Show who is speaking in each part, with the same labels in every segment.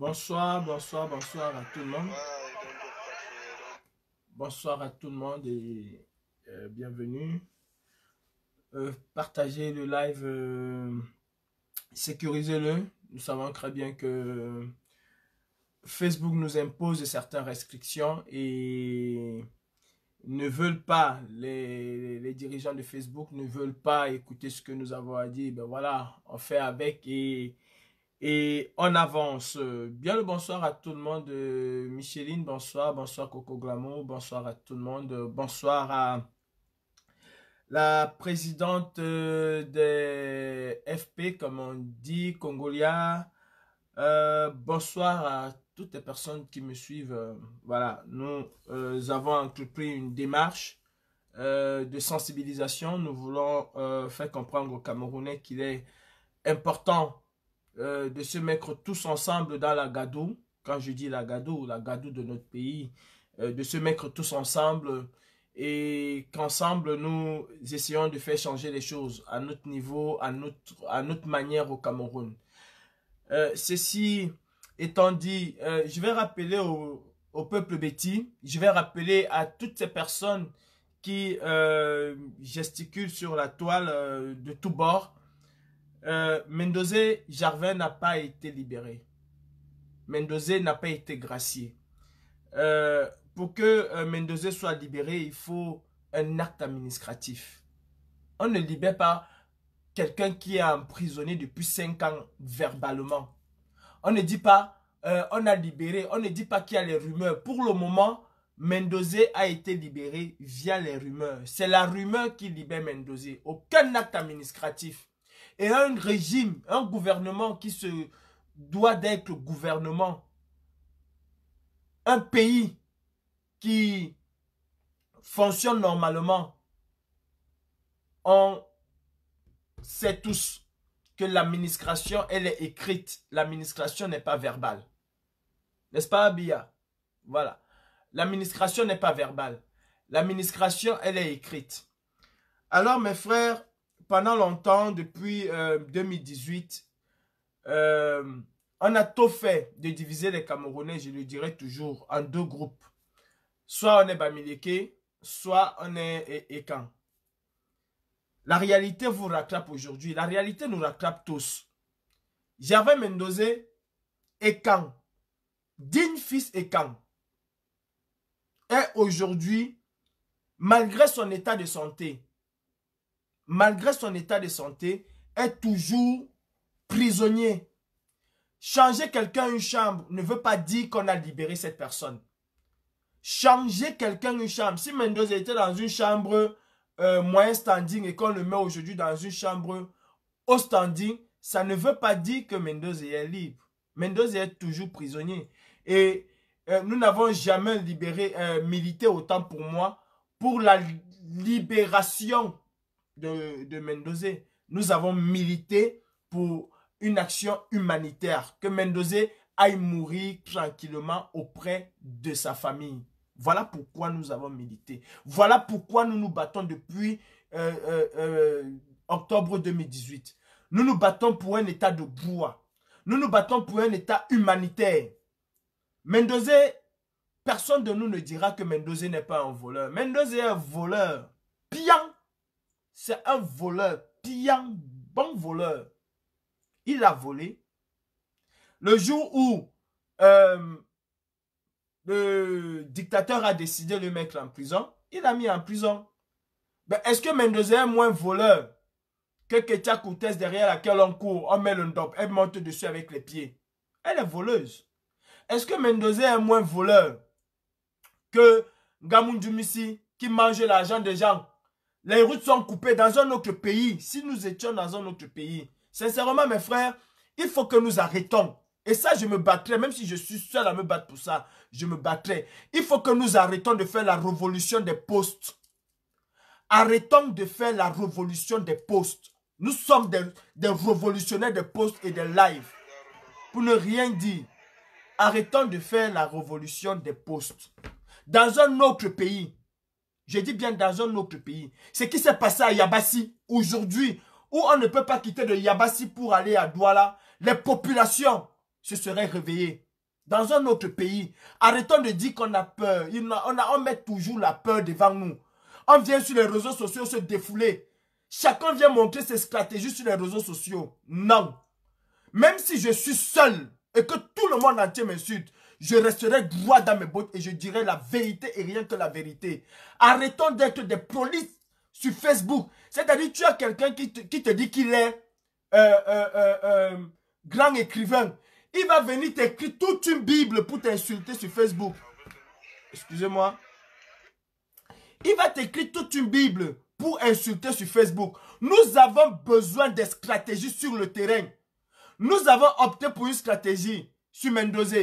Speaker 1: Bonsoir, bonsoir, bonsoir à tout le monde. Bonsoir à tout le monde et euh, bienvenue. Euh, partagez le live, euh, sécurisez-le. Nous savons très bien que Facebook nous impose certaines restrictions et ne veulent pas, les, les, dirigeants de Facebook ne veulent pas écouter ce que nous avons à dire. Ben voilà, on fait avec et et on avance. Bien le bonsoir à tout le monde. Euh, Micheline, bonsoir. Bonsoir Coco Glamour. Bonsoir à tout le monde. Bonsoir à la présidente euh, des FP, comme on dit, Congolia. Euh, bonsoir à toutes les personnes qui me suivent. Voilà, nous avons entrepris une démarche de sensibilisation. Nous voulons faire comprendre aux Camerounais qu'il est important euh, de se mettre tous ensemble dans la gadou, quand je dis la gadou, la gadou de notre pays, euh, de se mettre tous ensemble et qu'ensemble nous essayons de faire changer les choses à notre niveau, à notre, à notre manière au Cameroun. Euh, ceci étant dit, je vais rappeler au, peuple béti, je vais rappeler à toutes ces personnes qui gesticulent sur la toile de tous bords, euh, Mendoza Jarvin n'a pas été libéré. Mendoza n'a pas été gracié. Euh, pour que euh, Mendoza soit libéré, il faut un acte administratif. On ne libère pas quelqu'un qui est emprisonné depuis 5 ans verbalement. On ne dit pas, on a libéré, on ne dit pas qu'il y a les rumeurs. Pour le moment, Mendoza a été libéré via les rumeurs. C'est la rumeur qui libère Mendoza. Aucun acte administratif et un régime, un gouvernement qui se doit d'être gouvernement. Un pays qui fonctionne normalement. On sait tous que l'administration, elle est écrite. L'administration n'est pas verbale. N'est-ce pas, Abia Voilà. L'administration n'est pas verbale. L'administration, elle est écrite. Alors, mes frères, pendant longtemps, depuis 2018, euh, euh, on a tout fait de diviser les Camerounais, je le dirais toujours, en deux groupes. Soit on est Bamileke, soit on est e-, Ekan. La réalité vous rattrape aujourd'hui. La réalité nous rattrape tous. J'avais Mendozé, Ekan, digne fils Ekan, est aujourd'hui, malgré son état de santé, malgré son état de santé, est toujours prisonnier. Changer quelqu'un une chambre ne veut pas dire qu'on a libéré cette personne. Changer quelqu'un une chambre. Si Mendoza était dans une chambre euh, moyen standing et qu'on le met aujourd'hui dans une chambre haut standing, ça ne veut pas dire que Mendoza est libre. Mendoza est toujours prisonnier. Et euh, nous n'avons jamais libéré, euh, milité autant pour moi, pour la libération de, de Nous avons milité pour une action humanitaire, que Mendoza aille mourir tranquillement auprès de sa famille. Voilà pourquoi nous avons milité. Voilà pourquoi nous nous battons depuis euh, euh, euh, octobre 2018. Nous nous battons pour un état de bois. Nous nous battons pour un état humanitaire. Mendoza, personne de nous ne dira que Mendoza n'est pas un voleur. Mendoza est un voleur. bien c'est un voleur, pillant, bon voleur. Il a volé. Le jour où euh, le dictateur a décidé de le mettre en prison, il a mis en prison. Mais ben, est-ce que Mendoza est moins voleur que Ketia Koutes derrière laquelle on court, on met le dop, elle monte dessus avec les pieds Elle est voleuse. Est-ce que Mendoza est moins voleur que Gamundumisi qui mange l'argent des gens les routes sont coupées dans un autre pays, si nous étions dans un autre pays, sincèrement, mes frères, il faut que nous arrêtons. Et ça, je me battrai, même si je suis seul à me battre pour ça, je me battrai. Il faut que nous arrêtons de faire la révolution des postes. Arrêtons de faire la révolution des postes. Nous sommes des, des révolutionnaires des postes et des lives. Pour ne rien dire, arrêtons de faire la révolution des postes. Dans un autre pays, je dis bien dans un autre pays. Ce qui s'est passé à Yabassi aujourd'hui, où on ne peut pas quitter de Yabassi pour aller à Douala, les populations se seraient réveillées. Dans un autre pays, arrêtons de dire qu'on a peur. On, a, on met toujours la peur devant nous. On vient sur les réseaux sociaux se défouler. Chacun vient montrer ses stratégies sur les réseaux sociaux. Non. Même si je suis seul et que tout le monde entier m'insulte, je resterai droit dans mes bottes et je dirai la vérité et rien que la vérité. Arrêtons d'être des polices sur Facebook. C'est-à-dire, tu as quelqu'un qui, te dit qu'il est euh, euh, euh, grand écrivain. Il va venir t'écrire toute une Bible pour t'insulter sur Facebook. Excusez-moi. Il va t'écrire toute une Bible pour insulter sur Facebook. Nous avons besoin des stratégies sur le terrain. Nous avons opté pour une stratégie sur Mendoza.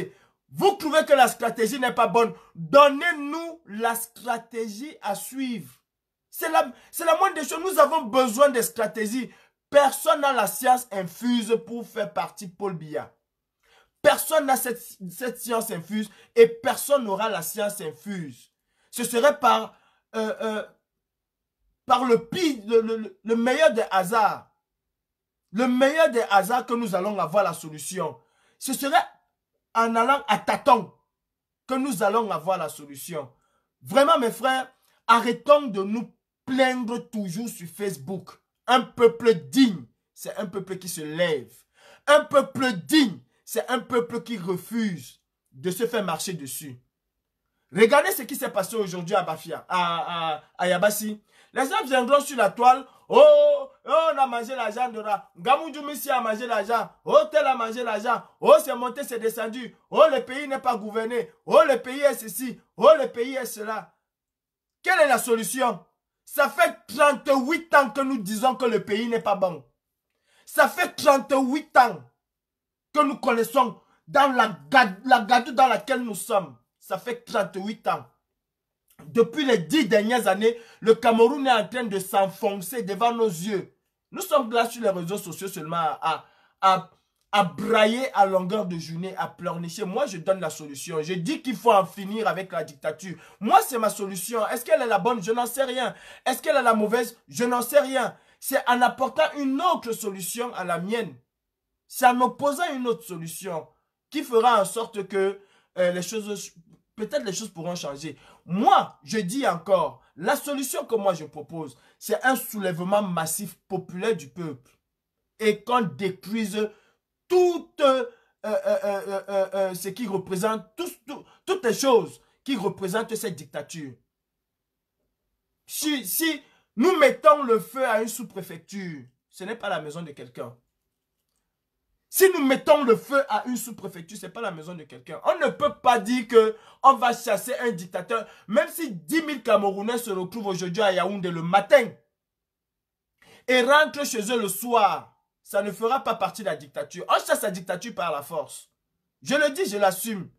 Speaker 1: Vous trouvez que la stratégie n'est pas bonne. Donnez-nous la stratégie à suivre. C'est la, la moindre des choses. Nous avons besoin de stratégies. Personne n'a la science infuse pour faire partie Paul Biya. Personne n'a cette, science infuse et personne n'aura la science infuse. Ce serait par, euh, euh, par le pire, le meilleur des hasards. Le meilleur des hasards que nous allons avoir la solution. Ce serait en allant à tâtons que nous allons avoir la solution. Vraiment, mes frères, arrêtons de nous plaindre toujours sur Facebook. Un peuple digne, c'est un peuple qui se lève. Un peuple digne, c'est un peuple qui refuse de se faire marcher dessus. Regardez ce qui s'est passé aujourd'hui à Bafia, à, à, Yabassi. Les hommes viendront sur la toile. Oh, Oh, on a mangé l'argent de rat. Gamoudjoumissi a mangé l'argent. Oh, tel a mangé l'argent. Oh, c'est monté, c'est descendu. Oh, le pays n'est pas gouverné. Oh, le pays est ceci. Oh, le pays est cela. Quelle est la solution Ça fait 38 ans que nous disons que le pays n'est pas bon. Ça fait 38 ans que nous connaissons dans la, la gadoue dans laquelle nous sommes. Ça fait 38 ans. Depuis les dix dernières années, le Cameroun est en train de s'enfoncer devant nos yeux. Nous sommes là sur les réseaux sociaux seulement à, à, à brailler à longueur de journée, à pleurnicher. Moi, je donne la solution. Je dis qu'il faut en finir avec la dictature. Moi, c'est ma solution. Est-ce qu'elle est la bonne Je n'en sais rien. Est-ce qu'elle est la mauvaise Je n'en sais rien. C'est en apportant une autre solution à la mienne. C'est en opposant une autre solution qui fera en sorte que euh, les choses, peut-être les choses pourront changer. Moi, je dis encore, la solution que moi je propose, c'est un soulèvement massif populaire du peuple. Et qu'on détruise tout euh, euh, euh, ce qui représente, toutes les choses qui représentent cette dictature. Si, si nous mettons le feu à une sous-préfecture, ce n'est pas la maison de quelqu'un. Si nous mettons le feu à une sous-préfecture, ce n'est pas la maison de quelqu'un. On ne peut pas dire qu'on va chasser un dictateur, même si 10 000 Camerounais se retrouvent aujourd'hui à Yaoundé le matin et rentrent chez eux le soir. Ça ne fera pas partie de la dictature. On chasse la dictature par la force. Je le dis, je l'assume.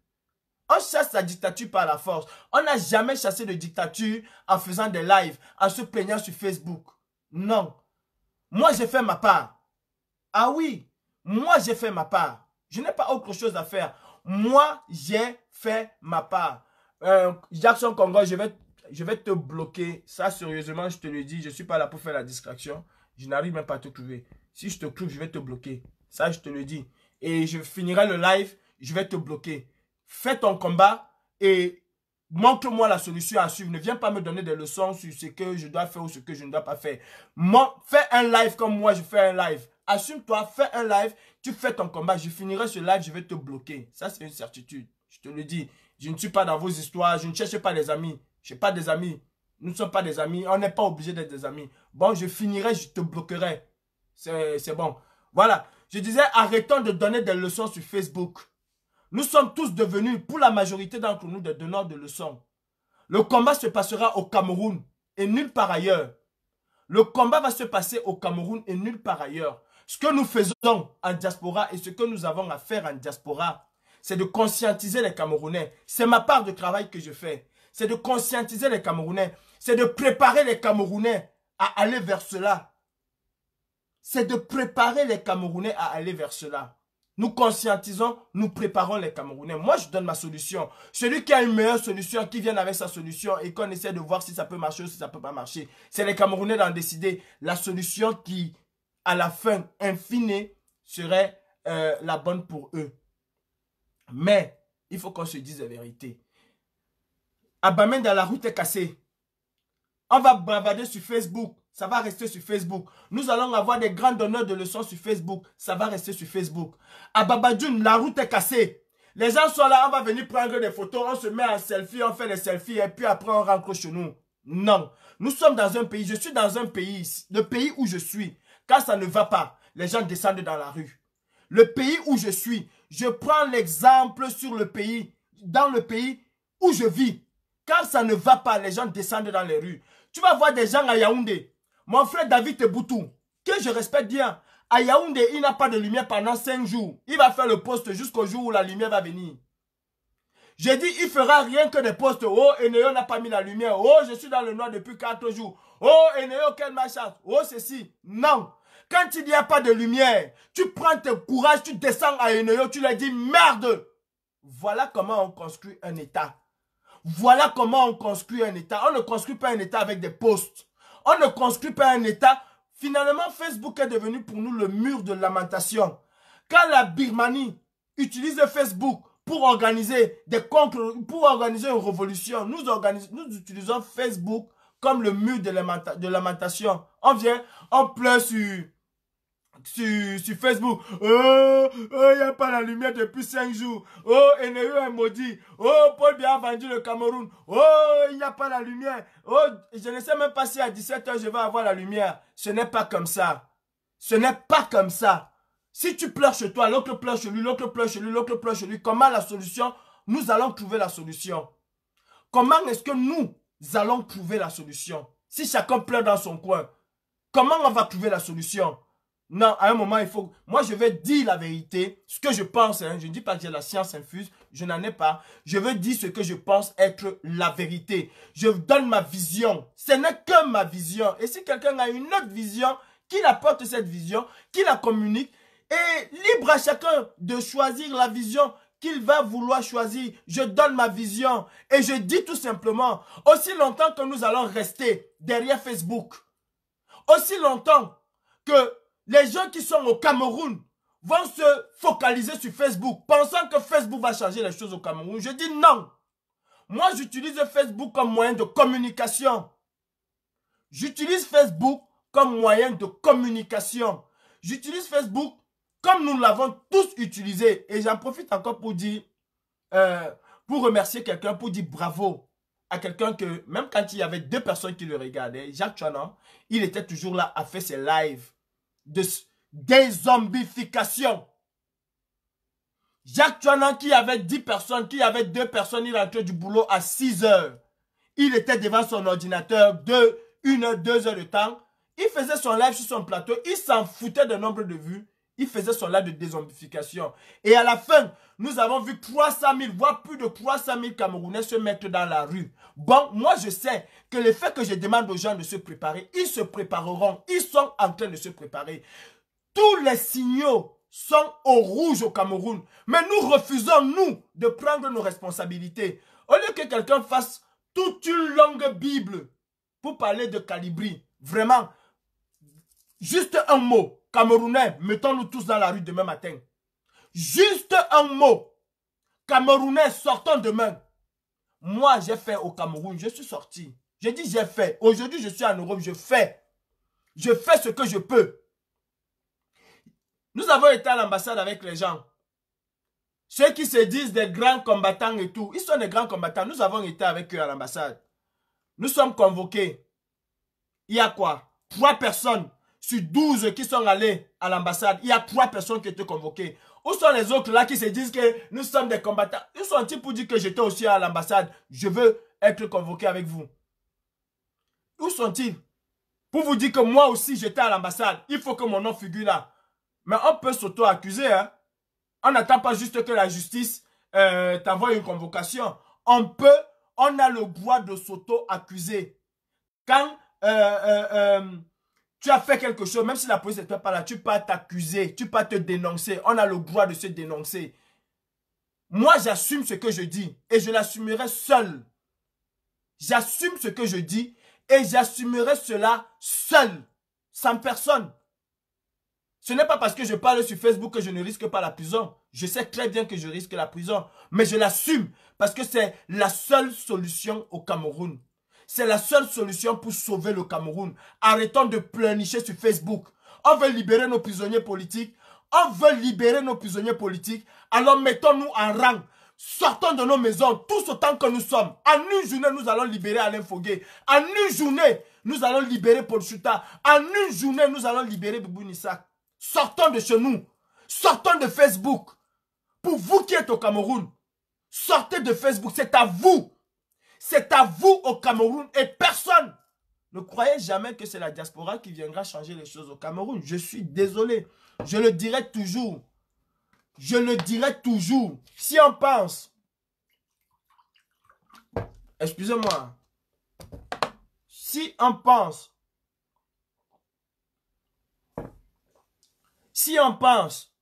Speaker 1: On chasse la dictature par la force. On n'a jamais chassé de dictature en faisant des lives, en se plaignant sur Facebook. Non. Moi, j'ai fait ma part. Ah oui, moi, j'ai fait ma part. Je n'ai pas autre chose à faire. Moi, j'ai fait ma part. Euh, Jackson Congo, je vais, je vais te bloquer. Ça, sérieusement, je te le dis. Je ne suis pas là pour faire la distraction. Je n'arrive même pas à te trouver. Si je te trouve, je vais te bloquer. Ça, je te le dis. Et je finirai le live. Je vais te bloquer. Fais ton combat et montre-moi la solution à suivre. Ne viens pas me donner des leçons sur ce que je dois faire ou ce que je ne dois pas faire. fais un live comme moi, je fais un live. Assume-toi, fais un live, tu fais ton combat. Je finirai ce live, je vais te bloquer. Ça, c'est une certitude. Je te le dis. Je ne suis pas dans vos histoires. Je ne cherche pas des amis. Je n'ai pas des amis. Nous ne sommes pas des amis. On n'est pas obligé d'être des amis. Bon, je finirai, je te bloquerai. C'est bon. Voilà. Je disais, arrêtons de donner des leçons sur Facebook. Nous sommes tous devenus, pour la majorité d'entre nous, des donneurs de leçons. Le combat se passera au Cameroun et nulle part ailleurs. Le combat va se passer au Cameroun et nulle part ailleurs. Ce que nous faisons en diaspora et ce que nous avons à faire en diaspora, c'est de conscientiser les Camerounais. C'est ma part de travail que je fais. C'est de conscientiser les Camerounais. C'est de préparer les Camerounais à aller vers cela. C'est de préparer les Camerounais à aller vers cela. Nous conscientisons, nous préparons les Camerounais. Moi, je donne ma solution. Celui qui a une meilleure solution, qui vient avec sa solution et qu'on essaie de voir si ça peut marcher ou si ça peut pas marcher. C'est les Camerounais d'en décider. La solution qui à la fin, infinie, serait euh, la bonne pour eux. Mais, il faut qu'on se dise la vérité. Abamenda, dans la route est cassée. On va bravader sur Facebook. Ça va rester sur Facebook. Nous allons avoir des grands donneurs de leçons sur Facebook. Ça va rester sur Facebook. À la route est cassée. Les gens sont là, on va venir prendre des photos, on se met en selfie, on fait des selfies et puis après on rentre chez nous. Non. Nous sommes dans un pays, je suis dans un pays, le pays où je suis. Quand ça ne va pas, les gens descendent dans la rue. Le pays où je suis, je prends l'exemple sur le pays, dans le pays où je vis. Quand ça ne va pas, les gens descendent dans les rues. Tu vas voir des gens à Yaoundé. Mon frère David Teboutou, que je respecte bien, à Yaoundé, il n'a pas de lumière pendant cinq jours. Il va faire le poste jusqu'au jour où la lumière va venir. Je dis, il fera rien que des postes. Oh, Eneo n'a pas mis la lumière. Oh, je suis dans le noir depuis quatre jours. Oh, Eneo, quelle machin. Oh, ceci. Non. Quand il n'y a pas de lumière, tu prends ton courage, tu descends à une heure, tu leur dis merde. Voilà comment on construit un État. Voilà comment on construit un État. On ne construit pas un État avec des postes. On ne construit pas un État. Finalement, Facebook est devenu pour nous le mur de lamentation. Quand la Birmanie utilise Facebook pour organiser des contre, pour organiser une révolution, nous, nous utilisons Facebook comme le mur de, lamentation. On vient, on pleure sur sur, Facebook. Oh, oh il n'y a pas la lumière depuis 5 jours. Oh, NEU est maudit. Oh, Paul vient a vendu le Cameroun. Oh, il n'y a pas la lumière. Oh, je ne sais même pas si à 17h je vais avoir la lumière. Ce n'est pas comme ça. Ce n'est pas comme ça. Si tu pleures chez toi, l'autre pleure chez lui, l'autre pleure chez lui, l'autre pleure chez lui, comment la solution Nous allons trouver la solution. Comment est-ce que nous allons trouver la solution Si chacun pleure dans son coin, comment on va trouver la solution non, à un moment, il faut... Moi, je veux dire la vérité, ce que je pense. Hein, je ne dis pas que la science infuse, je n'en ai pas. Je veux dire ce que je pense être la vérité. Je donne ma vision. Ce n'est que ma vision. Et si quelqu'un a une autre vision, qu'il apporte cette vision, qu'il la communique, et libre à chacun de choisir la vision qu'il va vouloir choisir. Je donne ma vision et je dis tout simplement, aussi longtemps que nous allons rester derrière Facebook, aussi longtemps que les gens qui sont au Cameroun vont se focaliser sur Facebook, pensant que Facebook va changer les choses au Cameroun. Je dis non. Moi, j'utilise Facebook comme moyen de communication. J'utilise Facebook comme moyen de communication. J'utilise Facebook comme nous l'avons tous utilisé. Et j'en profite encore pour dire, euh, pour remercier quelqu'un, pour dire bravo à quelqu'un que, même quand il y avait deux personnes qui le regardaient, Jacques Chanan, il était toujours là à faire ses lives de dézombification. Jacques Chouanan, qui avait 10 personnes, qui avait 2 personnes, il rentrait du boulot à 6 heures. Il était devant son ordinateur de 1 heure, 2 heures de temps. Il faisait son live sur son plateau. Il s'en foutait de nombre de vues. Il faisait cela de dézombification. Et à la fin, nous avons vu 300 000, voire plus de 300 000 Camerounais se mettre dans la rue. Bon, moi je sais que les faits que je demande aux gens de se préparer, ils se prépareront. Ils sont en train de se préparer. Tous les signaux sont au rouge au Cameroun. Mais nous refusons, nous, de prendre nos responsabilités. Au lieu que quelqu'un fasse toute une longue Bible pour parler de Calibri, vraiment, juste un mot, Camerounais, mettons-nous tous dans la rue demain matin. Juste un mot. Camerounais, sortons demain. Moi, j'ai fait au Cameroun, je suis sorti. J'ai dit j'ai fait. Aujourd'hui, je suis en Europe, je fais. Je fais ce que je peux. Nous avons été à l'ambassade avec les gens. Ceux qui se disent des grands combattants et tout, ils sont des grands combattants. Nous avons été avec eux à l'ambassade. Nous sommes convoqués. Il y a quoi Trois personnes sur 12 qui sont allés à l'ambassade, il y a trois personnes qui étaient convoquées. Où sont les autres là qui se disent que nous sommes des combattants Où sont-ils pour dire que j'étais aussi à l'ambassade Je veux être convoqué avec vous. Où sont-ils Pour vous dire que moi aussi j'étais à l'ambassade. Il faut que mon nom figure là. Mais on peut s'auto-accuser. Hein. On n'attend pas juste que la justice euh, t'envoie une convocation. On peut, on a le droit de s'auto-accuser. Quand euh, euh, tu as fait quelque chose, même si la police n'était pas là, tu peux t'accuser, tu peux te dénoncer. On a le droit de se dénoncer. Moi, j'assume ce que je dis et je l'assumerai seul. J'assume ce que je dis et j'assumerai cela seul, sans personne. Ce n'est pas parce que je parle sur Facebook que je ne risque pas la prison. Je sais très bien que je risque la prison, mais je l'assume parce que c'est la seule solution au Cameroun. C'est la seule solution pour sauver le Cameroun. Arrêtons de pleurnicher sur Facebook. On veut libérer nos prisonniers politiques. On veut libérer nos prisonniers politiques. Alors mettons-nous en rang. Sortons de nos maisons, tous autant que nous sommes. En une journée, nous allons libérer Alain Foguet. En une journée, nous allons libérer Paul Chuta. En une journée, nous allons libérer Boubou Sortons de chez nous. Sortons de Facebook. Pour vous qui êtes au Cameroun, sortez de Facebook. C'est à vous c'est à vous au Cameroun et personne. Ne croyez jamais que c'est la diaspora qui viendra changer les choses au Cameroun. Je suis désolé. Je le dirai toujours. Je le dirai toujours. Si on pense... Excusez-moi. Si on pense... Si on pense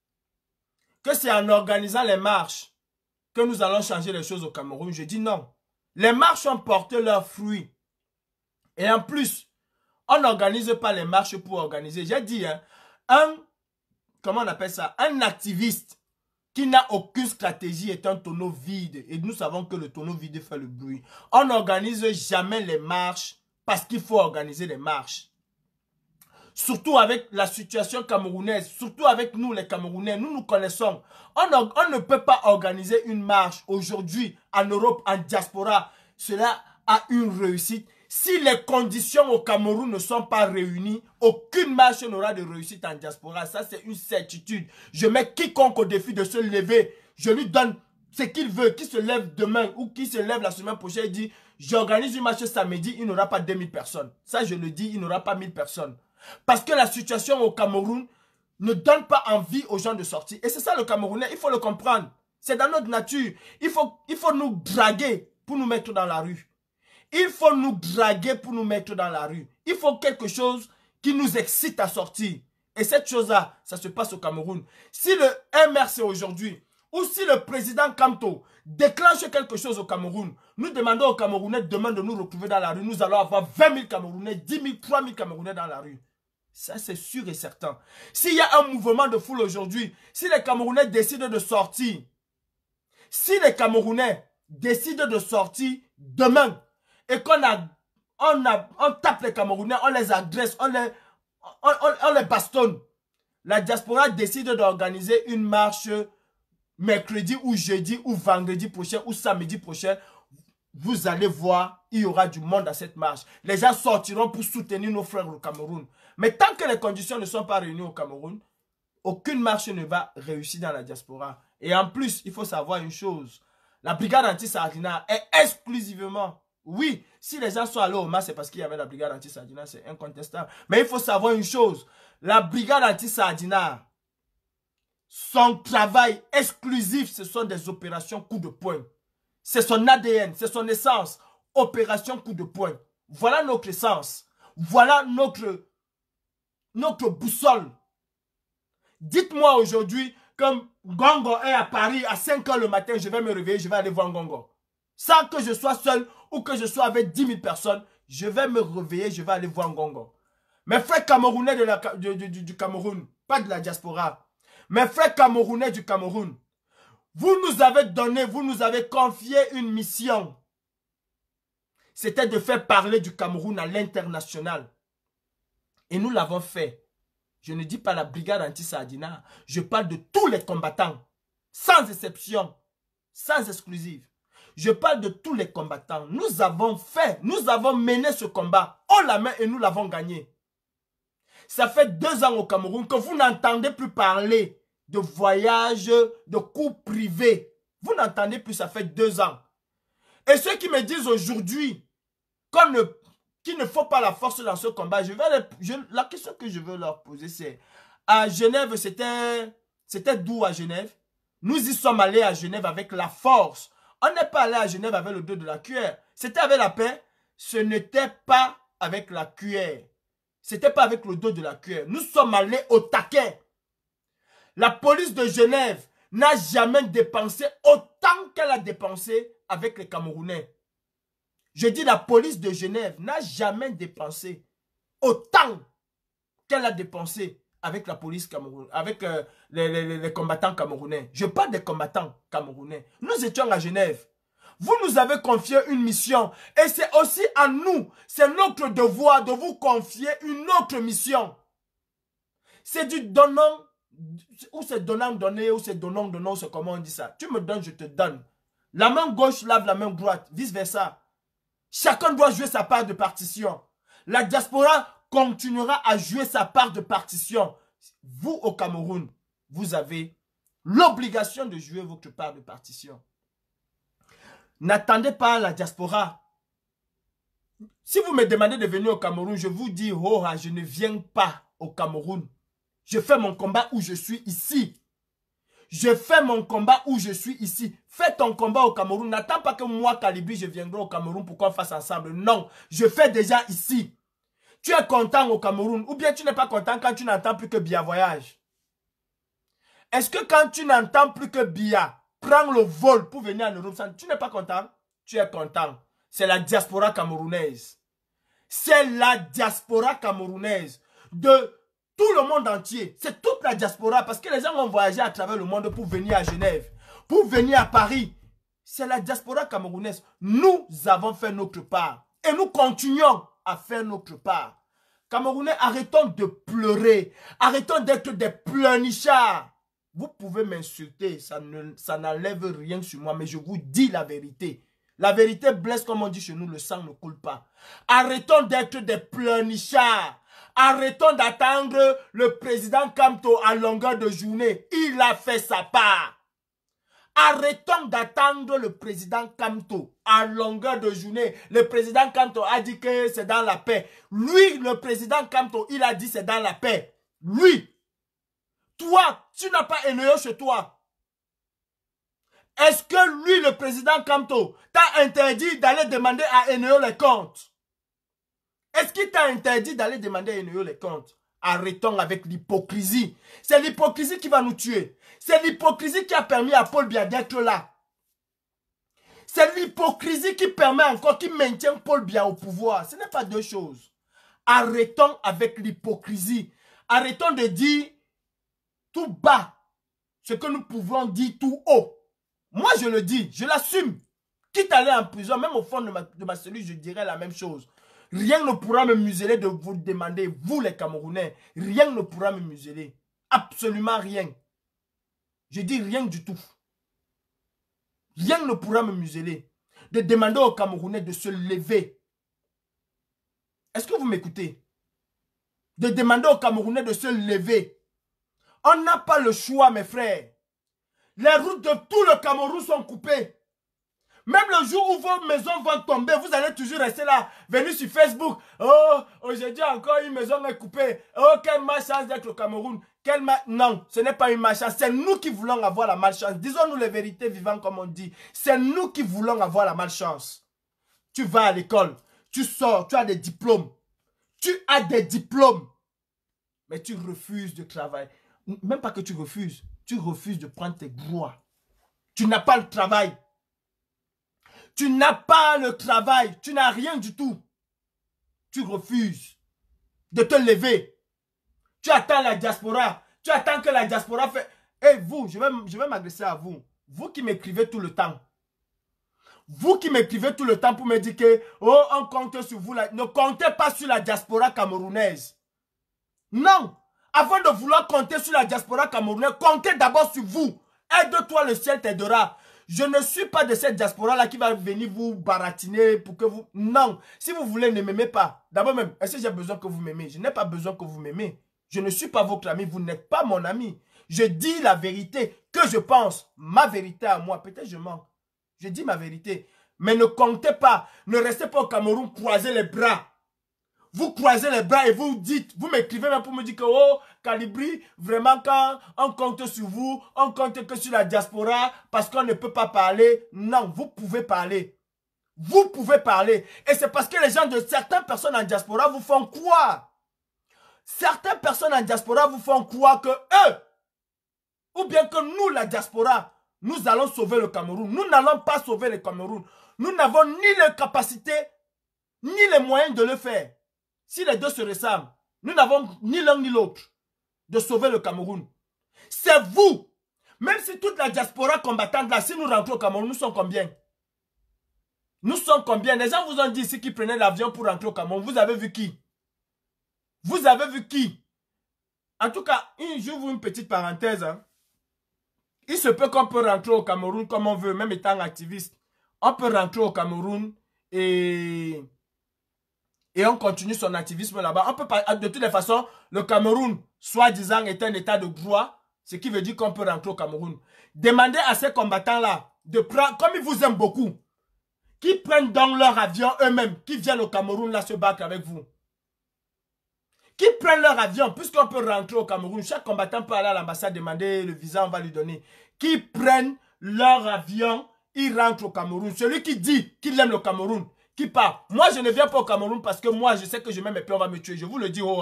Speaker 1: que c'est en organisant les marches que nous allons changer les choses au Cameroun, je dis non. Les marches ont porté leurs fruits. Et en plus, on n'organise pas les marches pour organiser. J'ai dit, hein, un, comment on appelle ça, un activiste qui n'a aucune stratégie est un tonneau vide. Et nous savons que le tonneau vide fait le bruit. On n'organise jamais les marches parce qu'il faut organiser les marches surtout avec la situation camerounaise, surtout avec nous les Camerounais, nous nous connaissons. On, ne peut pas organiser une marche aujourd'hui en Europe, en diaspora. Cela a une réussite. Si les conditions au Cameroun ne sont pas réunies, aucune marche n'aura de réussite en diaspora. Ça, c'est une certitude. Je mets quiconque au défi de se lever. Je lui donne ce qu'il veut, qui se lève demain ou qui se lève la semaine prochaine et dit, j'organise une marche samedi, il n'aura pas 2000 personnes. Ça, je le dis, il n'aura pas 1000 personnes. Parce que la situation au Cameroun ne donne pas envie aux gens de sortir. Et c'est ça le Camerounais, il faut le comprendre. C'est dans notre nature. Il faut, il faut nous draguer pour nous mettre dans la rue. Il faut nous draguer pour nous mettre dans la rue. Il faut quelque chose qui nous excite à sortir. Et cette chose-là, ça se passe au Cameroun. Si le MRC aujourd'hui, ou si le président Kamto déclenche quelque chose au Cameroun, nous demandons aux Camerounais demande de nous retrouver dans la rue. Nous allons avoir 20 000 Camerounais, 10 000, 3 000 Camerounais dans la rue. Ça, c'est sûr et certain. S'il y a un mouvement de foule aujourd'hui, si les Camerounais décident de sortir, si les Camerounais décident de sortir demain et qu'on a, on a, on tape les Camerounais, on les agresse, on les, on les bastonne, la diaspora décide d'organiser une marche mercredi ou jeudi ou vendredi prochain ou samedi prochain vous allez voir, il y aura du monde à cette marche. Les gens sortiront pour soutenir nos frères au Cameroun. Mais tant que les conditions ne sont pas réunies au Cameroun, aucune marche ne va réussir dans la diaspora. Et en plus, il faut savoir une chose. La brigade anti-Sardina est exclusivement... Oui, si les gens sont allés au masque, c'est parce qu'il y avait la brigade anti-Sardina, c'est incontestable. Mais il faut savoir une chose. La brigade anti-Sardina, son travail exclusif, ce sont des opérations coup de poing. C'est son ADN, c'est son essence. Opération coup de poing. Voilà notre essence. Voilà notre notre boussole. Dites-moi aujourd'hui que Gongo est à Paris à 5 h le matin, je vais me réveiller, je vais aller voir Gongo. Sans que je sois seul ou que je sois avec 10 000 personnes, je vais me réveiller, je vais aller voir Gongo. Mes frères camerounais de la, du Cameroun, pas de la diaspora, mes frères camerounais du Cameroun, vous nous avez donné, vous nous avez confié une mission. C'était de faire parler du Cameroun à l'international. Et nous l'avons fait. Je ne dis pas la brigade anti-Sardina. Je parle de tous les combattants. Sans exception. Sans exclusive. Je parle de tous les combattants. Nous avons fait, nous avons mené ce combat haut la main et nous l'avons gagné. Ça fait deux ans au Cameroun que vous n'entendez plus parler de voyages, de coups privés. Vous n'entendez plus, ça fait deux ans. Et ceux qui me disent aujourd'hui qu'on ne qu'il ne faut pas la force dans ce combat. Je vais la question que je veux leur poser, c'est à Genève, c'était c'était d'où à Genève Nous y sommes allés à Genève avec la force. On n'est pas allé à Genève avec le dos de la cuillère. C'était avec la paix. Ce n'était pas avec la cuillère. C'était pas avec le dos de la cuillère. Nous sommes allés au taquet. La police de Genève n'a jamais dépensé autant qu'elle a dépensé avec les Camerounais. Je dis la police de Genève n'a jamais dépensé autant qu'elle a dépensé avec la police camerounaise, avec euh, les, combattants camerounais. Je parle des combattants camerounais. Nous étions à Genève. Vous nous avez confié une mission et c'est aussi à nous, c'est notre devoir de vous confier une autre mission. C'est du donnant, ou c'est donnant donné, ou c'est donnant donnant, c'est comment on dit ça. Tu me donnes, je te donne. La main gauche lave la main droite, vice versa. Chacun doit jouer sa part de partition. La diaspora continuera à jouer sa part de partition. Vous, au Cameroun, vous avez l'obligation de jouer votre part de partition. N'attendez pas la diaspora. Si vous me demandez de venir au Cameroun, je vous dis, oh, ah, je ne viens pas au Cameroun. Je fais mon combat où je suis ici je fais mon combat où je suis ici. Fais ton combat au Cameroun. N'attends pas que moi, Calibri, je viendrai au Cameroun pour qu'on fasse ensemble. Non, je fais déjà ici. Tu es content au Cameroun ou bien tu n'es pas content quand tu n'entends plus que Bia voyage. Est-ce que quand tu n'entends plus que Bia prend le vol pour venir en Europe, tu n'es pas content Tu es content. C'est la diaspora camerounaise. C'est la diaspora camerounaise de tout le monde entier, c'est toute la diaspora, parce que les gens vont voyager à travers le monde pour venir à Genève, pour venir à Paris. C'est la diaspora camerounaise. Nous avons fait notre part et nous continuons à faire notre part. Camerounais, arrêtons de pleurer, arrêtons d'être des pleurnichards. Vous pouvez m'insulter, ça n'enlève ne, ça rien sur moi, mais je vous dis la vérité. La vérité blesse, comme on dit chez nous, le sang ne coule pas. Arrêtons d'être des pleurnichards. Arrêtons d'attendre le président Camto à longueur de journée. Il a fait sa part. Arrêtons d'attendre le président Camto à longueur de journée. Le président Camto a dit que c'est dans la paix. Lui, le président Camto, il a dit c'est dans la paix. Lui. Toi, tu n'as pas Eneo chez toi. Est-ce que lui, le président Camto, t'a interdit d'aller demander à Eneo les comptes est-ce qu'il t'a interdit d'aller demander à Enoyo les comptes Arrêtons avec l'hypocrisie. C'est l'hypocrisie qui va nous tuer. C'est l'hypocrisie qui a permis à Paul Biya d'être là. C'est l'hypocrisie qui permet encore, qui maintient Paul Biya au pouvoir. Ce n'est pas deux choses. Arrêtons avec l'hypocrisie. Arrêtons de dire tout bas ce que nous pouvons dire tout haut. Moi, je le dis, je l'assume. Quitte à aller en prison, même au fond de ma, de ma cellule, je dirais la même chose. Rien ne pourra me museler de vous demander, vous les Camerounais, rien ne pourra me museler. Absolument rien. Je dis rien du tout. Rien ne pourra me museler de demander aux Camerounais de se lever. Est-ce que vous m'écoutez De demander aux Camerounais de se lever. On n'a pas le choix, mes frères. Les routes de tout le Cameroun sont coupées. Même le jour où vos maisons vont tomber, vous allez toujours rester là, venu sur Facebook. Oh, aujourd'hui encore une maison est coupée. Oh, quelle malchance d'être au Cameroun. Quelle ma... Non, ce n'est pas une malchance. C'est nous qui voulons avoir la malchance. Disons-nous les vérités vivant comme on dit. C'est nous qui voulons avoir la malchance. Tu vas à l'école, tu sors, tu as des diplômes. Tu as des diplômes. Mais tu refuses de travailler. Même pas que tu refuses. Tu refuses de prendre tes droits. Tu n'as pas le travail. Tu n'as pas le travail, tu n'as rien du tout. Tu refuses de te lever. Tu attends la diaspora. Tu attends que la diaspora fait... Et eh, vous, je vais, je vais m'adresser à vous. Vous qui m'écrivez tout le temps. Vous qui m'écrivez tout le temps pour me dire que, oh, on compte sur vous. Ne comptez pas sur la diaspora camerounaise. Non. Avant de vouloir compter sur la diaspora camerounaise, comptez d'abord sur vous. Aide-toi, le ciel t'aidera. Je ne suis pas de cette diaspora-là qui va venir vous baratiner pour que vous... Non, si vous voulez, ne m'aimez pas. D'abord même, est-ce que j'ai besoin que vous m'aimez Je n'ai pas besoin que vous m'aimez. Je ne suis pas votre ami, vous n'êtes pas mon ami. Je dis la vérité que je pense, ma vérité à moi. Peut-être je manque. Je dis ma vérité. Mais ne comptez pas, ne restez pas au Cameroun, croisez les bras vous croisez les bras et vous dites, vous m'écrivez même pour me dire que, oh, Calibri, vraiment, quand on compte sur vous, on compte que sur la diaspora, parce qu'on ne peut pas parler. Non, vous pouvez parler. Vous pouvez parler. Et c'est parce que les gens de certaines personnes en diaspora vous font croire. Certaines personnes en diaspora vous font croire que eux, ou bien que nous, la diaspora, nous allons sauver le Cameroun. Nous n'allons pas sauver le Cameroun. Nous n'avons ni les capacités, ni les moyens de le faire si les deux se ressemblent, nous n'avons ni l'un ni l'autre de sauver le Cameroun. C'est vous. Même si toute la diaspora combattante, là, si nous rentrons au Cameroun, nous sommes combien Nous sommes combien Les gens vous ont dit ici qu'ils prenaient l'avion pour rentrer au Cameroun. Vous avez vu qui Vous avez vu qui En tout cas, j'ouvre une petite parenthèse. Hein. Il se peut qu'on peut rentrer au Cameroun comme on veut, même étant activiste. On peut rentrer au Cameroun et et on continue son activisme là-bas. On peut de toutes les façons, le Cameroun, soi-disant, est un état de droit, ce qui veut dire qu'on peut rentrer au Cameroun. Demandez à ces combattants-là de prendre, comme ils vous aiment beaucoup, qu'ils prennent donc leur avion eux-mêmes, qui viennent au Cameroun là se battre avec vous. Qui prennent leur avion, puisqu'on peut rentrer au Cameroun, chaque combattant peut aller à l'ambassade demander le visa, on va lui donner. Qui prennent leur avion, ils rentrent au Cameroun. Celui qui dit qu'il aime le Cameroun, qui part. Moi, je ne viens pas au Cameroun parce que moi, je sais que je mets mes puis on va me tuer. Je vous le dis, oh,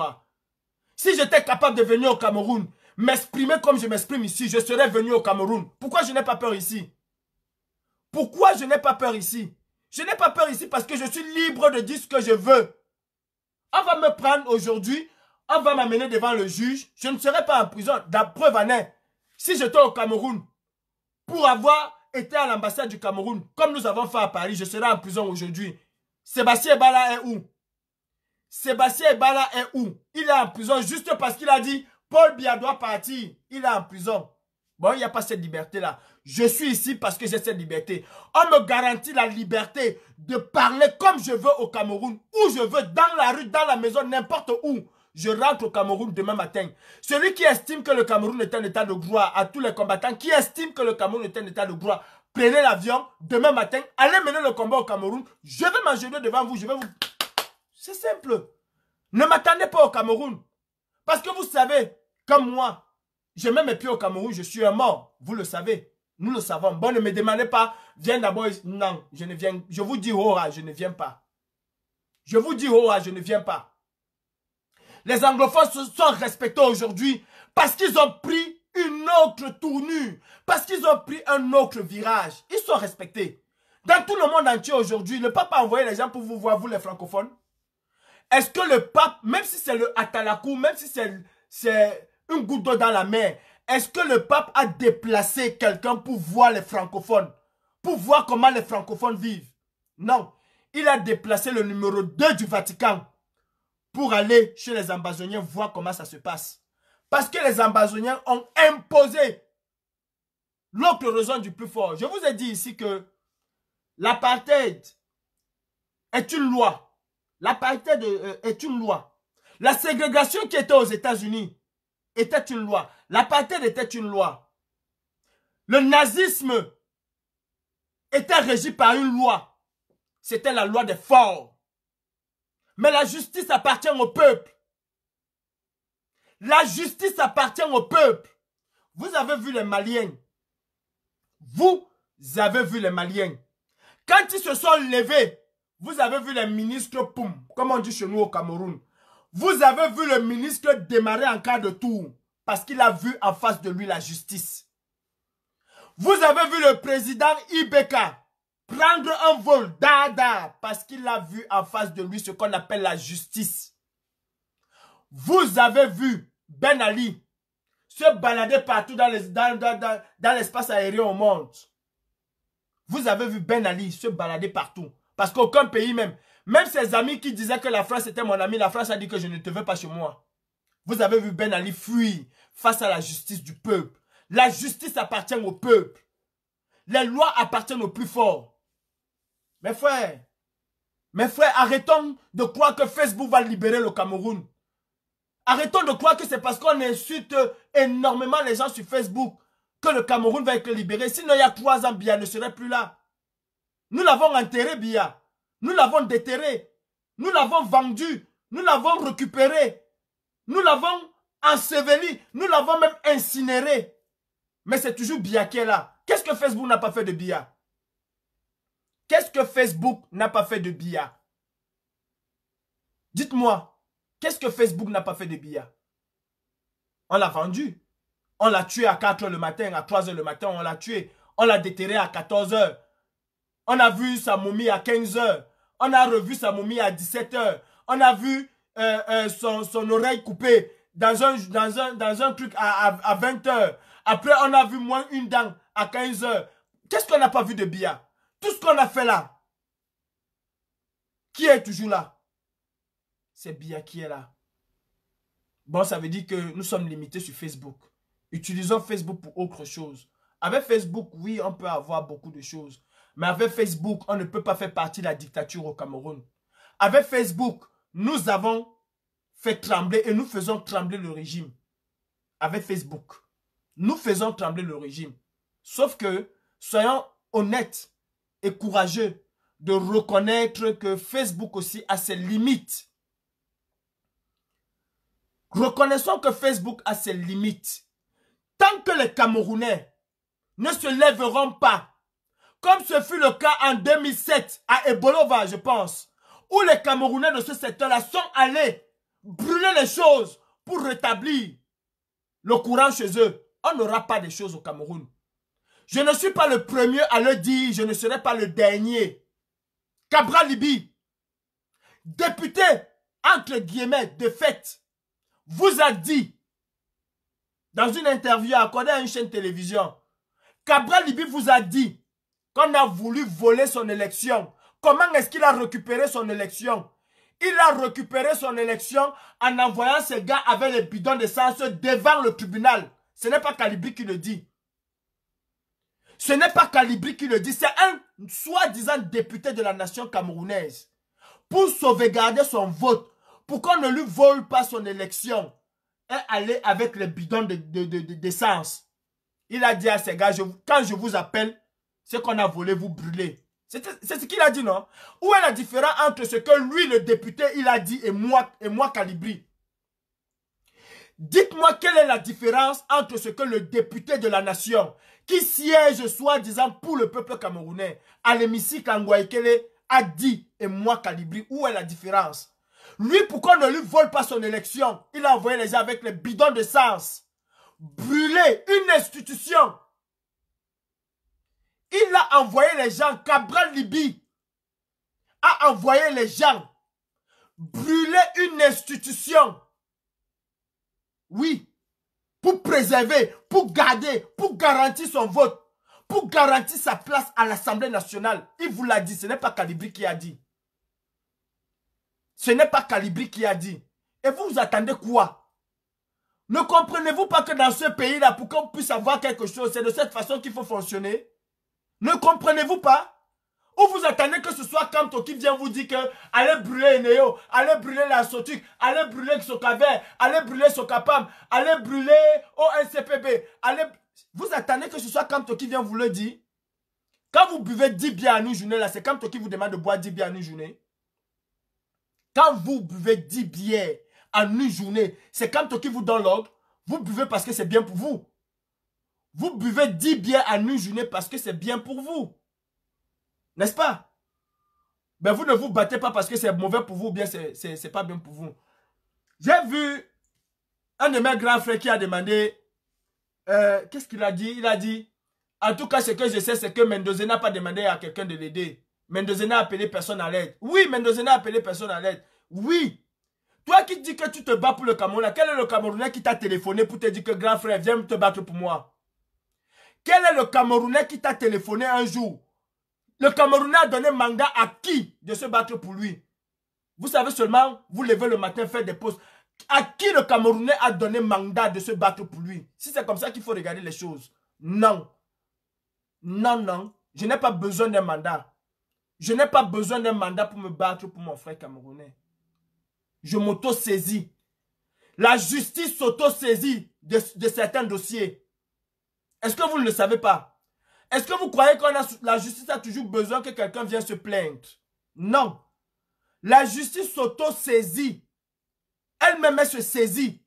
Speaker 1: Si j'étais capable de venir au Cameroun, m'exprimer comme je m'exprime ici, je serais venu au Cameroun. Pourquoi je n'ai pas peur ici Pourquoi je n'ai pas peur ici Je n'ai pas peur ici parce que je suis libre de dire ce que je veux. On va me prendre aujourd'hui, on va m'amener devant le juge. Je ne serai pas en prison. D'après preuve en est, si j'étais au Cameroun, pour avoir été à l'ambassade du Cameroun, comme nous avons fait à Paris, je serai en prison aujourd'hui. Sébastien Ebala est où Sébastien Ebala est où Il est en prison juste parce qu'il a dit Paul Biya doit partir. Il est en prison. Bon, il n'y a pas cette liberté-là. Je suis ici parce que j'ai cette liberté. On me garantit la liberté de parler comme je veux au Cameroun, où je veux, dans la rue, dans la maison, n'importe où. Je rentre au Cameroun demain matin. Celui qui estime que le Cameroun est un état de droit, à tous les combattants qui estime que le Cameroun est un état de droit, prenez l'avion, demain matin, allez mener le combat au Cameroun, je vais m'agenouiller devant vous, je vais vous... C'est simple. Ne m'attendez pas au Cameroun. Parce que vous savez, comme moi, je mets mes pieds au Cameroun, je suis un mort. Vous le savez. Nous le savons. Bon, ne me demandez pas, viens d'abord. Non, je ne viens. Je vous dis, Hora, oh, ah, je ne viens pas. Je vous dis, Hora, oh, ah, je ne viens pas. Les anglophones se sont respectés aujourd'hui parce qu'ils ont pris une autre tournure parce qu'ils ont pris un autre virage. Ils sont respectés. Dans tout le monde entier aujourd'hui, le pape a envoyé les gens pour vous voir, vous les francophones. Est-ce que le pape, même si c'est le Atalakou, même si c'est une goutte d'eau dans la mer, est-ce que le pape a déplacé quelqu'un pour voir les francophones Pour voir comment les francophones vivent Non. Il a déplacé le numéro 2 du Vatican pour aller chez les ambassadeurs voir comment ça se passe. Parce que les Amazoniens ont imposé l'autre raison du plus fort. Je vous ai dit ici que l'apartheid est une loi. L'apartheid euh, est une loi. La ségrégation qui était aux États-Unis était une loi. L'apartheid était une loi. Le nazisme était régi par une loi. C'était la loi des forts. Mais la justice appartient au peuple. La justice appartient au peuple. Vous avez vu les Maliens. Vous avez vu les Maliens. Quand ils se sont levés, vous avez vu les ministres Poum, comme on dit chez nous au Cameroun. Vous avez vu le ministre démarrer en cas de tour parce qu'il a vu en face de lui la justice. Vous avez vu le président Ibeka prendre un vol dada parce qu'il a vu en face de lui ce qu'on appelle la justice. Vous avez vu Ben Ali se balader partout dans l'espace les, aérien au monde. Vous avez vu Ben Ali se balader partout. Parce qu'aucun pays même, même ses amis qui disaient que la France était mon ami, la France a dit que je ne te veux pas chez moi. Vous avez vu Ben Ali fuir face à la justice du peuple. La justice appartient au peuple. Les lois appartiennent au plus fort. Mes frères, mes frères, arrêtons de croire que Facebook va libérer le Cameroun. Arrêtons de croire que c'est parce qu'on insulte énormément les gens sur Facebook que le Cameroun va être libéré. Sinon, il y a trois ans, Bia ne serait plus là. Nous l'avons enterré, Bia. Nous l'avons déterré. Nous l'avons vendu. Nous l'avons récupéré. Nous l'avons enseveli. Nous l'avons même incinéré. Mais c'est toujours Bia qui est là. Qu'est-ce que Facebook n'a pas fait de Bia Qu'est-ce que Facebook n'a pas fait de Bia Dites-moi, Qu'est-ce que Facebook n'a pas fait de Bia On l'a vendu. On l'a tué à 4 h le matin, à 3 h le matin, on l'a tué. On l'a déterré à 14 h On a vu sa momie à 15 h On a revu sa momie à 17 h On a vu euh, euh, son, oreille coupée dans un, dans un, dans un truc à, 20 h Après, on a vu moins une dent à 15 h Qu'est-ce qu'on n'a pas vu de Bia Tout ce qu'on a fait là, qui est toujours là c'est Bia qui est là. Bon, ça veut dire que nous sommes limités sur Facebook. Utilisons Facebook pour autre chose. Avec Facebook, oui, on peut avoir beaucoup de choses. Mais avec Facebook, on ne peut pas faire partie de la dictature au Cameroun. Avec Facebook, nous avons fait trembler et nous faisons trembler le régime. Avec Facebook, nous faisons trembler le régime. Sauf que, soyons honnêtes et courageux de reconnaître que Facebook aussi a ses limites. Reconnaissons que Facebook a ses limites. Tant que les Camerounais ne se lèveront pas, comme ce fut le cas en 2007 à Ebolova, je pense, où les Camerounais de ce secteur-là sont allés brûler les choses pour rétablir le courant chez eux. On n'aura pas des choses au Cameroun. Je ne suis pas le premier à le dire, je ne serai pas le dernier. Cabral Libi, député, entre guillemets, de fête vous a dit, dans une interview accordée à une chaîne télévision, Cabral Libi vous a dit qu'on a voulu voler son élection. Comment est-ce qu'il a récupéré son élection Il a récupéré son élection en envoyant ses gars avec les bidons d'essence devant le tribunal. Ce n'est pas Calibri qui le dit. Ce n'est pas Calibri qui le dit, c'est un soi-disant député de la nation camerounaise. Pour sauvegarder son vote, pourquoi ne lui vole pas son élection et aller avec les bidons d'essence de, Il a dit à ses gars, quand je vous appelle, ce qu'on a volé, vous brûlez. C'est ce qu'il a dit, non Où est la différence entre ce que lui, le député, il a dit et moi, et moi Calibri Dites-moi quelle est la différence entre ce que le député de la nation, qui siège soi-disant pour le peuple camerounais, à l'hémicycle Angoaïkele, a dit et moi Calibri. Où est la différence lui, pourquoi ne lui vole pas son élection, il a envoyé les gens avec les bidons de sens. Brûler une institution. Il a envoyé les gens, Cabral Libi a envoyé les gens brûler une institution. Oui, pour préserver, pour garder, pour garantir son vote, pour garantir sa place à l'Assemblée nationale. Il vous l'a dit, ce n'est pas Calibri qui a dit. Ce n'est pas Calibri qui a dit. Et vous, vous attendez quoi Ne comprenez-vous pas que dans ce pays-là, pour qu'on puisse avoir quelque chose, c'est de cette façon qu'il faut fonctionner Ne comprenez-vous pas Ou vous attendez que ce soit Kanto qui vient vous dire que allez brûler Eneo, allez brûler la Sotuk, allez brûler Sokaver, allez brûler Sokapam, allez brûler ONCPB, allez... Vous attendez que ce soit Kanto qui vient vous le dire quand vous buvez 10 bières à nous journée, là, c'est Kanto qui vous demande de boire 10 bières à nous journée. Quand vous buvez 10 bières en une journée, c'est quand qui vous donne l'ordre. Vous buvez parce que c'est bien pour vous. Vous buvez 10 bières en une journée parce que c'est bien pour vous. N'est-ce pas Mais vous ne vous battez pas parce que c'est mauvais pour vous ou bien c'est pas bien pour vous. J'ai vu un de mes grands frères qui a demandé... Euh, qu'est-ce qu'il a dit Il a dit... En tout cas, ce que je sais, c'est que Mendoza n'a pas demandé à quelqu'un de l'aider. Mendozena a appelé personne à l'aide. Oui, Mendozena a appelé personne à l'aide. Oui. Toi qui dis que tu te bats pour le Cameroun, quel est le Camerounais qui t'a téléphoné pour te dire que grand frère, viens te battre pour moi Quel est le Camerounais qui t'a téléphoné un jour Le Camerounais a donné mandat à qui de se battre pour lui Vous savez seulement, vous levez le matin, faites des pauses. À qui le Camerounais a donné mandat de se battre pour lui Si c'est comme ça qu'il faut regarder les choses. Non. Non, non. Je n'ai pas besoin d'un mandat. Je n'ai pas besoin d'un mandat pour me battre pour mon frère camerounais. Je m'auto-saisis. La justice s'auto-saisit de, certains dossiers. Est-ce que vous ne le savez pas Est-ce que vous croyez que la justice a toujours besoin que quelqu'un vienne se plaindre Non. La justice s'auto-saisit. Elle-même, se saisit.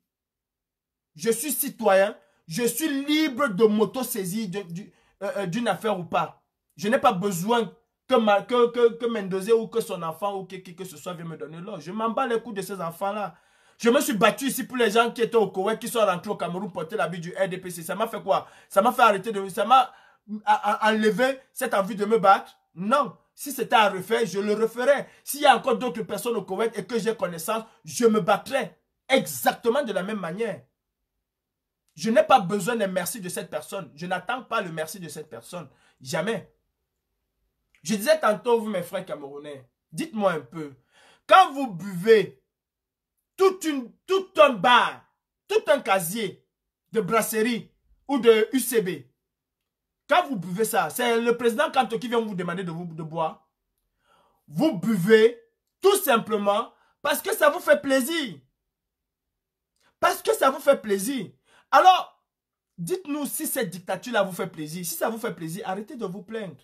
Speaker 1: Je suis citoyen. Je suis libre de m'auto-saisir euh, euh, d'une affaire ou pas. Je n'ai pas besoin que, Mendoza ou que son enfant ou qui que, ce soit vient me donner l'or. Je m'en bats les coups de ces enfants-là. Je me suis battu ici pour les gens qui étaient au Koweït, qui sont rentrés au Cameroun, porter l'habit du RDPC. Ça m'a fait quoi Ça m'a fait arrêter de... Ça m'a enlevé cette envie de me battre Non. Si c'était à refaire, je le referais. S'il y a encore d'autres personnes au Koweït et que j'ai connaissance, je me battrais exactement de la même manière. Je n'ai pas besoin des merci de cette personne. Je n'attends pas le merci de cette personne. Jamais. Je disais tantôt, vous mes frères camerounais, dites-moi un peu, quand vous buvez tout, une, tout un bar, tout un casier de brasserie ou de UCB, quand vous buvez ça, c'est le président Kanto qui vient vous demander de, vous, de boire. Vous buvez tout simplement parce que ça vous fait plaisir. Parce que ça vous fait plaisir. Alors, dites-nous si cette dictature-là vous fait plaisir. Si ça vous fait plaisir, arrêtez de vous plaindre.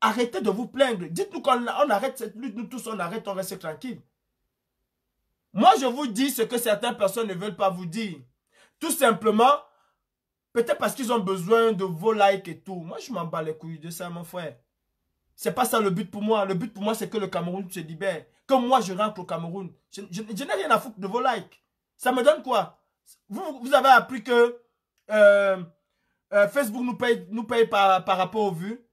Speaker 1: Arrêtez de vous plaindre. Dites-nous qu'on arrête cette lutte, nous tous, on arrête, on reste tranquille. Moi, je vous dis ce que certaines personnes ne veulent pas vous dire. Tout simplement, peut-être parce qu'ils ont besoin de vos likes et tout. Moi, je m'en bats les couilles de ça, mon frère. C'est pas ça le but pour moi. Le but pour moi, c'est que le Cameroun se libère. Que moi, je rentre au Cameroun. Je, n'ai rien à foutre de vos likes. Ça me donne quoi vous, avez appris que euh, euh, Facebook nous paye, nous paye par rapport aux vues.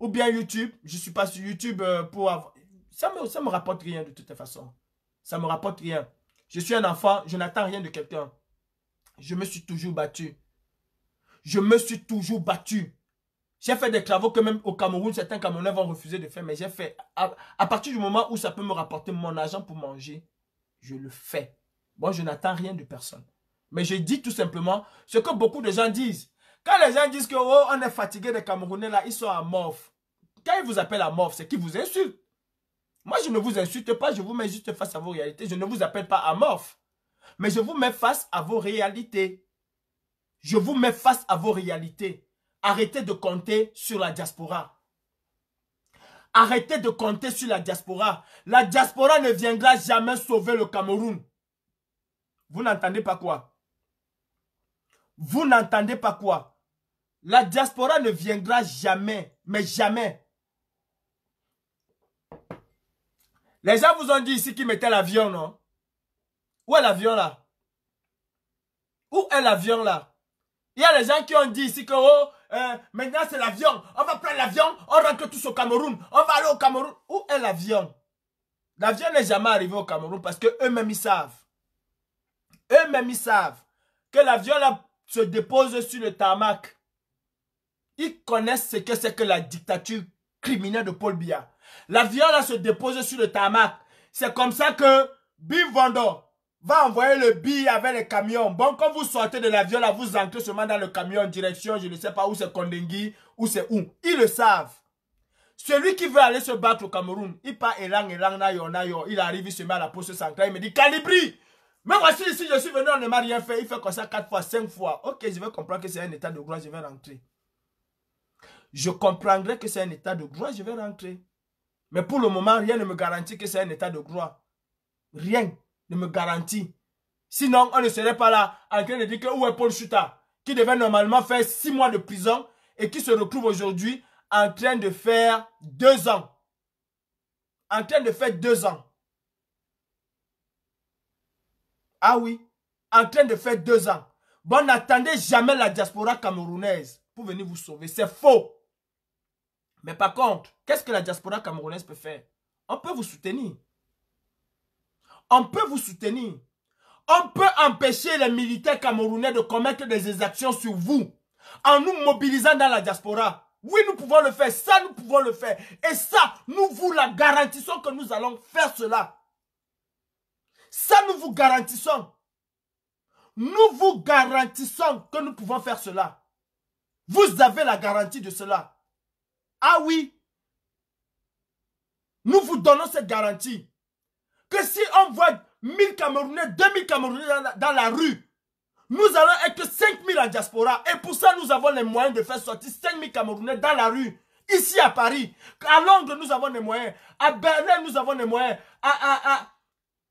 Speaker 1: Ou bien YouTube. Je suis pas sur YouTube euh, pour avoir... Ça ne ça me rapporte rien de toute façon. Ça ne me rapporte rien. Je suis un enfant, je n'attends rien de quelqu'un. Je me suis toujours battu. Je me suis toujours battu. J'ai fait des travaux que même au Cameroun, certains Camerounais vont refuser de faire, mais j'ai fait. À, partir du moment où ça peut me rapporter mon argent pour manger, je le fais. Moi, bon, je n'attends rien de personne. Mais je dis tout simplement ce que beaucoup de gens disent. Quand les gens disent que oh, on est fatigué des Camerounais là, ils sont amorphes. Quand ils vous appellent amorphes, c'est qu'ils vous insultent. Moi, je ne vous insulte pas, je vous mets juste face à vos réalités. Je ne vous appelle pas amorphes mais je vous mets face à vos réalités. Je vous mets face à vos réalités. Arrêtez de compter sur la diaspora. Arrêtez de compter sur la diaspora. La diaspora ne viendra jamais sauver le Cameroun. Vous n'entendez pas quoi vous n'entendez pas quoi La diaspora ne viendra jamais, mais jamais. Les gens vous ont dit ici qu'ils mettaient l'avion, non Où est l'avion là Où est l'avion là Il y a les gens qui ont dit ici que oh, euh, maintenant c'est l'avion. On va prendre l'avion, on rentre tous au Cameroun. On va aller au Cameroun. Où est l'avion L'avion n'est jamais arrivé au Cameroun parce que eux-mêmes ils savent. Eux-mêmes ils savent que l'avion là se déposent sur le tarmac. Ils connaissent ce que c'est que la dictature criminelle de Paul Biya. La viola se dépose sur le tarmac. C'est comme ça que Bill Vando va envoyer le billet avec les camions. Bon, quand vous sortez de la viola, vous entrez seulement dans le camion, en direction, je ne sais pas où c'est Kondengui, ou c'est où. Ils le savent. Celui qui veut aller se battre au Cameroun, il part na Il arrive, il se met à la poste centrale, il me dit Calibri, mais voici ici, je suis venu, on ne m'a rien fait. Il fait comme ça quatre fois, cinq fois. Ok, je vais comprendre que c'est un état de gloire je vais rentrer. Je comprendrai que c'est un état de gloire je vais rentrer. Mais pour le moment, rien ne me garantit que c'est un état de gloire Rien ne me garantit. Sinon, on ne serait pas là en train de dire que où est Paul Chuta, qui devait normalement faire six mois de prison et qui se retrouve aujourd'hui en train de faire deux ans. En train de faire deux ans. Ah oui, en train de faire deux ans. Bon, n'attendez jamais la diaspora camerounaise pour venir vous sauver. C'est faux. Mais par contre, qu'est-ce que la diaspora camerounaise peut faire On peut vous soutenir. On peut vous soutenir. On peut empêcher les militaires camerounais de commettre des exactions sur vous en nous mobilisant dans la diaspora. Oui, nous pouvons le faire. Ça, nous pouvons le faire. Et ça, nous vous la garantissons que nous allons faire cela. Ça, nous vous garantissons. Nous vous garantissons que nous pouvons faire cela. Vous avez la garantie de cela. Ah oui. Nous vous donnons cette garantie. Que si on voit 1000 Camerounais, 2000 Camerounais dans la, rue, nous allons être 5000 en diaspora. Et pour ça, nous avons les moyens de faire sortir 5000 Camerounais dans la rue. Ici à Paris, à Londres, nous avons les moyens. À Berlin, nous avons les moyens. à,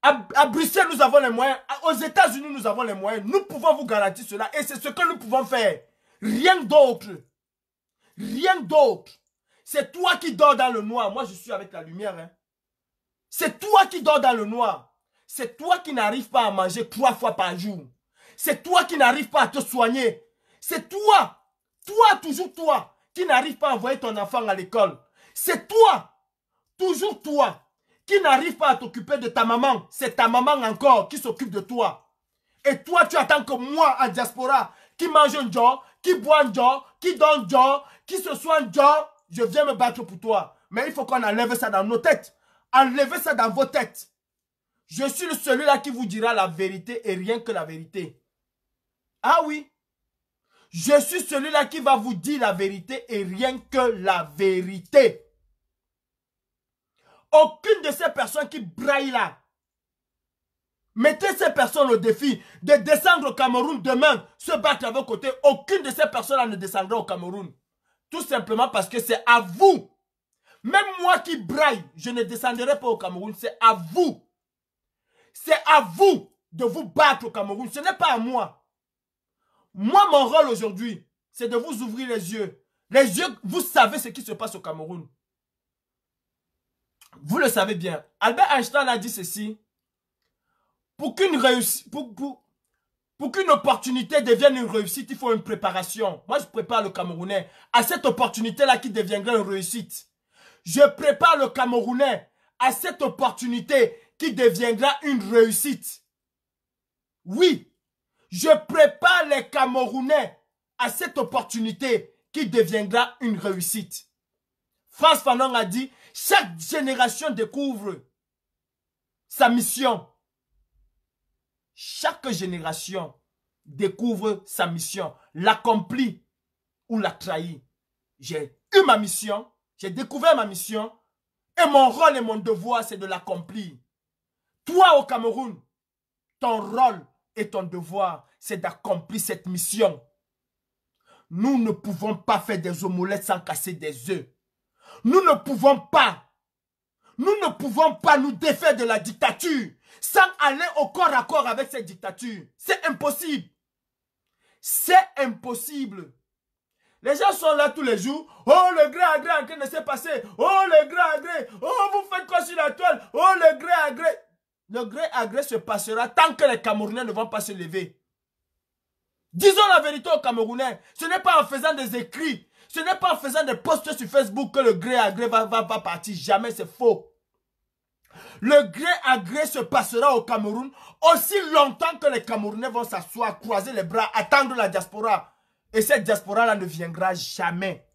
Speaker 1: à, Bruxelles, nous avons les moyens. Aux États-Unis, nous avons les moyens. Nous pouvons vous garantir cela. Et c'est ce que nous pouvons faire. Rien d'autre. Rien d'autre. C'est toi qui dors dans le noir. Moi, je suis avec la lumière. Hein. C'est toi qui dors dans le noir. C'est toi qui n'arrives pas à manger trois fois par jour. C'est toi qui n'arrives pas à te soigner. C'est toi, toi, toujours toi, qui n'arrives pas à envoyer ton enfant à l'école. C'est toi, toujours toi, qui n'arrive pas à t'occuper de ta maman, c'est ta maman encore qui s'occupe de toi. Et toi, tu attends que moi, à diaspora, qui mange un jour, qui boit un jour, qui donne un jour, qui se soigne un jour, je viens me battre pour toi. Mais il faut qu'on enlève ça dans nos têtes. Enlevez ça dans vos têtes. Je suis celui-là qui vous dira la vérité et rien que la vérité. Ah oui. Je suis celui-là qui va vous dire la vérité et rien que la vérité. Aucune de ces personnes qui braillent là, mettez ces personnes au défi de descendre au Cameroun demain, se battre à vos côtés. Aucune de ces personnes là ne descendra au Cameroun. Tout simplement parce que c'est à vous. Même moi qui braille, je ne descendrai pas au Cameroun. C'est à vous. C'est à vous de vous battre au Cameroun. Ce n'est pas à moi. Moi, mon rôle aujourd'hui, c'est de vous ouvrir les yeux. Les yeux, vous savez ce qui se passe au Cameroun. Vous le savez bien, Albert Einstein a dit ceci. Pour qu'une réussite, pour, qu'une opportunité devienne une réussite, il faut une préparation. Moi, je prépare le Camerounais à cette opportunité-là qui deviendra une réussite. Je prépare le Camerounais à cette opportunité qui deviendra une réussite. Oui, je prépare les Camerounais à cette opportunité qui deviendra une réussite. France Fanon a dit, chaque génération découvre sa mission. Chaque génération découvre sa mission, l'accomplit ou la trahit. J'ai eu ma mission, j'ai découvert ma mission et mon rôle et mon devoir, c'est de l'accomplir. Toi au Cameroun, ton rôle et ton devoir, c'est d'accomplir cette mission. Nous ne pouvons pas faire des omelettes sans casser des œufs. Nous ne pouvons pas, nous ne pouvons pas nous défaire de la dictature sans aller au corps à corps avec cette dictature. C'est impossible. C'est impossible. Les gens sont là tous les jours. Oh, le gré à gré en gré ne s'est passé, Oh, le gré à gré. Oh, vous faites quoi sur la toile Oh, le gré à gré. Le gré à gré se passera tant que les Camerounais ne vont pas se lever. Disons la vérité aux Camerounais. Ce n'est pas en faisant des écrits ce n'est pas en faisant des posts sur Facebook que le gré à gré va, partir. Jamais, c'est faux. Le gré à gré se passera au Cameroun aussi longtemps que les Camerounais vont s'asseoir, croiser les bras, attendre la diaspora. Et cette diaspora-là ne viendra jamais.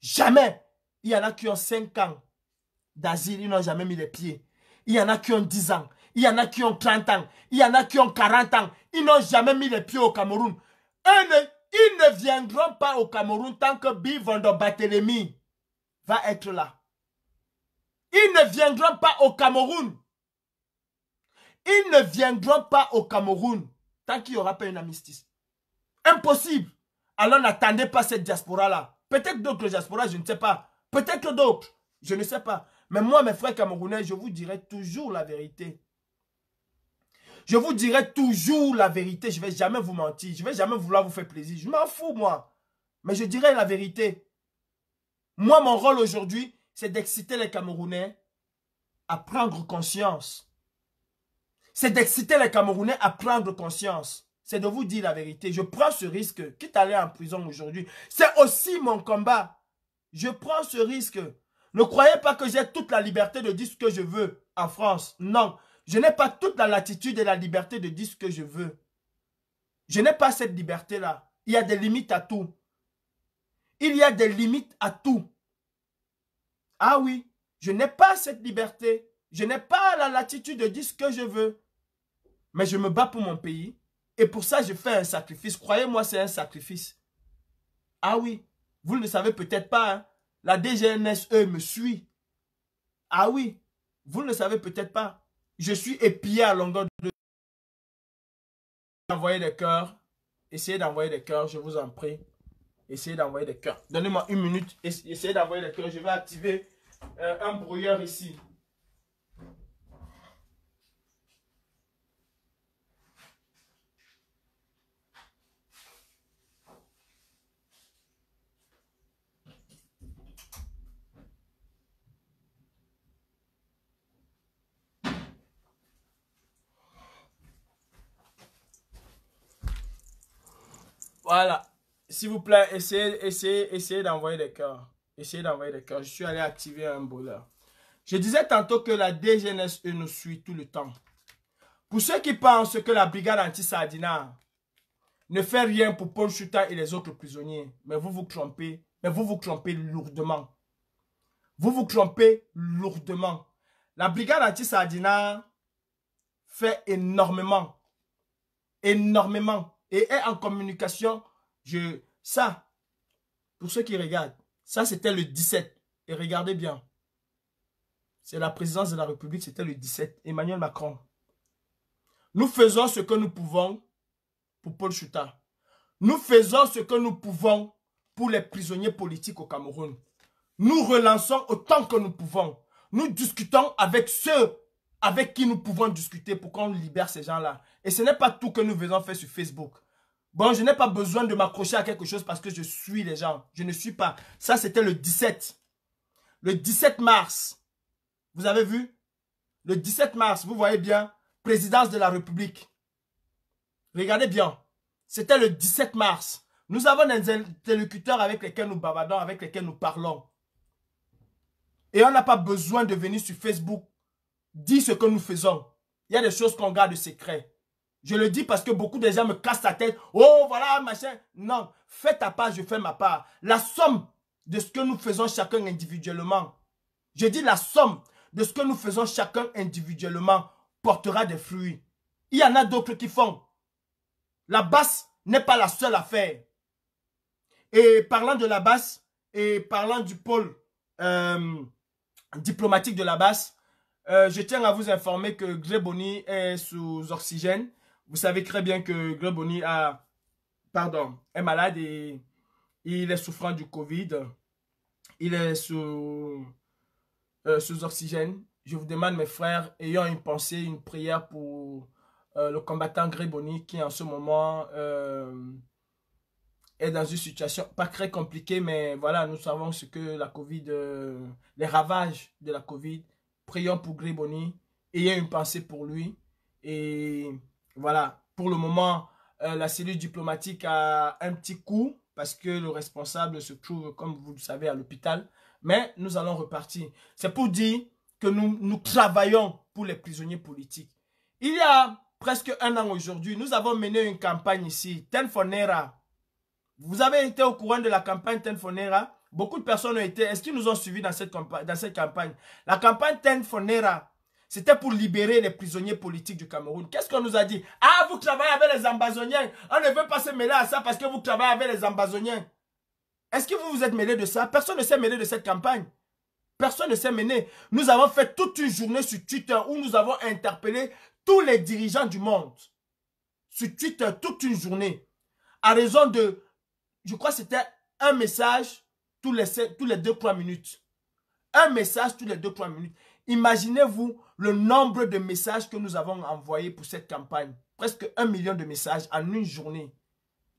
Speaker 1: Jamais. Il y en a qui ont 5 ans d'asile, ils n'ont jamais mis les pieds. Il y en a qui ont 10 ans. Il y en a qui ont 30 ans. Il y en a qui ont 40 ans. Ils n'ont jamais mis les pieds au Cameroun. Un, ils ne viendront pas au Cameroun tant que Bivando Barthélemy va être là. Ils ne viendront pas au Cameroun. Ils ne viendront pas au Cameroun tant qu'il n'y aura pas une amnistie. Impossible. Alors n'attendez pas cette diaspora-là. Peut-être d'autres diasporas, je ne sais pas. Peut-être d'autres, je ne sais pas. Mais moi, mes frères camerounais, je vous dirai toujours la vérité. Je vous dirai toujours la vérité. Je ne vais jamais vous mentir. Je ne vais jamais vouloir vous faire plaisir. Je m'en fous, moi. Mais je dirai la vérité. Moi, mon rôle aujourd'hui, c'est d'exciter les Camerounais à prendre conscience. C'est d'exciter les Camerounais à prendre conscience. C'est de vous dire la vérité. Je prends ce risque, quitte à aller en prison aujourd'hui. C'est aussi mon combat. Je prends ce risque. Ne croyez pas que j'ai toute la liberté de dire ce que je veux en France. Non, je n'ai pas toute la latitude et la liberté de dire ce que je veux. Je n'ai pas cette liberté-là. Il y a des limites à tout. Il y a des limites à tout. Ah oui, je n'ai pas cette liberté. Je n'ai pas la latitude de dire ce que je veux. Mais je me bats pour mon pays. Et pour ça, je fais un sacrifice. Croyez-moi, c'est un sacrifice. Ah oui, vous ne le savez peut-être pas. Hein. La DGNSE me suit. Ah oui, vous ne le savez peut-être pas. Je suis épié à longueur de... Envoyez des cœurs. Essayez d'envoyer des cœurs, je vous en prie. Essayez d'envoyer des cœurs. Donnez-moi une minute. Essayez d'envoyer des cœurs. Je vais activer euh, un brouilleur ici. Voilà. S'il vous plaît, essayez, essayez, d'envoyer des cœurs. Essayez d'envoyer des cœurs. Je suis allé activer un bonheur. Je disais tantôt que la DGNSE nous suit tout le temps. Pour ceux qui pensent que la brigade anti-Sardina ne fait rien pour Paul Chuta et les autres prisonniers, mais vous vous trompez, mais vous vous trompez lourdement. Vous vous trompez lourdement. La brigade anti-Sardina fait énormément. Énormément et est en communication. Je, ça, pour ceux qui regardent, ça c'était le 17. Et regardez bien. C'est la présidence de la République, c'était le 17. Emmanuel Macron. Nous faisons ce que nous pouvons pour Paul Chuta. Nous faisons ce que nous pouvons pour les prisonniers politiques au Cameroun. Nous relançons autant que nous pouvons. Nous discutons avec ceux avec qui nous pouvons discuter pour qu'on libère ces gens-là. Et ce n'est pas tout que nous faisons faire sur Facebook. Bon, je n'ai pas besoin de m'accrocher à quelque chose parce que je suis les gens. Je ne suis pas. Ça, c'était le 17. Le 17 mars. Vous avez vu Le 17 mars, vous voyez bien, présidence de la République. Regardez bien. C'était le 17 mars. Nous avons des interlocuteurs avec lesquels nous bavardons, avec lesquels nous parlons. Et on n'a pas besoin de venir sur Facebook Dis ce que nous faisons. Il y a des choses qu'on garde secret. Je le dis parce que beaucoup de gens me cassent la tête. Oh, voilà, machin. Non, fais ta part, je fais ma part. La somme de ce que nous faisons chacun individuellement, je dis la somme de ce que nous faisons chacun individuellement portera des fruits. Il y en a d'autres qui font. La basse n'est pas la seule affaire. Et parlant de la basse et parlant du pôle euh, diplomatique de la basse, euh, je tiens à vous informer que Greboni est sous oxygène. Vous savez très bien que Greboni a, pardon, est malade et il est souffrant du Covid. Il est sous, euh, sous oxygène. Je vous demande, mes frères, ayant une pensée, une prière pour euh, le combattant Greboni qui en ce moment est dans une situation pas très compliquée, mais voilà, nous savons ce que la Covid, les ravages de la Covid prions pour Griboni, ayez une pensée pour lui. Et voilà, pour le moment, euh, la cellule diplomatique a un petit coup parce que le responsable se trouve, comme vous le savez, à l'hôpital. Mais nous allons repartir. C'est pour dire que nous, nous travaillons pour les prisonniers politiques. Il y a presque un an aujourd'hui, nous avons mené une campagne ici, Tenfonera. Vous avez été au courant de la campagne Tenfonera Beaucoup de personnes ont été... Est-ce qu'ils nous ont suivis dans cette, campagne, La campagne Ten Fonera, c'était pour libérer les prisonniers politiques du Cameroun. Qu'est-ce qu'on nous a dit Ah, vous travaillez avec les ambazoniens. On ne veut pas se mêler à ça parce que vous travaillez avec les ambazoniens. Est-ce que vous vous êtes mêlé de ça Personne ne s'est mêlé de cette campagne. Personne ne s'est mêlé. Nous avons fait toute une journée sur Twitter où nous avons interpellé tous les dirigeants du monde. Sur Twitter, toute une journée. À raison de, je crois que c'était un message tous les, tous les 2-3 minutes. Un message tous les deux trois minutes. Imaginez-vous le nombre de messages que nous avons envoyés pour cette campagne. Presque un million de messages en une journée.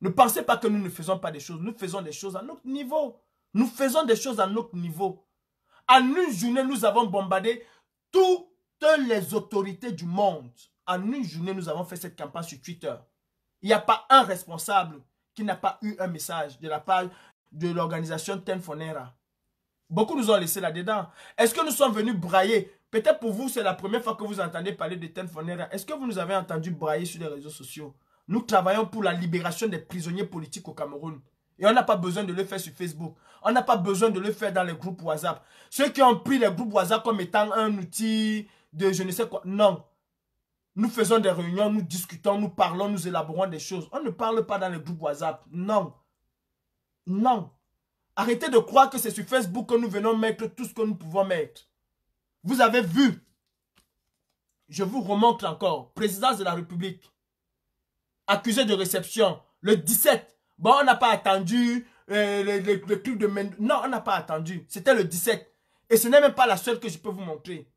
Speaker 1: Ne pensez pas que nous ne faisons pas des choses. Nous faisons des choses à notre niveau. Nous faisons des choses à notre niveau. En une journée, nous avons bombardé toutes les autorités du monde. En une journée, nous avons fait cette campagne sur Twitter. Il n'y a pas un responsable qui n'a pas eu un message de la page de l'organisation Tenfonera. Beaucoup nous ont laissé là-dedans. Est-ce que nous sommes venus brailler Peut-être pour vous, c'est la première fois que vous entendez parler de Tenfonera. Est-ce que vous nous avez entendu brailler sur les réseaux sociaux Nous travaillons pour la libération des prisonniers politiques au Cameroun. Et on n'a pas besoin de le faire sur Facebook. On n'a pas besoin de le faire dans les groupes WhatsApp. Ceux qui ont pris les groupes WhatsApp comme étant un outil de je ne sais quoi. Non. Nous faisons des réunions, nous discutons, nous parlons, nous élaborons des choses. On ne parle pas dans les groupes WhatsApp. Non. Non. Arrêtez de croire que c'est sur Facebook que nous venons mettre tout ce que nous pouvons mettre. Vous avez vu. Je vous remontre encore. Président de la République. Accusé de réception. Le 17. Bon, on n'a pas attendu euh, le, de Non, on n'a pas attendu. C'était le 17. Et ce n'est même pas la seule que je peux vous montrer.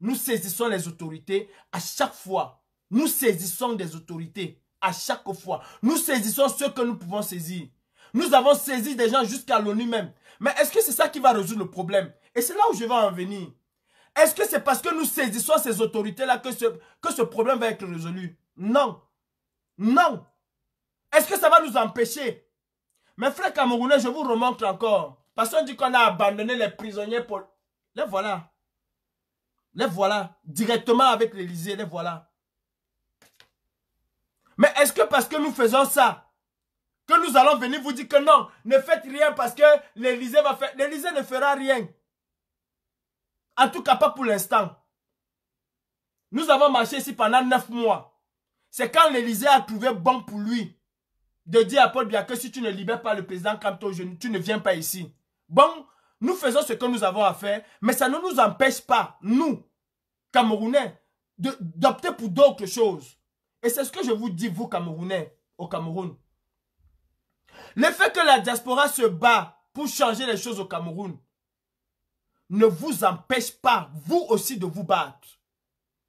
Speaker 1: Nous saisissons les autorités à chaque fois. Nous saisissons des autorités à chaque fois. Nous saisissons ce que nous pouvons saisir. Nous avons saisi des gens jusqu'à l'ONU même. Mais est-ce que c'est ça qui va résoudre le problème Et c'est là où je vais en venir. Est-ce que c'est parce que nous saisissons ces autorités-là que ce, que ce problème va être résolu Non. Non. Est-ce que ça va nous empêcher Mes frères camerounais, je vous remontre encore. Parce qu'on dit qu'on a abandonné les prisonniers pour... Les voilà. Les voilà. Directement avec l'Élysée, les voilà. Mais est-ce que parce que nous faisons ça, que nous allons venir vous dire que non, ne faites rien parce que l'Élysée va faire. L'Élysée ne fera rien. En tout cas, pas pour l'instant. Nous avons marché ici pendant neuf mois. C'est quand l'Élysée a trouvé bon pour lui de dire à Paul Biya que si tu ne libères pas le président Camto, tu ne viens pas ici. Bon, nous faisons ce que nous avons à faire, mais ça ne nous empêche pas, nous, Camerounais, d'opter pour d'autres choses. Et c'est ce que je vous dis, vous, Camerounais, au Cameroun. Le fait que la diaspora se bat pour changer les choses au Cameroun ne vous empêche pas, vous aussi, de vous battre.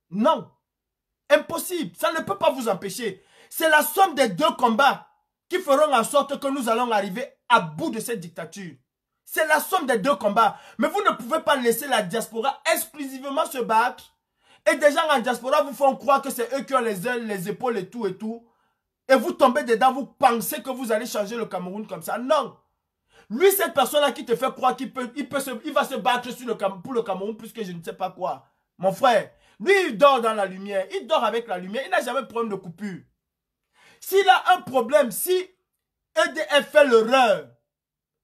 Speaker 1: Non. Impossible. Ça ne peut pas vous empêcher. C'est la somme des deux combats qui feront en sorte que nous allons arriver à bout de cette dictature. C'est la somme des deux combats. Mais vous ne pouvez pas laisser la diaspora exclusivement se battre. Et des gens en diaspora vous font croire que c'est eux qui ont les ailes, les épaules et tout et tout et vous tombez dedans, vous pensez que vous allez changer le Cameroun comme ça. Non. Lui, cette personne-là qui te fait croire qu'il peut, il peut va se battre pour le Cameroun puisque je ne sais pas quoi. Mon frère, lui, il dort dans la lumière. Il dort avec la lumière. Il n'a jamais de problème de coupure. S'il a un problème, si EDF fait l'erreur,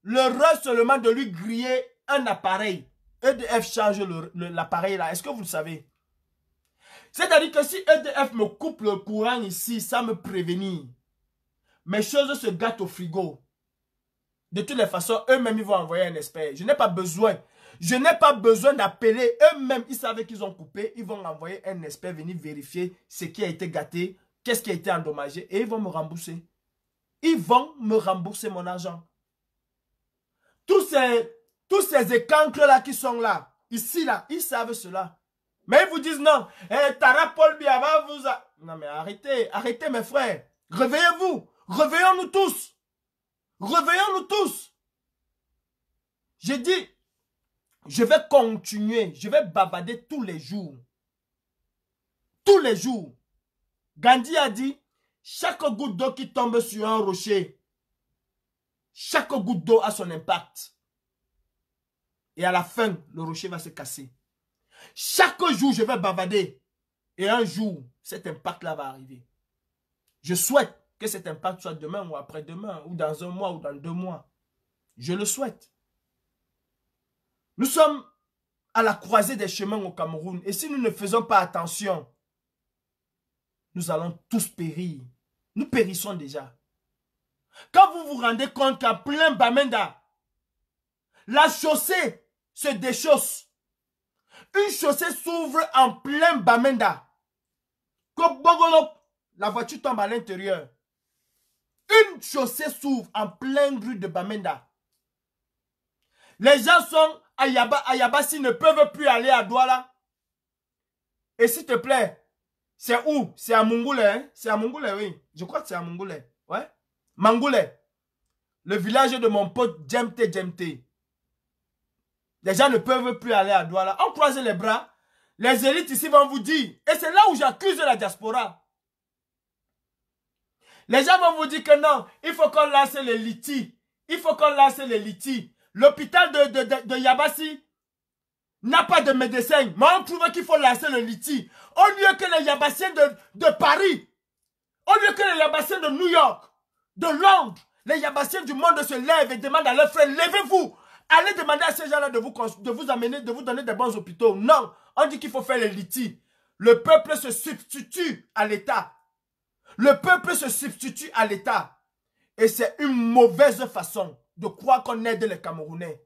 Speaker 1: l'erreur seulement de lui griller un appareil, EDF change l'appareil là. Est-ce que vous le savez c'est-à-dire que si EDF me coupe le courant ici ça me prévenir, mes choses se gâtent au frigo. De toutes les façons, eux-mêmes, ils vont envoyer un expert. Je n'ai pas besoin. Je n'ai pas besoin d'appeler. Eux-mêmes, ils savaient qu'ils ont coupé. Ils vont envoyer un expert venir vérifier ce qui a été gâté, qu'est-ce qui a été endommagé. Et ils vont me rembourser. Ils vont me rembourser mon argent. Tous ces, tous ces écancres-là qui sont là, ici, là, ils savent cela. Mais ils vous disent non. Eh, Tara Paul Biava vous a... Non mais arrêtez, arrêtez mes frères. Réveillez-vous. Réveillons-nous tous. Réveillons-nous tous. J'ai dit, je vais continuer. Je vais bavader tous les jours. Tous les jours. Gandhi a dit, chaque goutte d'eau qui tombe sur un rocher, chaque goutte d'eau a son impact. Et à la fin, le rocher va se casser. Chaque jour, je vais bavader Et un jour, cet impact-là va arriver. Je souhaite que cet impact soit demain ou après-demain, ou dans un mois ou dans deux mois. Je le souhaite. Nous sommes à la croisée des chemins au Cameroun. Et si nous ne faisons pas attention, nous allons tous périr. Nous périssons déjà. Quand vous vous rendez compte qu'à plein Bamenda, la chaussée se déchausse, une chaussée s'ouvre en plein Bamenda. la voiture tombe à l'intérieur. Une chaussée s'ouvre en plein rue de Bamenda. Les gens sont à Yaba, ne peuvent plus aller à Douala. Et s'il te plaît, c'est où C'est à Mongoulé, hein? C'est à Mongoulé, oui. Je crois que c'est à Mongoulé. Ouais. Le village de mon pote Djemte Djemte. Les gens ne peuvent plus aller à Douala. On croise les bras. Les élites ici vont vous dire. Et c'est là où j'accuse la diaspora. Les gens vont vous dire que non, il faut qu'on lance les litis. Il faut qu'on lance les litis. L'hôpital de, de, Yabassi n'a pas de médecin. Mais on trouve qu'il faut lancer le liti. Au lieu que les Yabassiens de, Paris, au lieu que les Yabassiens de New York, de Londres, les Yabassiens du monde se lèvent et demandent à leurs frères, levez-vous, Allez demander à ces gens-là de vous, de vous amener, de vous donner des bons hôpitaux. Non, on dit qu'il faut faire les litis. Le peuple se substitue à l'État. Le peuple se substitue à l'État. Et c'est une mauvaise façon de croire qu'on aide les Camerounais.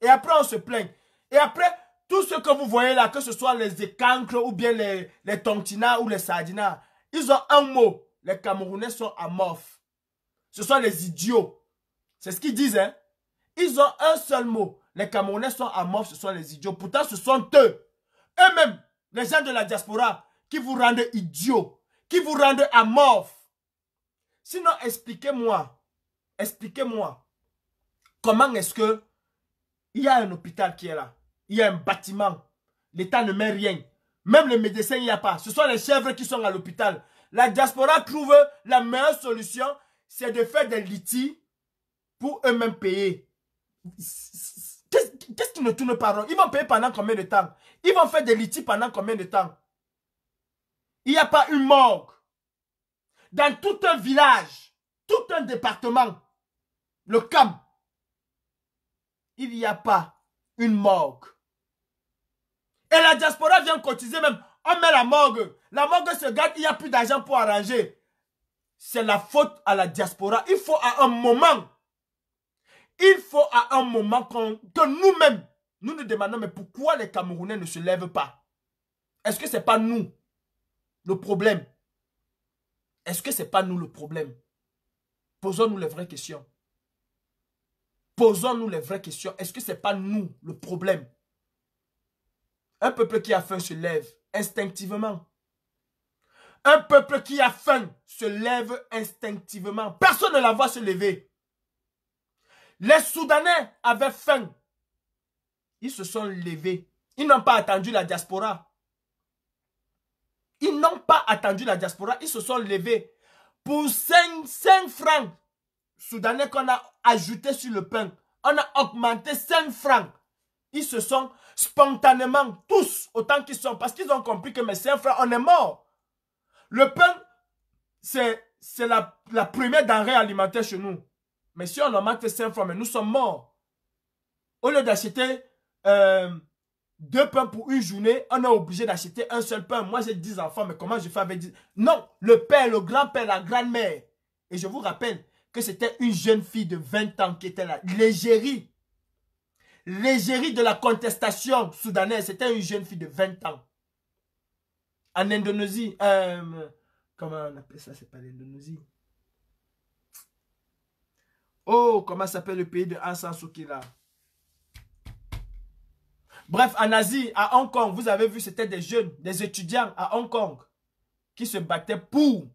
Speaker 1: Et après, on se plaint. Et après, tout ce que vous voyez là, que ce soit les écancres ou bien les, les tontinas ou les sardina, ils ont un mot. Les Camerounais sont amorphes. Ce sont les idiots. C'est ce qu'ils disent, hein. Ils ont un seul mot. Les Camerounais sont amorphes, ce sont les idiots. Pourtant, ce sont eux. Eux-mêmes, les gens de la diaspora, qui vous rendent idiots, qui vous rendent amorphes. Sinon, expliquez-moi, expliquez-moi, comment est-ce que il y a un hôpital qui est là, il y a un bâtiment, l'État ne met rien, même le médecin, il n'y a pas. Ce sont les chèvres qui sont à l'hôpital. La diaspora trouve la meilleure solution, c'est de faire des litis pour eux-mêmes payer. Qu'est-ce qui ne tourne pas rond Ils vont payer pendant combien de temps Ils vont faire des litiges pendant combien de temps Il n'y a pas une morgue. Dans tout un village, tout un département, le camp, il n'y a pas une morgue. Et la diaspora vient cotiser même. On met la morgue. La morgue se garde, il n'y a plus d'argent pour arranger. C'est la faute à la diaspora. Il faut à un moment il faut à un moment que nous-mêmes, nous nous demandons, mais pourquoi les Camerounais ne se lèvent pas Est-ce que ce n'est pas nous le problème Est-ce que ce n'est pas nous le problème Posons-nous les vraies questions. Posons-nous les vraies questions. Est-ce que ce n'est pas nous le problème Un peuple qui a faim se lève instinctivement. Un peuple qui a faim se lève instinctivement. Personne ne la voit se lever. Les Soudanais avaient faim. Ils se sont levés. Ils n'ont pas attendu la diaspora. Ils n'ont pas attendu la diaspora. Ils se sont levés pour 5, francs soudanais qu'on a ajouté sur le pain. On a augmenté 5 francs. Ils se sont spontanément, tous, autant qu'ils sont, parce qu'ils ont compris que mes 5 francs, on est mort. Le pain, c'est la première denrée alimentaire chez nous. Mais si on en marque 5 fois, mais nous sommes morts. Au lieu d'acheter euh, deux pains pour une journée, on est obligé d'acheter un seul pain. Moi, j'ai 10 enfants, mais comment je fais avec 10 Non, le père, le grand-père, la grand-mère. Et je vous rappelle que c'était une jeune fille de 20 ans qui était là. L'égérie. L'égérie de la contestation soudanaise, c'était une jeune fille de 20 ans. En Indonésie, euh, comment on appelle ça C'est pas l'Indonésie. Oh, comment s'appelle le pays de Ansan là? Bref, en Asie, à Hong Kong, vous avez vu, c'était des jeunes, des étudiants à Hong Kong qui se battaient pour,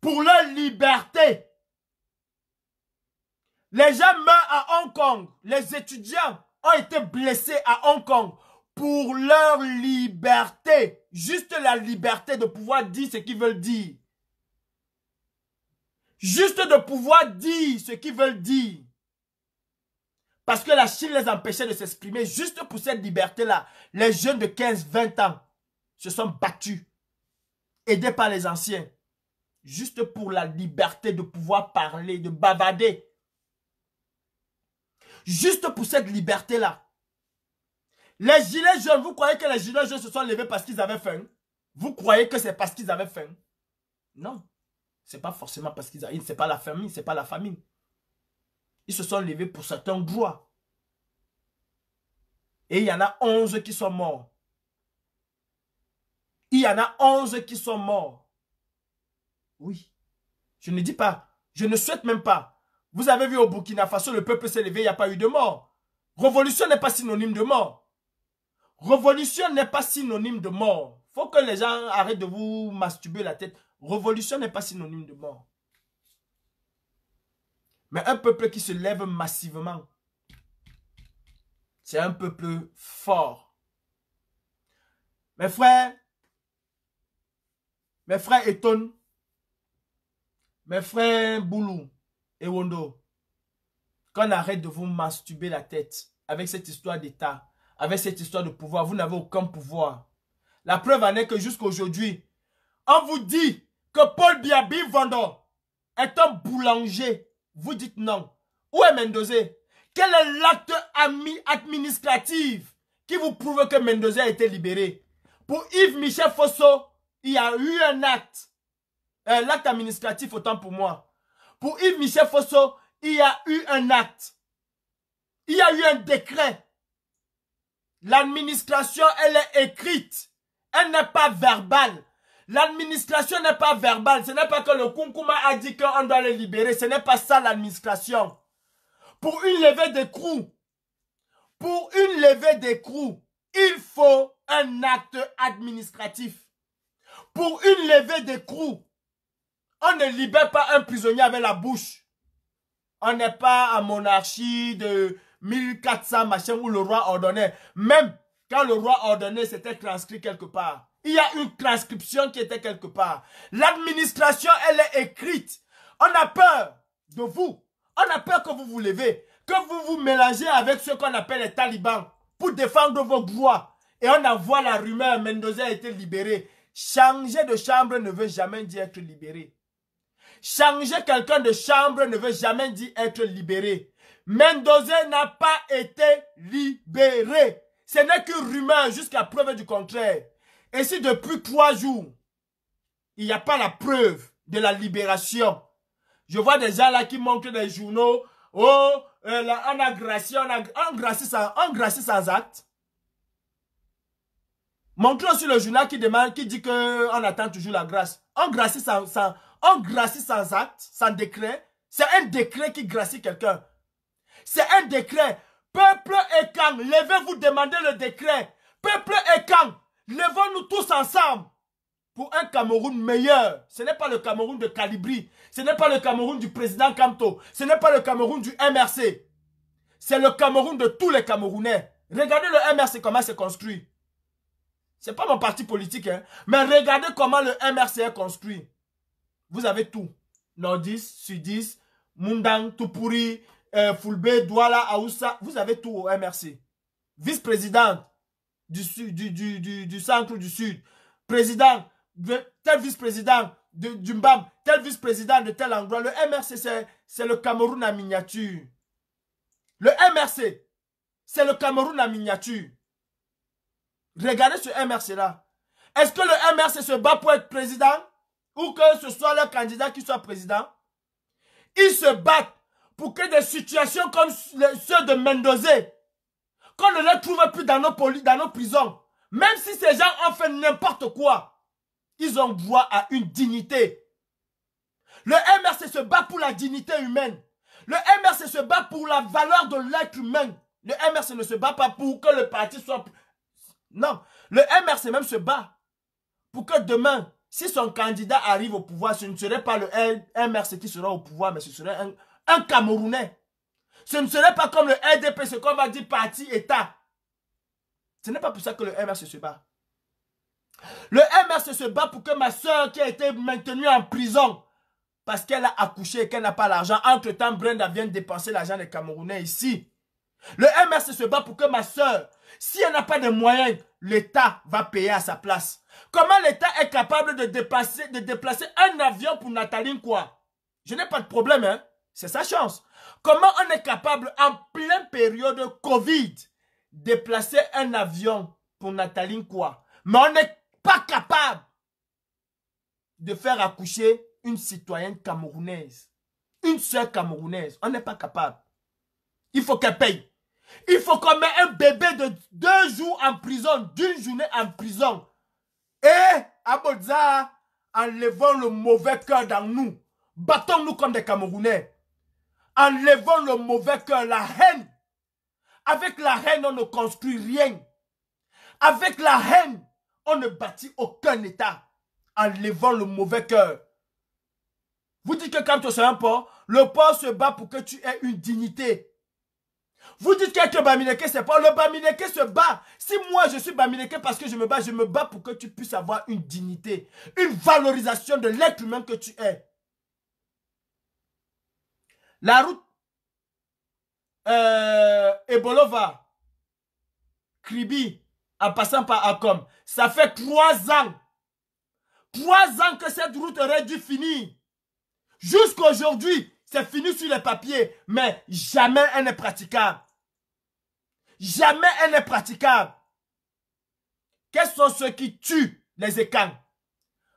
Speaker 1: pour leur liberté. Les gens meurent à Hong Kong. Les étudiants ont été blessés à Hong Kong pour leur liberté. Juste la liberté de pouvoir dire ce qu'ils veulent dire. Juste de pouvoir dire ce qu'ils veulent dire. Parce que la Chine les empêchait de s'exprimer. Juste pour cette liberté-là, les jeunes de 15-20 ans se sont battus. Aidés par les anciens. Juste pour la liberté de pouvoir parler, de bavader. Juste pour cette liberté-là. Les gilets jaunes, vous croyez que les gilets jaunes se sont levés parce qu'ils avaient faim Vous croyez que c'est parce qu'ils avaient faim Non. C'est pas forcément parce qu'ils ce c'est pas la famine, c'est pas la famine. Ils se sont levés pour certains bois Et il y en a 11 qui sont morts. Il y en a 11 qui sont morts. Oui. Je ne dis pas. Je ne souhaite même pas. Vous avez vu au Burkina Faso, le peuple s'est levé, il n'y a pas eu de mort. Révolution n'est pas synonyme de mort. Révolution n'est pas synonyme de mort. Faut que les gens arrêtent de vous masturber la tête. Révolution n'est pas synonyme de mort. Mais un peuple qui se lève massivement, c'est un peuple fort. Mes frères, mes frères Eton, mes frères Boulou et Wondo, qu'on arrête de vous masturber la tête avec cette histoire d'État, avec cette histoire de pouvoir, vous n'avez aucun pouvoir. La preuve en est que jusqu'à aujourd'hui, on vous dit que Paul Biabi Vendor est un boulanger, vous dites non. Où est Mendoza Quel est l'acte administratif qui vous prouve que Mendoza a été libéré Pour Yves Michel Fosso, il y a eu un acte. Euh, l'acte administratif, autant pour moi. Pour Yves Michel Fosso, il y a eu un acte. Il y a eu un décret. L'administration, elle est écrite. Elle n'est pas verbale. L'administration n'est pas verbale. Ce n'est pas que le Kunkuma a dit qu'on doit le libérer. Ce n'est pas ça l'administration. Pour une levée d'écrou, pour une levée d'écrou, il faut un acte administratif. Pour une levée d'écrou, on ne libère pas un prisonnier avec la bouche. On n'est pas en monarchie de 1400 machin où le roi ordonnait. Même quand le roi ordonnait, c'était transcrit quelque part. Il y a une transcription qui était quelque part. L'administration, elle est écrite. On a peur de vous. On a peur que vous vous levez, que vous vous mélangez avec ce qu'on appelle les talibans pour défendre vos droits. Et on envoie la rumeur, Mendoza a été libéré. Changer de chambre ne veut jamais dire être libéré. Changer quelqu'un de chambre ne veut jamais dire être libéré. Mendoza n'a pas été libéré. Ce n'est qu'une rumeur jusqu'à preuve du contraire. Et si depuis trois jours, il n'y a pas la preuve de la libération, je vois des gens là qui montrent des journaux, oh, euh, on a gracié, on a, sans, acte. Montrons sur le journal qui demande, qui dit qu'on attend toujours la grâce. On gracie sans, acte, sans décret. C'est un décret qui gracie quelqu'un. C'est un décret. Peuple et camp, levez-vous, demandez le décret. Peuple et camp. Levons-nous tous ensemble pour un Cameroun meilleur. Ce n'est pas le Cameroun de Calibri. Ce n'est pas le Cameroun du président Camto. Ce n'est pas le Cameroun du MRC. C'est le Cameroun de tous les Camerounais. Regardez le MRC, comment c'est construit. C'est pas mon parti politique, hein. Mais regardez comment le MRC est construit. Vous avez tout. Nordis, Sudis, Mundang, Tupuri, euh, Fulbe, Douala, Aoussa. Vous avez tout au MRC. vice président du, du, du, centre du sud, président, tel vice-président du MBAM, tel vice-président de tel endroit. Le MRC, c'est le Cameroun à miniature. Le MRC, c'est le Cameroun à miniature. Regardez ce MRC là. Est-ce que le MRC se bat pour être président ou que ce soit le candidat qui soit président Ils se battent pour que des situations comme ceux de Mendoza qu'on ne les trouve plus dans nos, polis, dans nos prisons. Même si ces gens ont fait n'importe quoi, ils ont droit à une dignité. Le MRC se bat pour la dignité humaine. Le MRC se bat pour la valeur de l'être humain. Le MRC ne se bat pas pour que le parti soit... Non, le MRC même se bat pour que demain, si son candidat arrive au pouvoir, ce ne serait pas le MRC qui sera au pouvoir, mais ce serait un Camerounais. Ce ne serait pas comme le RDP, ce qu'on va dire parti-État. Ce n'est pas pour ça que le MRC se bat. Le MRC se bat pour que ma soeur qui a été maintenue en prison, parce qu'elle a accouché et qu'elle n'a pas l'argent, entre-temps, Brenda vient dépenser l'argent des Camerounais ici. Le MRC se bat pour que ma soeur, si elle n'a pas de moyens, l'État va payer à sa place. Comment l'État est capable de, déplacer, de déplacer un avion pour Nathalie quoi Je n'ai pas de problème, hein. C'est sa chance. Comment on est capable, en pleine période Covid, de placer un avion pour Nathalie quoi Mais on n'est pas capable de faire accoucher une citoyenne camerounaise. Une soeur camerounaise. On n'est pas capable. Il faut qu'elle paye. Il faut qu'on mette un bébé de deux jours en prison, d'une journée en prison. Et, à en enlevons le mauvais cœur dans nous. Battons-nous comme des Camerounais. Enlevant le mauvais cœur, la haine. Avec la haine, on ne construit rien. Avec la haine, on ne bâtit aucun État. Enlevant le mauvais cœur. Vous dites que quand tu es un porc, le port se bat pour que tu aies une dignité. Vous dites que le Bamineke, c'est pas. Le Bamineke se bat. Si moi je suis Bamineke parce que je me bats, je me bats pour que tu puisses avoir une dignité, une valorisation de l'être humain que tu es. La route euh, Ebolova, Kribi, en passant par Akom, ça fait trois ans. Trois ans que cette route aurait dû finir. Jusqu'aujourd'hui, c'est fini sur les papiers, mais jamais elle n'est praticable. Jamais elle n'est praticable. Quels sont ceux qui tuent les écans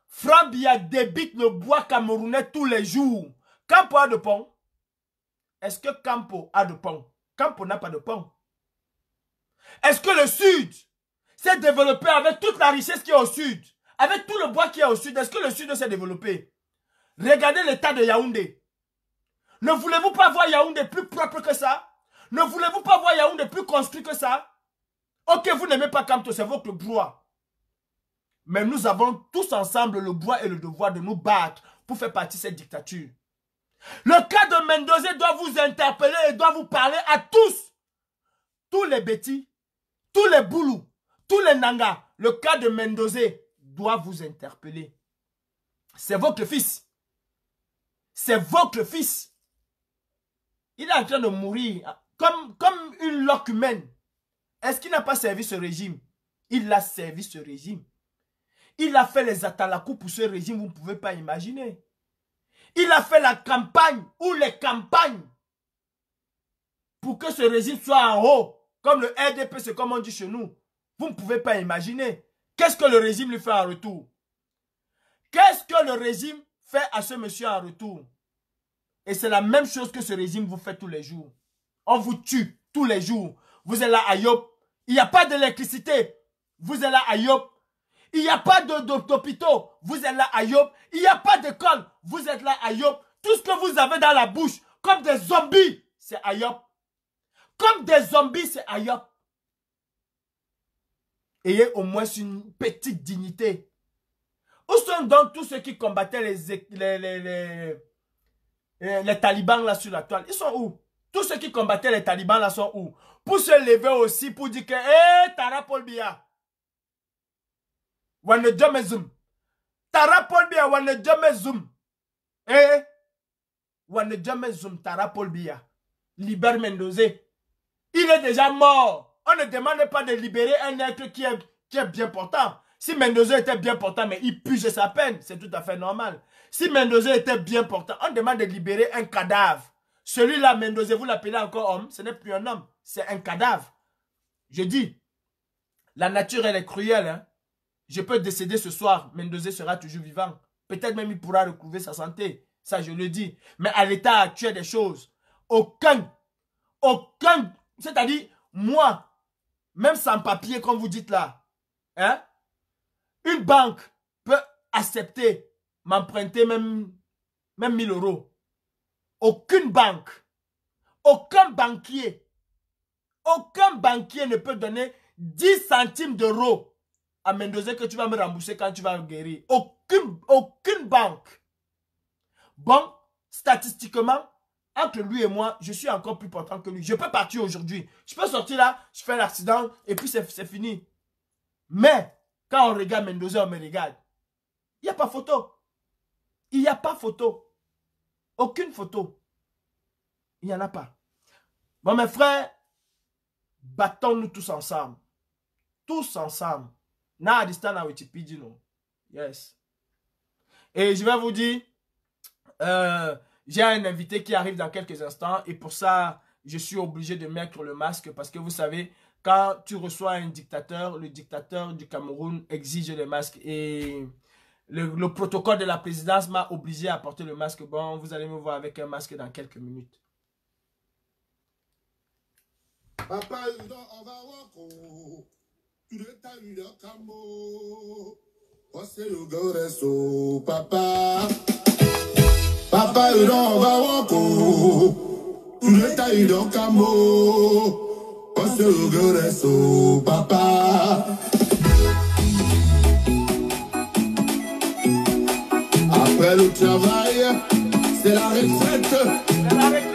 Speaker 1: Frambia débite le bois camerounais tous les jours. Quand pas de Pont, est-ce que Campo a de pont Campo n'a pas de pont. Est-ce que le Sud s'est développé avec toute la richesse qui est au Sud Avec tout le bois qui est au Sud, est-ce que le Sud s'est développé Regardez l'état de Yaoundé. Ne voulez-vous pas voir Yaoundé plus propre que ça Ne voulez-vous pas voir Yaoundé plus construit que ça Ok, vous n'aimez pas Campo, c'est votre bois. Mais nous avons tous ensemble le bois et le devoir de nous battre pour faire partie de cette dictature. Le cas de Mendoza doit vous interpeller et doit vous parler à tous. Tous les bêtis tous les Boulous, tous les Nanga. Le cas de Mendoza doit vous interpeller. C'est votre fils. C'est votre fils. Il est en train de mourir comme, comme une loque humaine. Est-ce qu'il n'a pas servi ce régime Il a servi ce régime. Il a fait les atalakou pour ce régime, vous ne pouvez pas imaginer. Il a fait la campagne ou les campagnes pour que ce régime soit en haut, comme le RDP, c'est comme on dit chez nous. Vous ne pouvez pas imaginer. Qu'est-ce que le régime lui fait en retour Qu'est-ce que le régime fait à ce monsieur en retour Et c'est la même chose que ce régime vous fait tous les jours. On vous tue tous les jours. Vous êtes là à Yop. Il n'y a pas d'électricité. Vous êtes là à Yop. Il n'y a pas d'hôpitaux, vous êtes là à Yop. Il n'y a pas d'école, vous êtes là à Yop. Tout ce que vous avez dans la bouche, comme des zombies, c'est à Yop. Comme des zombies, c'est à Yop. Ayez au moins une petite dignité. Où sont donc tous ceux qui combattaient les, les, les, les, talibans là sur la toile Ils sont où Tous ceux qui combattaient les talibans là sont où Pour se lever aussi, pour dire que, hé, eh, Tara Paul jome Tara tarapol bia zoom, jome eh bia libère Mendozé il est déjà mort on ne demande pas de libérer un être qui est, qui est bien portant si Mendoza était bien portant, mais il puge sa peine, c'est tout à fait normal. Si Mendoza était bien portant, on demande de libérer un cadavre. Celui-là, Mendoza, vous l'appelez encore homme, ce n'est plus un homme, c'est un cadavre. Je dis, la nature, elle est cruelle. Hein? Je peux décéder ce soir, Mendoza sera toujours vivant. Peut-être même il pourra retrouver sa santé. Ça, je le dis. Mais à l'état actuel des choses, aucun, aucun, c'est-à-dire moi, même sans papier, comme vous dites là, hein, une banque peut accepter m'emprunter même, même 1000 euros. Aucune banque, aucun banquier, aucun banquier ne peut donner 10 centimes d'euros à Mendoza que tu vas me rembourser quand tu vas guérir. Aucune, aucune banque. Bon, statistiquement, entre lui et moi, je suis encore plus portant que lui. Je peux partir aujourd'hui. Je peux sortir là, je fais l'accident et puis c'est fini. Mais, quand on regarde Mendoza, on me regarde. Il n'y a pas photo. Il n'y a pas photo. Aucune photo. Il n'y en a pas. Bon, mes frères, battons-nous tous ensemble. Tous ensemble. Now I understand how it's Yes. Et je vais vous dire, euh, j'ai un invité qui arrive dans quelques instants et pour ça, je suis obligé de mettre le masque parce que vous savez, quand tu reçois un dictateur, le dictateur du Cameroun exige le masque et le, protocole de la présidence m'a obligé à porter le masque. Bon, vous allez me voir avec un masque dans quelques minutes. Papa, later oh. you don't come What say you go papa Papa don't come oh, oh. What say papa Après le travail, c'est la retraite. C'est la retraite.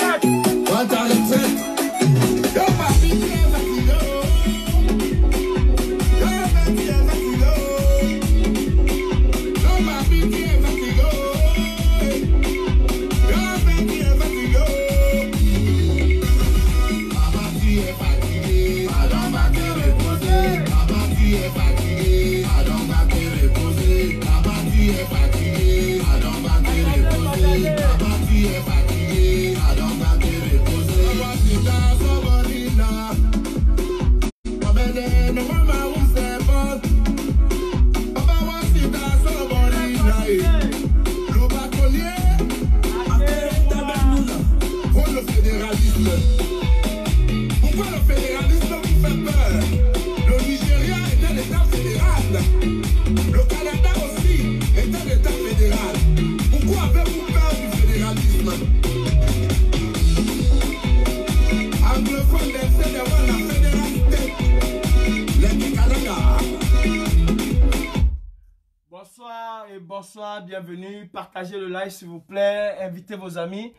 Speaker 1: Bonsoir et bonsoir, bienvenue. Partagez le live s'il vous plaît, invitez vos amis.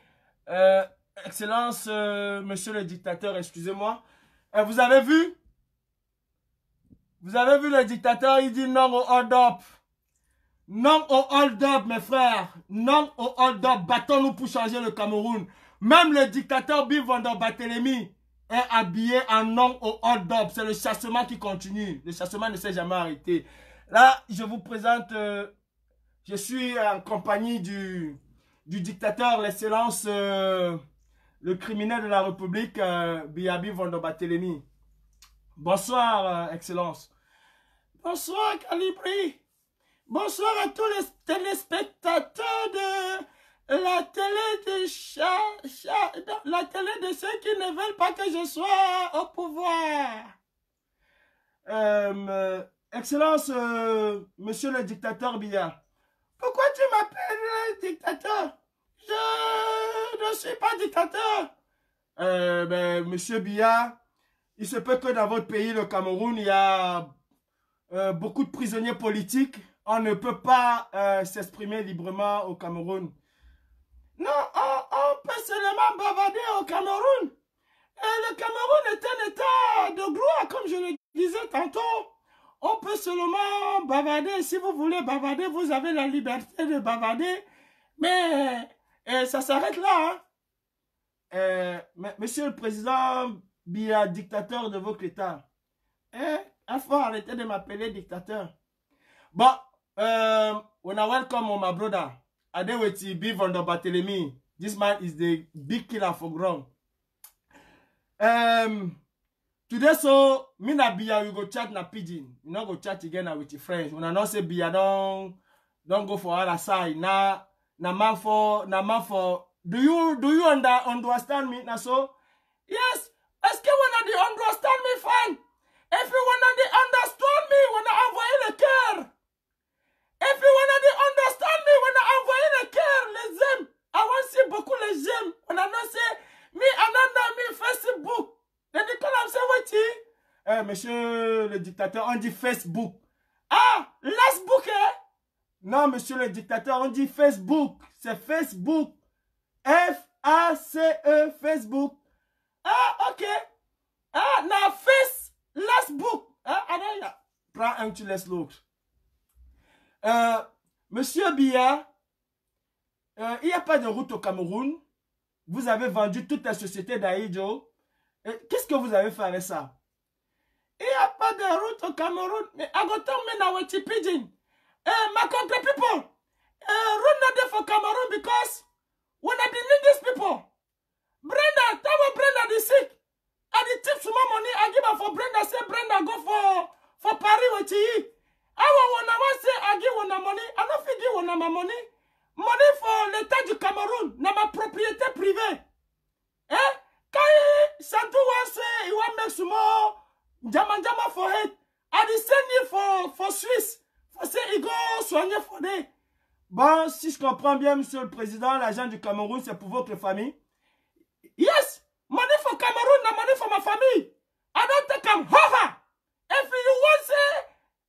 Speaker 1: Euh, excellence, euh, monsieur le dictateur, excusez-moi. Euh, vous avez vu Vous avez vu le dictateur, il dit non au hold-up. Non au hold-up, mes frères. Non au hold-up. Battons-nous pour changer le Cameroun. Même le dictateur Der Barthélemy est habillé en non au hold-up. C'est le chassement qui continue. Le chassement ne s'est jamais arrêté. Là, je vous présente, euh, je suis en compagnie du, du dictateur, l'excellence, euh, le criminel de la République, euh, Biabi Vondobatelemi. Bonsoir, excellence. Bonsoir, Calibri. Bonsoir à tous les téléspectateurs de la télé de, la télé de ceux qui ne veulent pas que je sois au pouvoir. Euh, Excellence, euh, monsieur le dictateur Billard, pourquoi tu m'appelles dictateur Je ne suis pas dictateur. Euh, ben, monsieur Billard, il se peut que dans votre pays, le Cameroun, il y a euh, beaucoup de prisonniers politiques. On ne peut pas s'exprimer librement au Cameroun. Non, on, on, peut seulement bavader au Cameroun. Et le Cameroun est un état de gloire, comme je le disais tantôt. On peut seulement bavarder. Si vous voulez bavarder, vous avez la liberté de bavarder. Mais eh, ça s'arrête là. Hein. Eh, monsieur le Président, Bia, dictateur de vos critères Hein? Eh, Il faut arrêter de m'appeler dictateur. Bon, euh, on a welcome my brother. Adeweti B. This man is the big killer for ground. Euh, today so me na biya we go chat na pidgin We no go chat again na with your friends una no say biya don don go for other side na na man for na man for do you do you under, understand me na so yes eske wanna dey understand me fine if you wanna dey understand me wanna avoid the care if you wanna dey understand me wanna avoid the care les aime i wan see beaucoup les aime una no say me another me facebook Eh, monsieur le dictateur, on dit Facebook. Ah, Facebook, hein? Non, monsieur le dictateur, on dit Facebook. C'est Facebook. F-A-C-E, Facebook. Ah, ok. Ah, non, face, Facebook. Ah, prends un, tu laisses l'autre. Euh, monsieur Bia, euh, il n'y a pas de route au Cameroun. Vous avez vendu toute la société d'Aïdjo. Qu'est-ce que vous avez fait avec ça Il n'y a pas de route au Cameroun. Mais Agotong eh Pidgin. Ma country people. eh route not there for Cameroon because we I need these people. Brenda, that was Brenda the sick. I did tips my money. I give her for Brenda. Say Brenda go for for Paris with you. I want one say I give one money. I don't feel give my money. Money for l'État du Cameroun, Na ma propriété privée. Hein? Kai Santuwa say he want make some more jama jama for it. I dey send you for, for Suisse. For say go soigner for day. Bon, si je comprends bien, Monsieur le Président, l'agent du Cameroun, c'est pour votre famille. Yes, money for Cameroun, na money for ma famille. I don't take him. ha If you want say,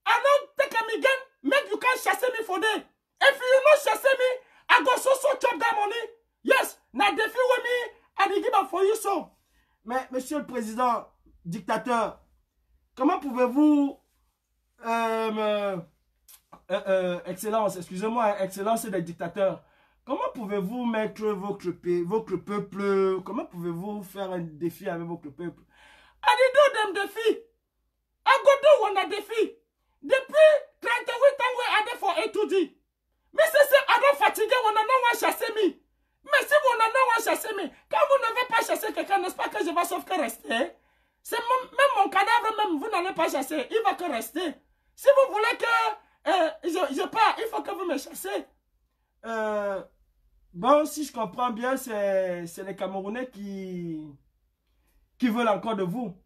Speaker 1: I don't take him again, make you can chasse me for day. If you not chasse me, I go so so chop that money. Yes, na defi with me, mais, monsieur le président, dictateur, comment pouvez-vous, euh, euh, euh, excellence, excusez-moi, excellence des dictateurs, comment pouvez-vous mettre votre, votre peuple, comment pouvez-vous faire un défi avec votre peuple Adido, dit, défi. À on a défi. Depuis 38 ans, on a des fois étudié. Mais c'est avant fatigué, on a un chassé, mais si vous n'en avez chassé, mais quand vous n'avez pas chassé quelqu'un, n'est-ce pas que je vais sauf que rester C'est même mon cadavre, même vous n'allez pas chasser, il va que rester. Si vous voulez que euh, je, je pars, il faut que vous me chassiez. Euh, bon, si je comprends bien, c'est les Camerounais qui, qui veulent encore de vous.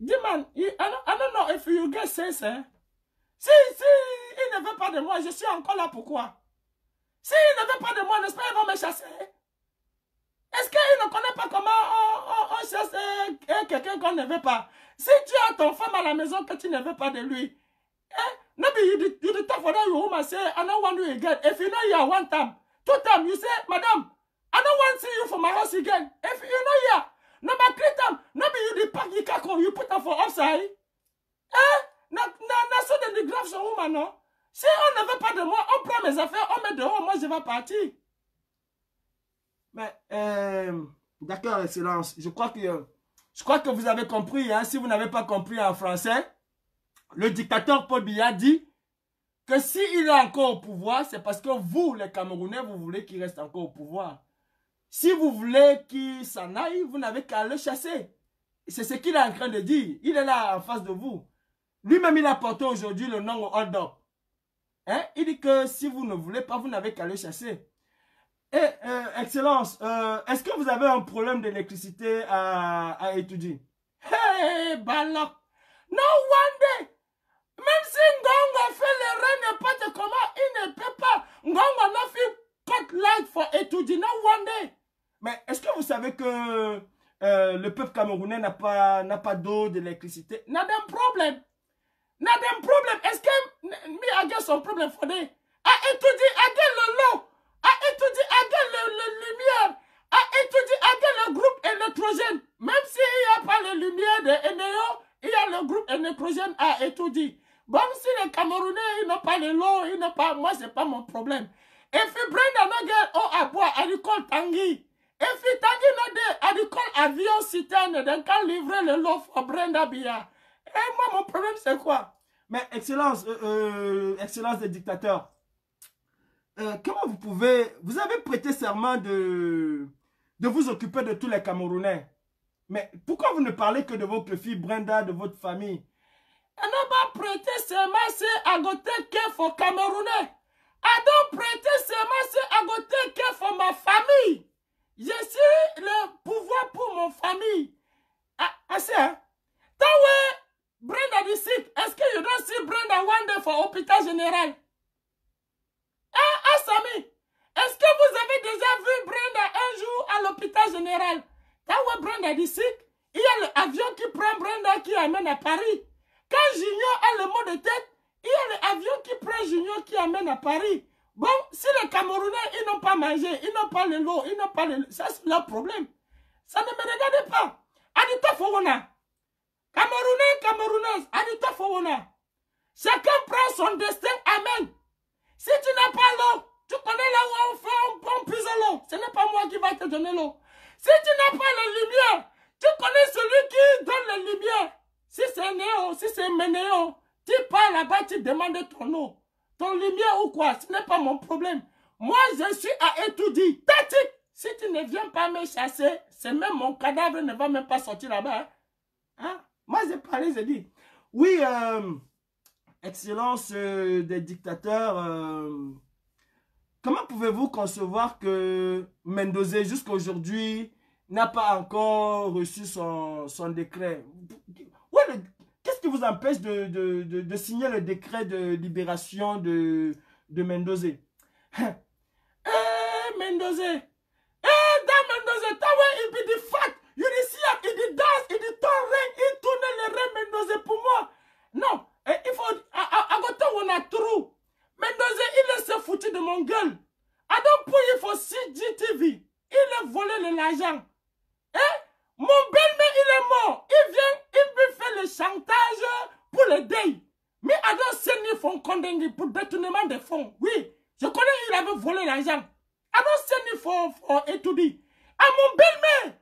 Speaker 1: Dis-moi, don't know if you get sense. Hein. Si, si, il ne veut pas de moi, je suis encore là, pourquoi S'il ne veut pas de moi, n'est-ce pas, ils vont me chasser. Est-ce qu'ils ne connaissent pas comment on, on, on chasse quelqu'un qu'on ne veut pas Si tu as ton femme à la maison que tu ne veux pas de lui, eh? Maybe you did, you did talk for that woman say, I don't want you again. If you know you are one time, two time, you say, Madam, I don't want to see you for my house again. If you know you are, number three time, maybe you did pack your car you put her for upside. Eh? Na na na, so then the grabs a woman, no? Si on ne veut pas de moi, on prend mes affaires, on met dehors, moi je vais partir. Mais, euh, d'accord, Excellence, je crois que je crois que vous avez compris. Hein. si vous n'avez pas compris en français, le dictateur Paul Biya dit que s'il est encore au pouvoir, c'est parce que vous, les Camerounais, vous voulez qu'il reste encore au pouvoir. Si vous voulez qu'il s'en aille, vous n'avez qu'à le chasser. C'est ce qu'il est en train de dire. Il est là en face de vous. Lui-même, il a porté aujourd'hui le nom au Hein? Il dit que si vous ne voulez pas, vous n'avez qu'à le chasser. Euh, Excellence, euh, est-ce que vous avez un problème d'électricité à, à étudier? Hey, Balak! No wonder! Même si Ngongo fait le pas n'importe comment, il ne peut pas. Ngongo n'a fait de light for étudier. No wonder! Mais est-ce que vous savez que euh, le peuple camerounais n'a pas, pas d'eau, d'électricité? N'a pas de problème! Now them problem, que me, I get some problem for them. I étudie again le lot. I étudie again le, le lumière. I étudie again le groupe électrogène. Même s'il n'y a pas les lumière de NEO, il y a le groupe électrogène a étudié. Même si les Camerounais, ils n'ont pas le lots, ils n'ont pas, moi, c'est pas mon problème. Et puis, Brenda Nogel, on a boire à l'école Tanguy. Et puis, Tanguy, on a à l'école avion citerne, d'un quand livrer le lot pour Brenda Bia. Eh, moi, mon problème, c'est quoi Mais excellence, euh, euh, excellence des dictateurs, euh, comment vous pouvez... Vous avez prêté serment de, de vous occuper de tous les Camerounais. Mais pourquoi vous ne parlez que de votre fille Brenda, de votre famille Elle n'a pas prêté serment, c'est à côté qu'il Camerounais. Elle donc prêté serment, c'est à côté qu'elle faut ma famille. Je suis le pouvoir pour mon famille. Ah, assez, hein? Brenda Dissic, Est-ce que you don't see Brenda one day for hôpital général? Ah, eh, ah, Samy? Est-ce que vous avez déjà vu Brenda un jour à l'hôpital général? Quand Brenda Dissic, Il y a l'avion qui prend Brenda qui amène à Paris. Quand Junior a le mot de tête, il y a l'avion qui prend Junior qui amène à Paris. Bon, si les Camerounais, ils n'ont pas mangé, ils n'ont pas le lot, ils n'ont pas le... Ça, c'est leur problème. Ça ne me regarde pas. Adita Fouona, Camerounais, Camerounaises, Anita Fawona. chacun prend son destin, Amen. Si tu n'as pas l'eau, tu connais là où on fait, on prend plus l'eau. Ce n'est pas moi qui va te donner l'eau. Si tu n'as pas la lumière, tu connais celui qui donne la lumière. Si c'est Néo, oh, si c'est Ménéo, oh, tu pars là-bas, tu demandes ton eau. Ton lumière ou quoi, ce n'est pas mon problème. Moi, je suis à étudier. Tati, si tu ne viens pas me chasser, c'est même mon cadavre ne va même pas sortir là-bas. Hein? hein? Moi, j'ai parlé, j'ai dit, oui, euh, excellence euh, des dictateurs, euh, comment pouvez-vous concevoir que Mendoza, jusqu'à aujourd'hui, n'a pas encore reçu son, décret Qu'est-ce qui vous empêche de, signer le décret de libération de, de Mendoza hein? eh, Mendoza Eh, Mendoza, il dit de il il dit danse, il dit pour I CGTV. Il a volé l'argent. et hein? Mon bel mère il est mort. Il vient, il lui fait le chantage pour le deuil. Mais Adam don't send pour détournement de fonds. Oui, je connais, il avait volé l'argent. Adam don't send étudié À ah, mon bel mère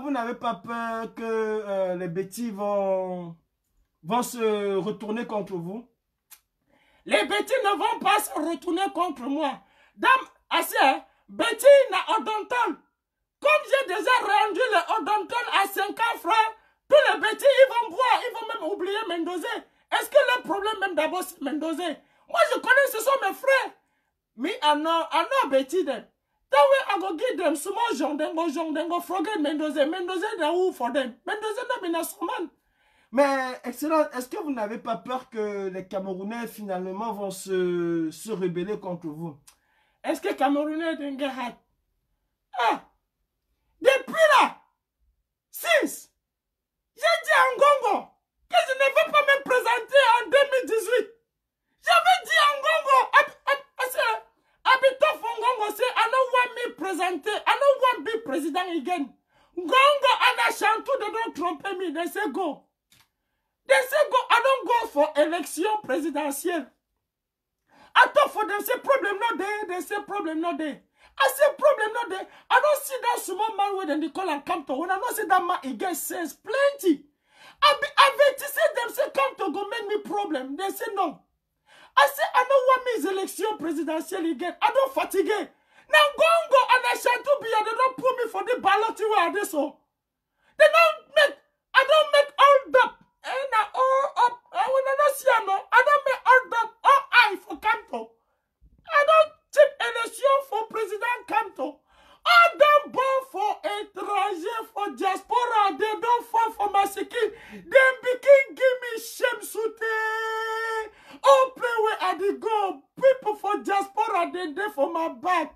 Speaker 1: vous n'avez pas peur que euh, les bêtis vont, vont se retourner contre vous Les bêtis ne vont pas se retourner contre moi. Dame assez hein, Betty n'a Comme j'ai déjà rendu le odontol à 50 francs, tous les bêtis, ils vont voir ils vont même oublier Mendoza. Est-ce que le problème même d'abord c'est Mendoza Moi, je connais, ce sont mes frères. Mais ah non, That way I go give them small young, then go young, then go forget Mendoza. Mendoza, they who for them. Mendoza, na been a man. Mais, excellent, est-ce que vous n'avez pas peur que les Camerounais, finalement, vont se, se rebeller contre vous Est-ce que Camerounais ont une Ah Depuis là, since, j'ai dit à Ngongo que je ne vais pas me présenter en 2018. J'avais dit à be tough on Gongo. say, I don't want me president. I don't want be president again. Gongo and Ashantu, they don't trump me. They say go. They say go. I don't go for election presidential. I thought for them say problem not there. They say problem not there. I say problem not there. I don't see that small man where they call and come to. When I don't see that man, he gets sense plenty. I be advertising them say come to go make me problem. They say no. I say, I don't want me election presidential again. I don't fatigue. Now go and go and I shall do be and they don't put me for the ballot where are they so. Oh. They don't make, I don't make all that. Eh, and I all up, eh, I will not see no. I don't make all that, all I for Canto. I don't take election for President Canto. Adam born for étranger, for diaspora. They don't fall for my skin. Then begin give me shame sute. Oh, play where I did go. People for diaspora, they there for my back.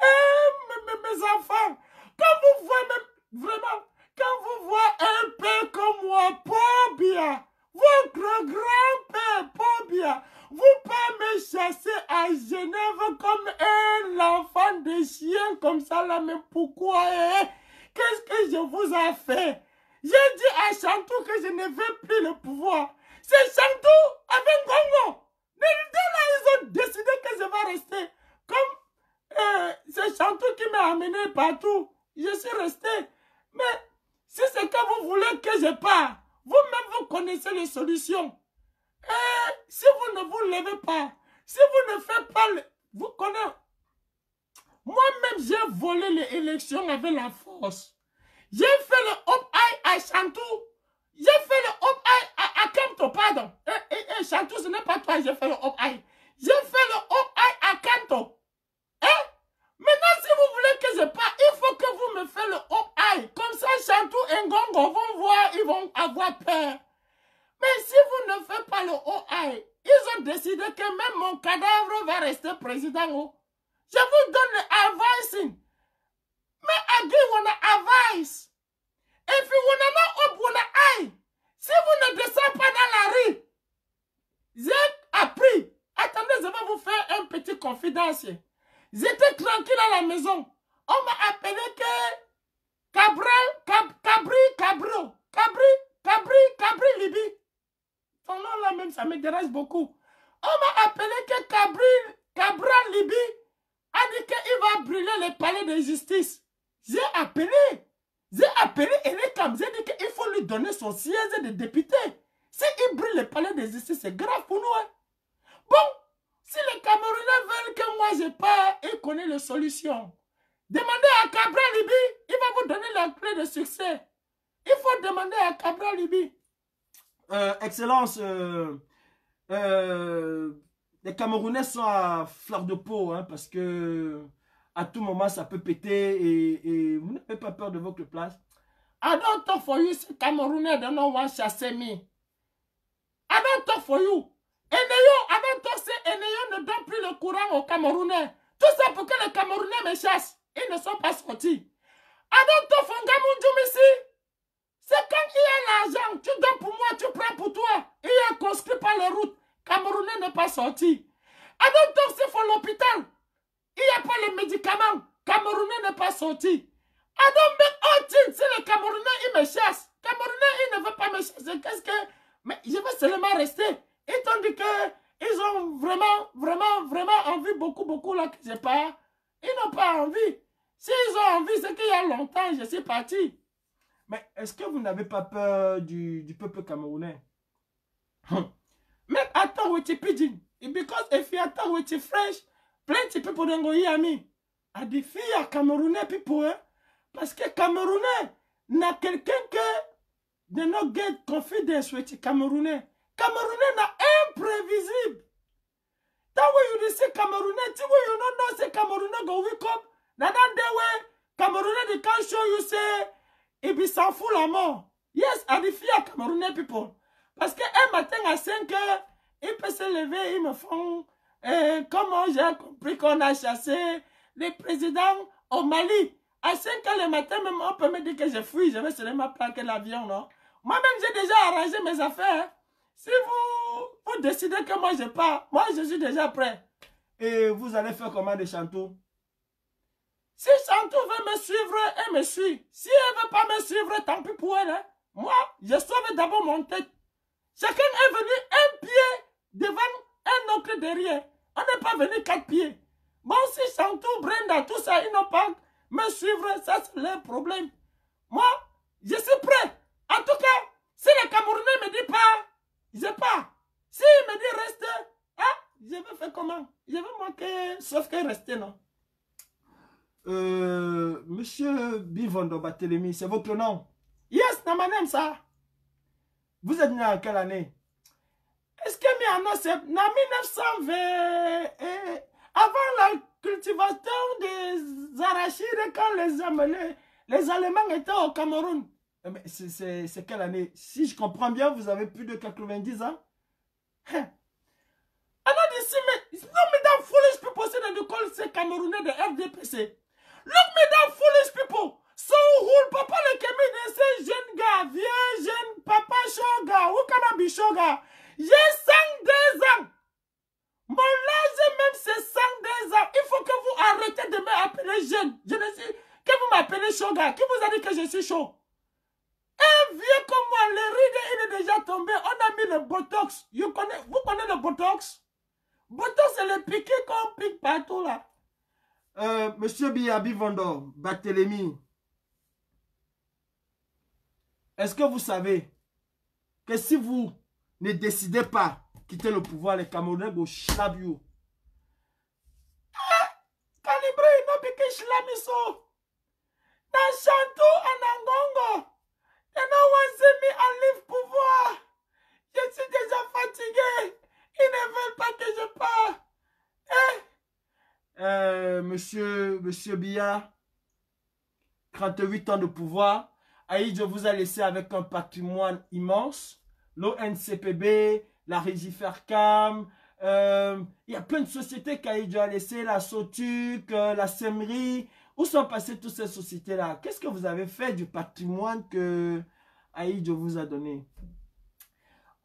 Speaker 1: Eh, mes, mes enfants, quand vous voyez, vraiment, quand vous voyez eh, un père comme moi, pauvre, vos grands-grands-pères, pauvre, Vous pouvez me chasser à Genève comme un enfant de chien comme ça là, mais pourquoi hein? Qu'est-ce que je vous ai fait J'ai dit à Chantou que je ne veux plus le pouvoir. C'est Chantou avec Gongo. Mais là, ils ont décidé que je vais rester. Comme euh, c'est Chantou qui m'a amené partout, je suis resté. Mais si c'est que vous voulez que je parte, vous-même vous connaissez les solutions. Eh, si vous ne vous levez pas, si vous ne faites pas... Le... Vous connaissez... Moi-même, j'ai volé les élections avec la force. J'ai fait le hop à Chantou. J'ai fait le hop à Kanto, pardon. Eh, eh, eh, Chantou, ce n'est pas toi, j'ai fait le hop J'ai fait le hop à Kanto. Hein? Maintenant, si vous voulez que je parle, il faut que vous me fassiez le hop Comme ça, Chantou et Ngongo vont voir, ils vont avoir peur. Mais si vous ne faites pas le O.I., ils ont décidé que même mon cadavre va rester président. Oh. Je vous donne l'avance. Mais à qui on a advice Et puis on a Si vous ne descendez pas dans la rue, j'ai appris. Attendez, je vais vous faire un petit confidentiel. J'étais tranquille à la maison. On m'a appelé que Cabral, Cabri, Cabro, Cabri, Cabri, Cabri, Libi. Non là même, ça me beaucoup. On m'a appelé que Cabral, Cabral Libi a dit qu'il va brûler le palais de justice. J'ai appelé. J'ai appelé Eric Ham. J'ai dit qu'il faut lui donner son siège de député. S'il brûle le palais de justice, c'est grave pour nous. Hein. Bon, si les Camerounais veulent que moi je pars, ils connaissent les solutions. Demandez à Cabral Libi, il va vous donner la clé de succès. Il faut demander à Cabral Libi. Euh, excellence, euh, euh, les Camerounais sont à fleur de peau, hein, parce que à tout moment, ça peut péter et, vous n'avez pas peur de votre place. I don't talk for you, Camerounais, don't want chasse me. I for you. Eneyo, I Eneyo ne donne plus le courant aux Camerounais. Tout ça pour que les Camerounais me chassent. Ils ne sont pas sortis. I don't talk for ici. C'est quand il y a l'argent, tu donnes pour moi, tu prends pour toi. Il a construit par la route, Camerounais n'est pas sorti. Adam ah donc, c'est pour l'hôpital. Il n'y a pas les médicaments. Camerounais n'est pas sorti. Adam ah mais dit, c'est le Camerounais, il me chasse. Camerounais, il ne veut pas me chasser. Qu'est-ce que... Mais je veux seulement rester. Et tandis qu'ils ont vraiment, vraiment, vraiment envie beaucoup, beaucoup là que j'ai pas, Ils n'ont pas envie. S'ils ont envie, c'est qu'il y a longtemps, je suis parti. Mais est-ce que vous n'avez pas peur du, du peuple camerounais Mais attends, with Et Because if you attend êtes French, plenty people don't go hear A des filles à Camerounais people, hein? Parce que Camerounais n'a quelqu'un que de nos get confidence Les Camerounais. Camerounais n'a imprévisible. vous way you dey Camerounais, that way you don't know les Camerounais go wake up. Now that day way, Camerounais they can't show you say et puis s'en fout la mort. Yes, défier à Camerounais people. Parce qu'un matin à 5 heures, ils peuvent se lever, ils me font... Euh, comment j'ai compris qu'on a chassé les présidents au Mali. À 5 heures le matin, même on peut me dire que je fuis, je vais seulement plaquer l'avion, non Moi-même, j'ai déjà arrangé mes affaires. Si vous, vous décidez que moi je pars, moi je suis déjà prêt. Et vous allez faire comment des chantons si Chantou veut me suivre, elle me suit. Si elle ne veut pas me suivre, tant pis pour elle. Hein. Moi, je sauve d'abord mon tête. Chacun est venu un pied devant, un autre derrière. On n'est pas venu quatre pieds. Bon, si Chantou, Brenda, tout ça, ils n'ont pas me suivre, ça c'est leur problème. Moi, je suis prêt. En tout cas, si le Camerounais ne me dit pas, je pars. pas. si me dit rester, ah, hein, je vais faire comment Je vais manquer, sauf que rester, non. Euh, Monsieur Bivondo Batelemi, c'est votre nom. Yes, ma name, ça. Vous êtes né en quelle année Est-ce que mi en en 1920 avant la cultivation des arachides quand les Allemands, étaient au Cameroun. Eh, c'est quelle année Si je comprends bien, vous avez plus de 90 ans. Hein? Alors d'ici, mais non mais dans folie, je peux poser dans col, c'est Camerounais de FDPC. Barthélemy, est-ce que vous savez que si vous ne décidez pas quitter le pouvoir, les Camerounais vont chalabio Calibre, non, pique Chantou, en Angongo. Et non, on s'est mis à livre pouvoir. Je suis déjà fatigué. Ils ne veulent pas que je parle. Eh? Euh, monsieur, monsieur Billard, 38 ans de pouvoir, Aïdjo vous a laissé avec un patrimoine immense. L'ONCPB, la Régifercam, euh, il y a plein de sociétés qu'Aïdjo a laissé, la Sotuc, la Semri. Où sont passées toutes ces sociétés-là Qu'est-ce que vous avez fait du patrimoine que Aïdjo vous a donné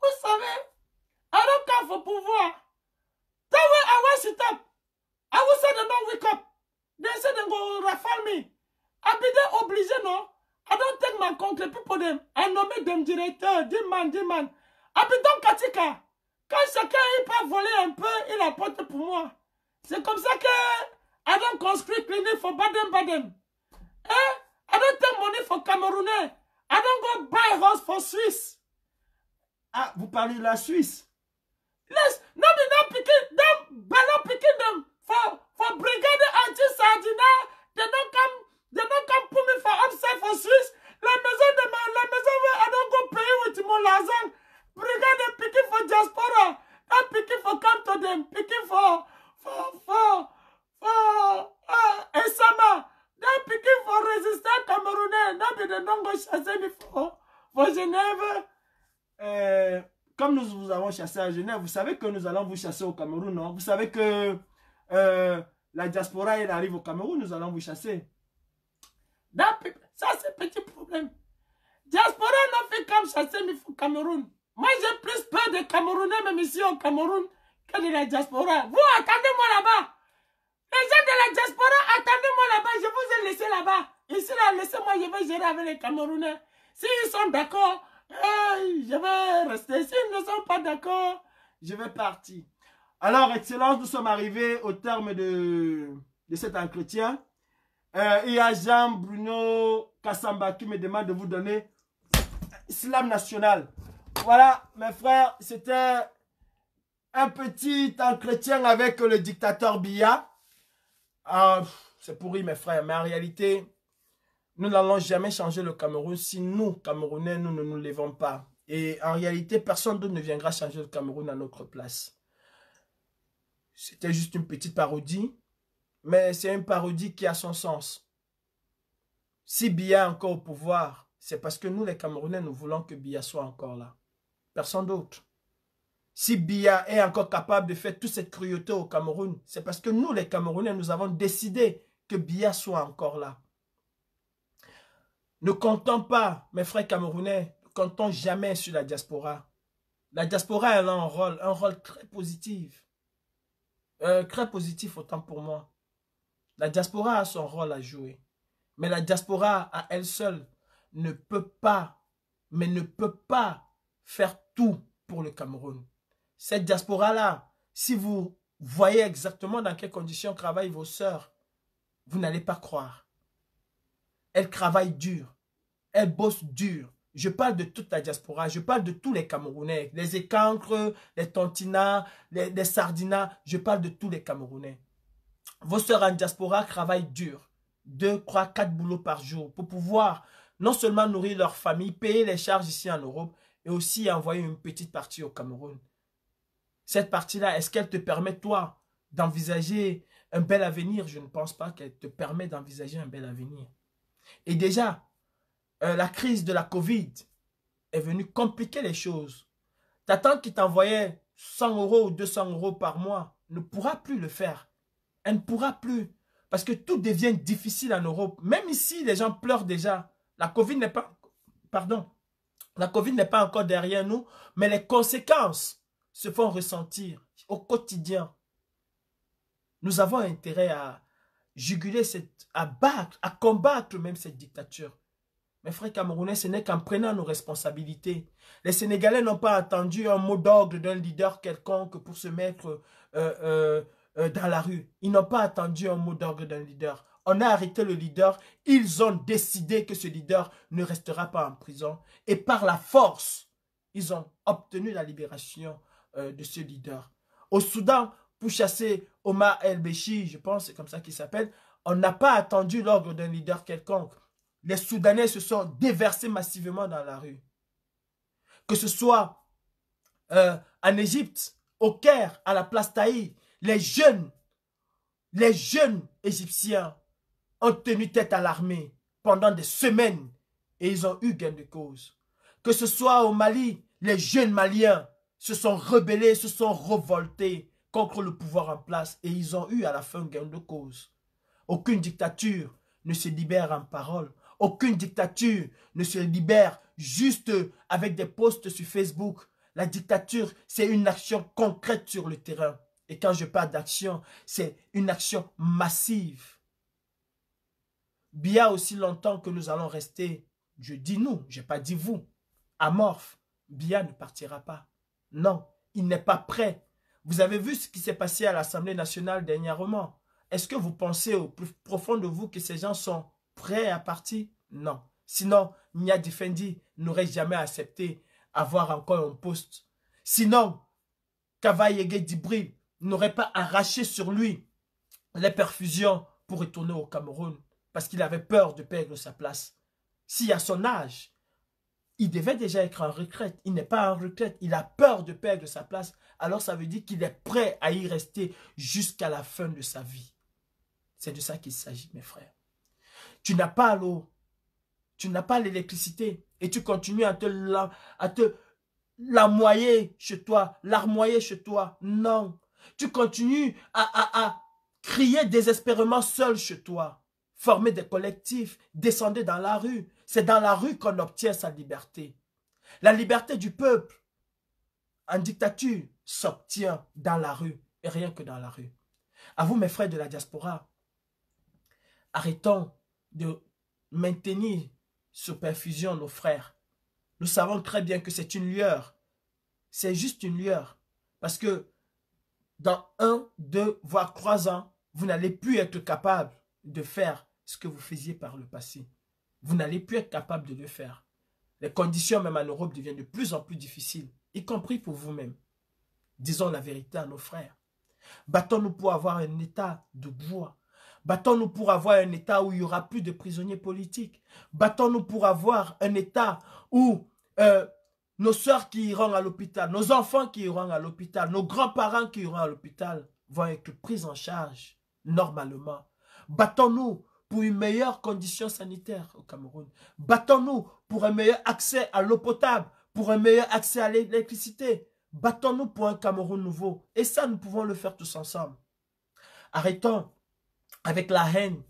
Speaker 1: Vous savez, alors qu'il faut pouvoir, de Non Wake Up, de Go me. Abide obligé, non? I don't take my country. People them. I nommé them directeur, demand, demand. Abidon Katika. Quand chacun il peut voler un peu, il apporte pour moi. C'est comme ça que I don't construit clinic for Baden-Baden. Hein? Eh? I don't take money for Camerounais. I don't go buy house for Suisse. Ah, vous parlez la Suisse? Yes, no be not picking them, but picking them for, for brigade anti-sardina. They don't come They don't come put me for upside for Swiss. La maison de ma, la maison where I don't go pay with Molazan. Brigade picking for diaspora. I'm picking for come to them. Picking for, for, for, for, uh, ah, Esama. They're picking for resistant Camerounais. Now they don't go chasser me for, for Genève. Euh, comme nous vous avons chassé à Genève, vous savez que nous allons vous chasser au Cameroun, non Vous savez que euh, la diaspora, elle arrive au Cameroun, nous allons vous chasser ça c'est petit problème. Diaspora n'a fait comme chasser mais au Cameroun. Moi j'ai plus peur des Camerounais même ici au Cameroun que de la diaspora. Vous attendez-moi là-bas. Les gens de la diaspora, attendez-moi là-bas, je vous ai laissé là-bas. Ici là, laissez-moi, je vais gérer avec les Camerounais. S'ils sont d'accord, euh, je vais rester. S'ils ne sont pas d'accord, je vais partir. Alors, Excellence, nous sommes arrivés au terme de, de cet entretien. Euh, il y a Jean Bruno Kassamba qui me demande de vous donner Islam national. Voilà, mes frères, c'était un petit chrétien avec le dictateur Bia. Ah, c'est pourri, mes frères, mais en réalité, nous n'allons jamais changer le Cameroun si nous, Camerounais, nous ne nous levons pas. Et en réalité, personne d'autre ne viendra changer le Cameroun à notre place. C'était juste une petite parodie mais c'est une parodie qui a son sens. Si Biya est encore au pouvoir, c'est parce que nous, les Camerounais, nous voulons que Bia soit encore là. Personne d'autre. Si Biya est encore capable de faire toute cette cruauté au Cameroun, c'est parce que nous, les Camerounais, nous avons décidé que Bia soit encore là. Ne comptons pas, mes frères Camerounais, ne comptons jamais sur la diaspora. La diaspora, elle a un rôle, un rôle très positif. Euh, très positif autant pour moi. La diaspora a son rôle à jouer. Mais la diaspora à elle seule ne peut pas, mais ne peut pas faire tout pour le Cameroun. Cette diaspora-là, si vous voyez exactement dans quelles conditions travaillent vos sœurs, vous n'allez pas croire. Elles travaillent dur. Elles bossent dur. Je parle de toute la diaspora, je parle de tous les Camerounais, les écancres, les tontinas, les, les sardinas, je parle de tous les Camerounais. Vos soeurs en diaspora travaillent dur, deux, trois, quatre boulots par jour pour pouvoir non seulement nourrir leur famille, payer les charges ici en Europe et aussi envoyer une petite partie au Cameroun. Cette partie-là, est-ce qu'elle te permet, toi, d'envisager un bel avenir Je ne pense pas qu'elle te permet d'envisager un bel avenir. Et déjà, euh, la crise de la Covid est venue compliquer les choses. Ta tante qui t'envoyait 100 euros ou 200 euros par mois ne pourra plus le faire elle ne pourra plus. Parce que tout devient difficile en Europe. Même ici, les gens pleurent déjà. La COVID n'est pas... Pardon. La COVID n'est pas encore derrière nous, mais les conséquences se font ressentir au quotidien. Nous avons intérêt à juguler, cette, à battre, à combattre même cette dictature. Mes frères camerounais, ce n'est qu'en prenant nos responsabilités. Les Sénégalais n'ont pas attendu un mot d'ordre d'un leader quelconque pour se mettre euh, euh, euh, dans la rue. Ils n'ont pas attendu un mot d'ordre d'un leader. On a arrêté le leader. Ils ont décidé que ce leader ne restera pas en prison. Et par la force, ils ont obtenu la libération euh, de ce leader. Au Soudan, pour chasser Omar El-Béchi, je pense, c'est comme ça qu'il s'appelle, on n'a pas attendu l'ordre d'un leader quelconque. Les Soudanais se sont déversés massivement dans la rue. Que ce soit euh, en Égypte, au Caire, à la place Taï, les jeunes, les jeunes Égyptiens ont tenu tête à l'armée pendant des semaines et ils ont eu gain de cause. Que ce soit au Mali, les jeunes Maliens se sont rebellés, se sont revoltés contre le pouvoir en place et ils ont eu à la fin gain de cause. Aucune dictature ne se libère en parole. Aucune dictature ne se libère juste avec des posts sur Facebook. La dictature, c'est une action concrète sur le terrain. Et quand je parle d'action, c'est une action massive. Bien aussi longtemps que nous allons rester, je dis nous, je n'ai pas dit vous, amorphe, Bia ne partira pas. Non, il n'est pas prêt. Vous avez vu ce qui s'est passé à l'Assemblée nationale dernièrement. Est-ce que vous pensez au plus profond de vous que ces gens sont prêts à partir Non. Sinon, Nia Difendi n'aurait jamais accepté avoir encore un poste. Sinon, Kavayege Dibri, n'aurait pas arraché sur lui les perfusions pour retourner au Cameroun parce qu'il avait peur de perdre sa place. Si à son âge, il devait déjà être en retraite, il n'est pas en retraite, il a peur de perdre sa place, alors ça veut dire qu'il est prêt à y rester jusqu'à la fin de sa vie. C'est de ça qu'il s'agit, mes frères. Tu n'as pas l'eau, tu n'as pas l'électricité et tu continues à te, à te l'armoyer chez toi, l'armoyer chez toi. Non, tu continues à, à, à crier désespérément seul chez toi. Former des collectifs, descendez dans la rue. C'est dans la rue qu'on obtient sa liberté. La liberté du peuple en dictature s'obtient dans la rue et rien que dans la rue. À vous, mes frères de la diaspora, arrêtons de maintenir sous perfusion nos frères. Nous savons très bien que c'est une lueur. C'est juste une lueur. Parce que dans un, deux, voire trois ans, vous n'allez plus être capable de faire ce que vous faisiez par le passé. Vous n'allez plus être capable de le faire. Les conditions même en Europe deviennent de plus en plus difficiles, y compris pour vous-même. Disons la vérité à nos frères. Battons-nous pour avoir un état de bois. Battons-nous pour avoir un état où il n'y aura plus de prisonniers politiques. Battons-nous pour avoir un état où euh, nos soeurs qui iront à l'hôpital, nos enfants qui iront à l'hôpital, nos grands-parents qui iront à l'hôpital vont être pris en charge normalement. Battons-nous pour une meilleure condition sanitaire au Cameroun. Battons-nous pour un meilleur accès à l'eau potable, pour un meilleur accès à l'électricité. Battons-nous pour un Cameroun nouveau. Et ça, nous pouvons le faire tous ensemble. Arrêtons avec la haine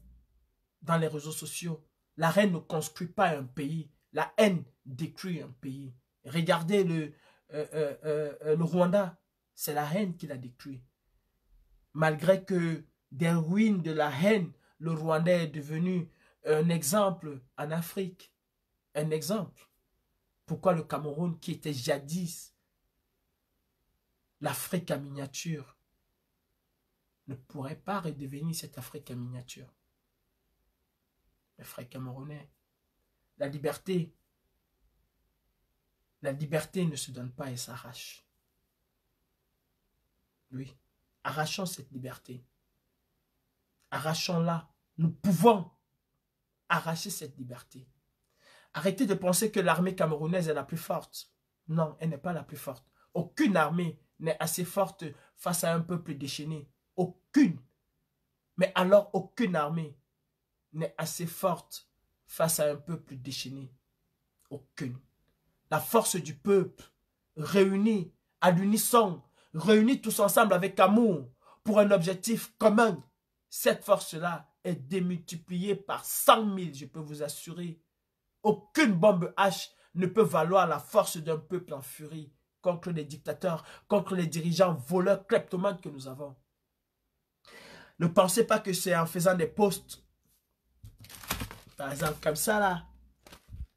Speaker 1: dans les réseaux sociaux. La haine ne construit pas un pays. La haine détruit un pays. Regardez euh, euh, euh, le, Rwanda, c'est la haine qui l'a détruit. Malgré que des ruines de la haine, le Rwanda est devenu un exemple en Afrique. Un exemple. Pourquoi le Cameroun, qui était jadis l'Afrique à miniature, ne pourrait pas redevenir cette Afrique à miniature Le frère camerounais, la liberté la liberté ne se donne pas et s'arrache. Oui, arrachons cette liberté. Arrachons-la. Nous pouvons arracher cette liberté. Arrêtez de penser que l'armée camerounaise est la plus forte. Non, elle n'est pas la plus forte. Aucune armée n'est assez forte face à un peuple déchaîné. Aucune. Mais alors aucune armée n'est assez forte face à un peuple déchaîné. Aucune la force du peuple, réunie à l'unisson, Réunie tous ensemble avec amour pour un objectif commun. Cette force-là est démultipliée par 100 000, je peux vous assurer. Aucune bombe H ne peut valoir la force d'un peuple en furie contre les dictateurs, contre les dirigeants voleurs kleptomanes que nous avons. Ne pensez pas que c'est en faisant des postes par exemple comme ça là,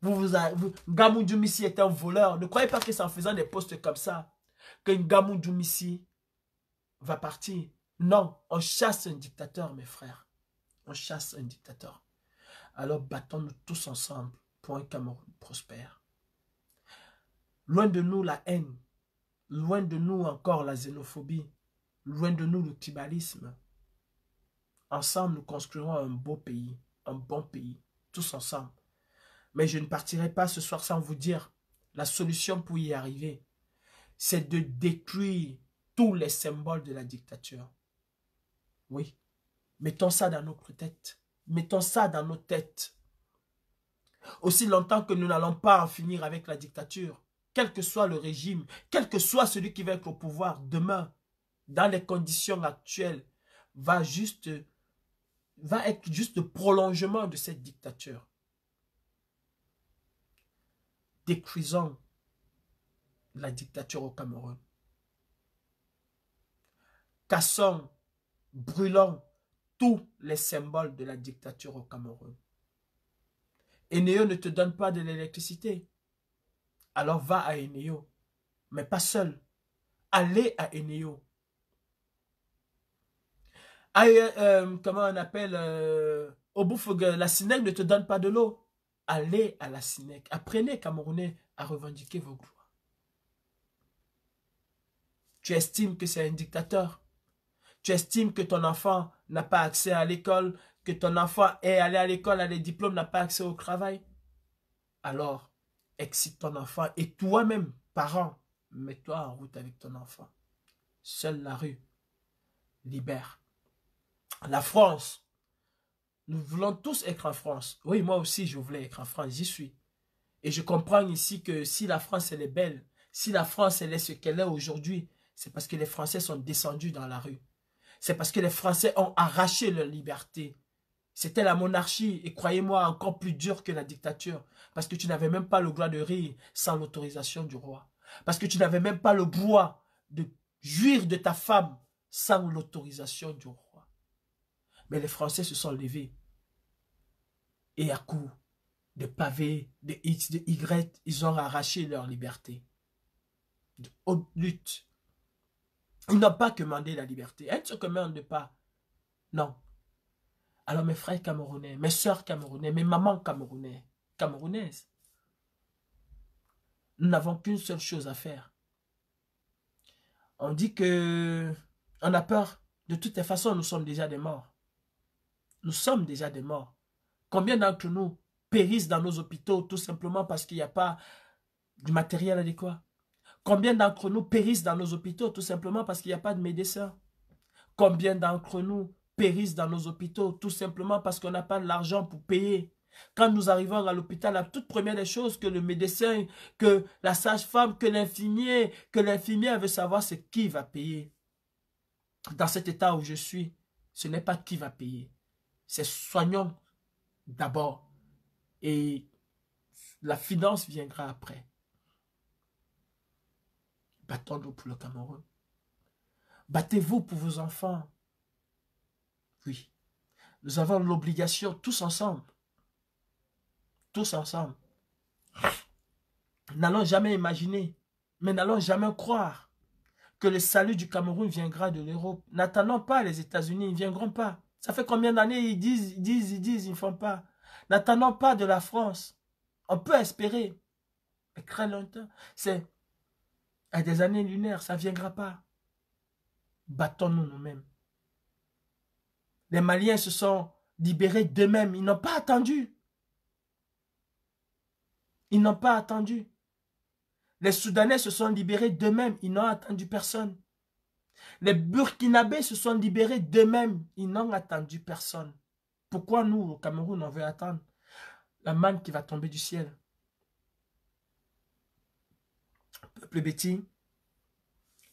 Speaker 1: vous vous, vous est un voleur. Ne croyez pas que c'est en faisant des postes comme ça que Missy va partir. Non, on chasse un dictateur, mes frères. On chasse un dictateur. Alors battons-nous tous ensemble pour un Cameroun prospère. Loin de nous la haine, loin de nous encore la xénophobie, loin de nous le tribalisme. Ensemble, nous construirons un beau pays, un bon pays, tous ensemble. Mais je ne partirai pas ce soir sans vous dire la solution pour y arriver. C'est de détruire tous les symboles de la dictature. Oui, mettons ça dans notre tête. Mettons ça dans nos têtes. Aussi longtemps que nous n'allons pas en finir avec la dictature, quel que soit le régime, quel que soit celui qui va être au pouvoir demain, dans les conditions actuelles, va juste va être juste le prolongement de cette dictature détruisant la dictature au Cameroun. Cassons, brûlons tous les symboles de la dictature au Cameroun. Eneo ne te donne pas de l'électricité. Alors va à Eneo, mais pas seul. Allez à Eneo. Euh, comment on appelle au euh, bouffe, la SINEC ne te donne pas de l'eau. Allez à la SINEC. Apprenez, Camerounais, à revendiquer vos gloires. Tu estimes que c'est un dictateur. Tu estimes que ton enfant n'a pas accès à l'école, que ton enfant est allé à l'école, a des diplômes, n'a pas accès au travail. Alors, excite ton enfant et toi-même, parent, mets-toi en route avec ton enfant. Seule la rue libère. La France nous voulons tous être en France. Oui, moi aussi, je voulais être en France. J'y suis. Et je comprends ici que si la France, elle est belle, si la France, elle est ce qu'elle est aujourd'hui, c'est parce que les Français sont descendus dans la rue. C'est parce que les Français ont arraché leur liberté. C'était la monarchie, et croyez-moi, encore plus dure que la dictature, parce que tu n'avais même pas le droit de rire sans l'autorisation du roi. Parce que tu n'avais même pas le droit de jouir de ta femme sans l'autorisation du roi. Mais les Français se sont levés et à coup de pavés, de X, de Y, ils ont arraché leur liberté. De haute lutte. Ils n'ont pas commandé la liberté. Elles ne se commandent pas. Non. Alors mes frères camerounais, mes soeurs camerounais, mes mamans camerounais, camerounaises, nous n'avons qu'une seule chose à faire. On dit que on a peur. De toutes les façons, nous sommes déjà des morts. Nous sommes déjà des morts. Combien d'entre nous périssent dans nos hôpitaux tout simplement parce qu'il n'y a pas du matériel adéquat Combien d'entre nous périssent dans nos hôpitaux tout simplement parce qu'il n'y a pas de médecins Combien d'entre nous périssent dans nos hôpitaux tout simplement parce qu'on n'a pas l'argent pour payer quand nous arrivons à l'hôpital, la toute première des choses que le médecin, que la sage-femme, que l'infirmier, que l'infirmière veut savoir, c'est qui va payer. Dans cet état où je suis, ce n'est pas qui va payer. C'est soignons d'abord et la finance viendra après. Battons-nous pour le Cameroun. Battez-vous pour vos enfants. Oui, nous avons l'obligation tous ensemble, tous ensemble. N'allons jamais imaginer, mais n'allons jamais croire que le salut du Cameroun viendra de l'Europe. N'attendons pas les États-Unis, ils ne viendront pas. Ça fait combien d'années ils disent, ils disent, ils disent, ils ne font pas. N'attendons pas de la France. On peut espérer. Mais très longtemps. C'est à des années lunaires, ça ne viendra pas. Battons-nous nous-mêmes. Les Maliens se sont libérés d'eux-mêmes. Ils n'ont pas attendu. Ils n'ont pas attendu. Les Soudanais se sont libérés d'eux-mêmes. Ils n'ont attendu personne. Les Burkinabés se sont libérés d'eux-mêmes. Ils n'ont attendu personne. Pourquoi nous, au Cameroun, on veut attendre la manne qui va tomber du ciel Peuple Betty,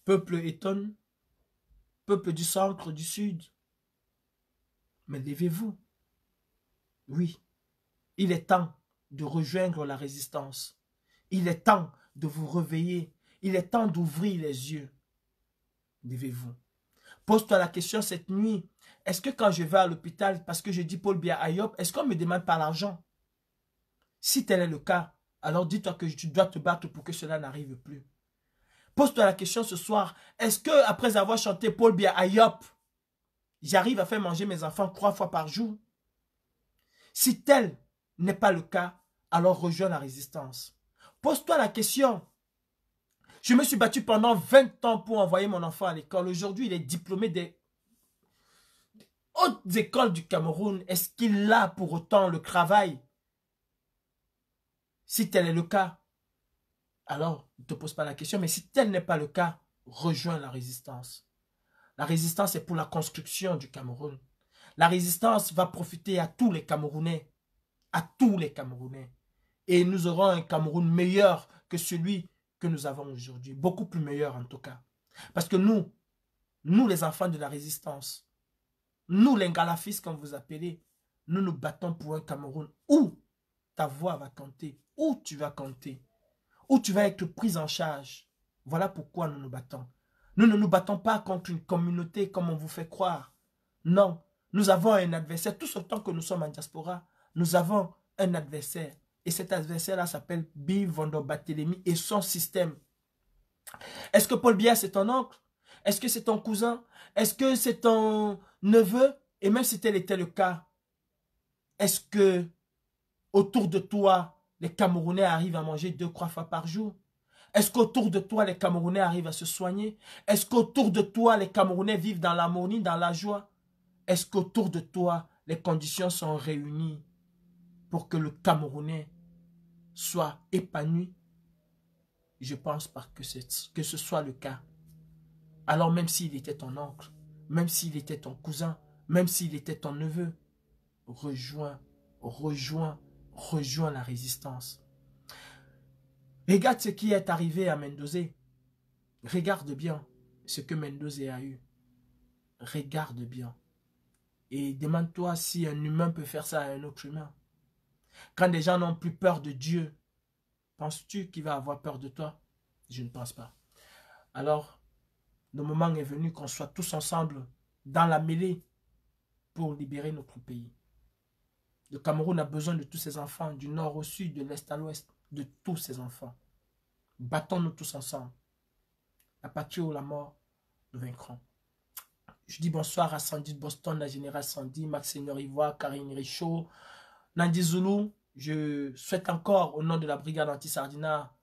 Speaker 1: peuple étonne peuple du centre, du sud. Mais levez-vous. Oui, il est temps de rejoindre la résistance. Il est temps de vous réveiller. Il est temps d'ouvrir les yeux devez-vous. Pose-toi la question cette nuit. Est-ce que quand je vais à l'hôpital, parce que je dis Paul Bia Ayop, est-ce qu'on me demande pas l'argent Si tel est le cas, alors dis-toi que tu dois te battre pour que cela n'arrive plus. Pose-toi la question ce soir. Est-ce que après avoir chanté Paul Bia Ayop, j'arrive à faire manger mes enfants trois fois par jour Si tel n'est pas le cas, alors rejoins la résistance. Pose-toi la question. Je me suis battu pendant 20 ans pour envoyer mon enfant à l'école. Aujourd'hui, il est diplômé des hautes écoles du Cameroun. Est-ce qu'il a pour autant le travail Si tel est le cas, alors ne te pose pas la question. Mais si tel n'est pas le cas, rejoins la résistance. La résistance est pour la construction du Cameroun. La résistance va profiter à tous les Camerounais. À tous les Camerounais. Et nous aurons un Cameroun meilleur que celui que nous avons aujourd'hui. Beaucoup plus meilleur en tout cas. Parce que nous, nous les enfants de la résistance, nous les galafis comme vous appelez, nous nous battons pour un Cameroun où ta voix va compter, où tu vas compter, où tu vas être prise en charge. Voilà pourquoi nous nous battons. Nous ne nous battons pas contre une communauté comme on vous fait croire. Non, nous avons un adversaire. Tout ce temps que nous sommes en diaspora, nous avons un adversaire. Et cet adversaire-là s'appelle Bill Vanderbattelemi et son système. Est-ce que Paul Biya, c'est ton oncle Est-ce que c'est ton cousin Est-ce que c'est ton neveu Et même si tel était le cas, est-ce que autour de toi, les Camerounais arrivent à manger deux, trois fois par jour Est-ce qu'autour de toi, les Camerounais arrivent à se soigner Est-ce qu'autour de toi, les Camerounais vivent dans l'harmonie, dans la joie Est-ce qu'autour de toi, les conditions sont réunies pour que le Camerounais soit épanoui, je pense pas que, que ce soit le cas. Alors même s'il était ton oncle, même s'il était ton cousin, même s'il était ton neveu, rejoins, rejoins, rejoins la résistance. Regarde ce qui est arrivé à mendoza Regarde bien ce que mendoza a eu. Regarde bien. Et demande-toi si un humain peut faire ça à un autre humain. Quand des gens n'ont plus peur de Dieu, penses-tu qu'il va avoir peur de toi Je ne pense pas. Alors, le moment est venu qu'on soit tous ensemble dans la mêlée pour libérer notre pays. Le Cameroun a besoin de tous ses enfants, du nord au sud, de l'est à l'ouest, de tous ses enfants. Battons-nous tous ensemble. La patrie ou la mort, nous vaincrons. Je dis bonsoir à Sandy Boston, la générale Sandy, Max Seigneur Karine Richaud, Nandi Zoulou, je souhaite encore, au nom de la brigade anti-sardina,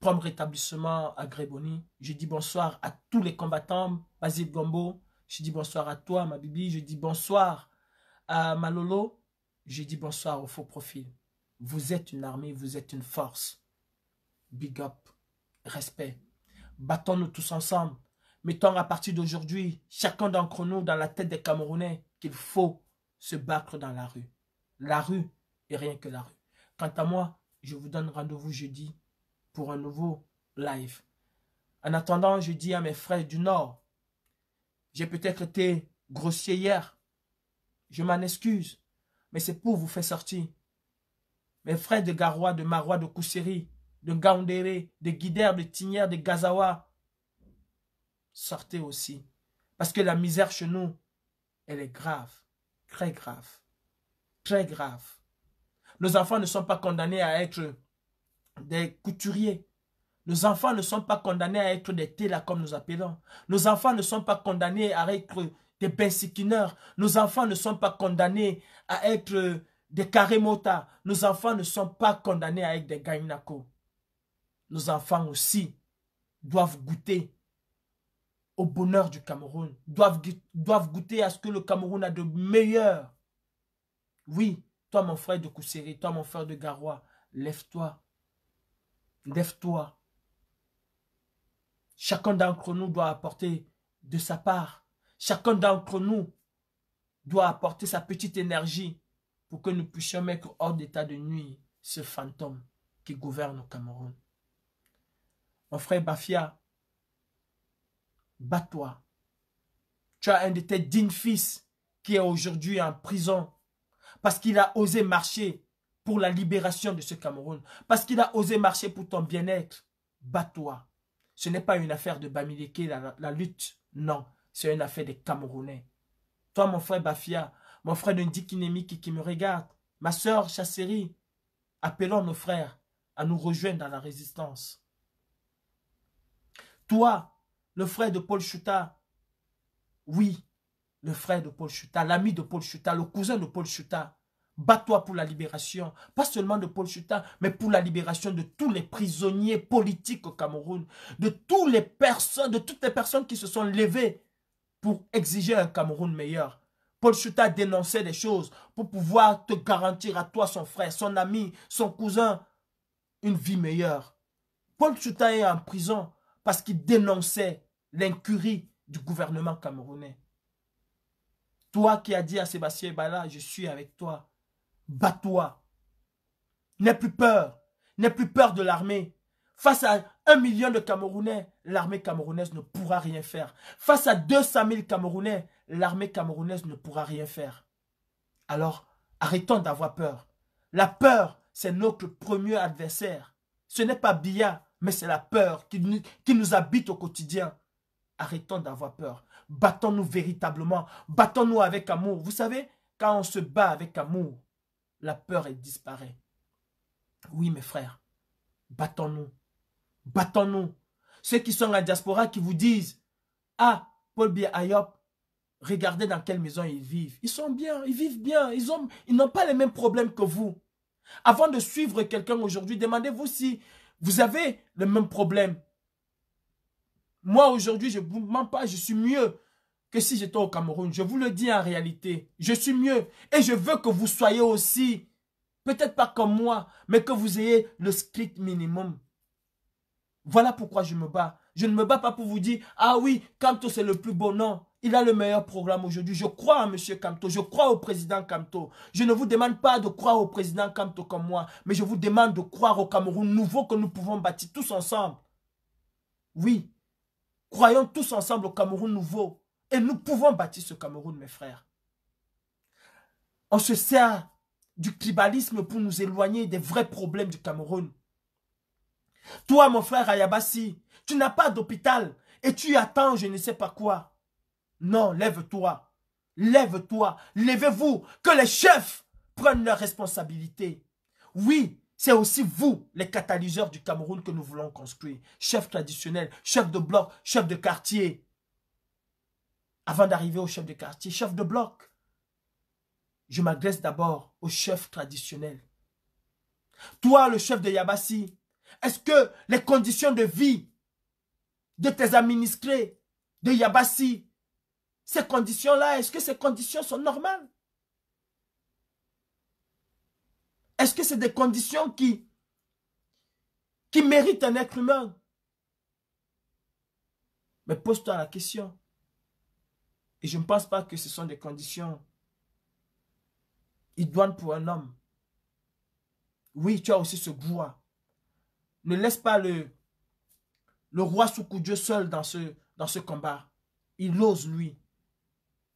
Speaker 1: prendre rétablissement à Gréboni. Je dis bonsoir à tous les combattants. Basile Gombo, je dis bonsoir à toi, ma Bibi. Je dis bonsoir à Malolo. Je dis bonsoir au faux profil. Vous êtes une armée, vous êtes une force. Big up, respect. Battons-nous tous ensemble. Mettons à partir d'aujourd'hui, chacun d'entre nous dans la tête des Camerounais qu'il faut se battre dans la rue. La rue, et rien que la rue. Quant à moi, je vous donne rendez-vous jeudi pour un nouveau live. En attendant, je dis à mes frères du Nord, j'ai peut-être été grossier hier. Je m'en excuse, mais c'est pour vous faire sortir. Mes frères de Garoua, de Marois, de Kousseri, de Gaoundéré, de Guider, de Tinière, de Gazawa, sortez aussi. Parce que la misère chez nous, elle est grave, très grave, très grave. Nos enfants ne sont pas condamnés à être des couturiers. Nos enfants ne sont pas condamnés à être des télas comme nous appelons. Nos enfants ne sont pas condamnés à être des bensikineurs. Nos enfants ne sont pas condamnés à être des karemota. Nos enfants ne sont pas condamnés à être des gainako. Nos enfants aussi doivent goûter au bonheur du Cameroun, doivent, doivent goûter à ce que le Cameroun a de meilleur. Oui, toi, mon frère de Kousseri, toi, mon frère de Garoua, lève-toi. Lève-toi. Chacun d'entre nous doit apporter de sa part. Chacun d'entre nous doit apporter sa petite énergie pour que nous puissions mettre hors d'état de nuit ce fantôme qui gouverne au Cameroun. Mon frère Bafia, bats-toi. Tu as un de tes dignes fils qui est aujourd'hui en prison parce qu'il a osé marcher pour la libération de ce Cameroun. Parce qu'il a osé marcher pour ton bien-être. Bats-toi. Ce n'est pas une affaire de Bamileke, la, lutte. Non, c'est une affaire des Camerounais. Toi, mon frère Bafia, mon frère Ndikinemi qui, qui me regarde, ma soeur Chasseri, appelons nos frères à nous rejoindre dans la résistance. Toi, le frère de Paul Chuta, oui, le frère de Paul Chuta, l'ami de Paul Chuta, le cousin de Paul Chuta. Bats-toi pour la libération, pas seulement de Paul Chuta, mais pour la libération de tous les prisonniers politiques au Cameroun, de toutes les personnes, de toutes les personnes qui se sont levées pour exiger un Cameroun meilleur. Paul Chuta dénonçait des choses pour pouvoir te garantir à toi, son frère, son ami, son cousin, une vie meilleure. Paul Chuta est en prison parce qu'il dénonçait l'incurie du gouvernement camerounais. Toi qui as dit à Sébastien Bala, je suis avec toi. Bats-toi. N'aie plus peur. N'aie plus peur de l'armée. Face à un million de Camerounais, l'armée camerounaise ne pourra rien faire. Face à 200 000 Camerounais, l'armée camerounaise ne pourra rien faire. Alors, arrêtons d'avoir peur. La peur, c'est notre premier adversaire. Ce n'est pas Bia, mais c'est la peur qui nous habite au quotidien. Arrêtons d'avoir peur. Battons-nous véritablement. Battons-nous avec amour. Vous savez, quand on se bat avec amour, la peur disparaît. Oui, mes frères, battons-nous. Battons-nous. Ceux qui sont la diaspora qui vous disent Ah, Paul Bia Ayop, regardez dans quelle maison ils vivent. Ils sont bien, ils vivent bien, ils n'ont ils pas les mêmes problèmes que vous. Avant de suivre quelqu'un aujourd'hui, demandez-vous si vous avez le même problème. Moi, aujourd'hui, je ne vous mens pas, je suis mieux que si j'étais au Cameroun. Je vous le dis en réalité, je suis mieux. Et je veux que vous soyez aussi, peut-être pas comme moi, mais que vous ayez le script minimum. Voilà pourquoi je me bats. Je ne me bats pas pour vous dire, ah oui, Camto c'est le plus beau. Non, il a le meilleur programme aujourd'hui. Je crois à M. Camto, je crois au président Camto. Je ne vous demande pas de croire au président Camto comme moi, mais je vous demande de croire au Cameroun nouveau que nous pouvons bâtir tous ensemble. Oui, Croyons tous ensemble au Cameroun nouveau. Et nous pouvons bâtir ce Cameroun, mes frères. On se sert du tribalisme pour nous éloigner des vrais problèmes du Cameroun. Toi, mon frère Ayabassi, tu n'as pas d'hôpital et tu attends je ne sais pas quoi. Non, lève-toi. Lève-toi. Lèvez-vous. Que les chefs prennent leurs responsabilités. Oui, c'est aussi vous, les catalyseurs du Cameroun que nous voulons construire. Chef traditionnel, chef de bloc, chef de quartier. Avant d'arriver au chef de quartier, chef de bloc. Je m'adresse d'abord au chef traditionnel. Toi, le chef de Yabassi, est-ce que les conditions de vie de tes administrés, de Yabassi, ces conditions-là, est-ce que ces conditions sont normales Est-ce que c'est des conditions qui, qui méritent un être humain Mais pose-toi la question. Et je ne pense pas que ce sont des conditions idoines pour un homme. Oui, tu as aussi ce goût Ne laisse pas le, le roi Soukou Dieu seul dans ce, dans ce combat. Il ose, lui.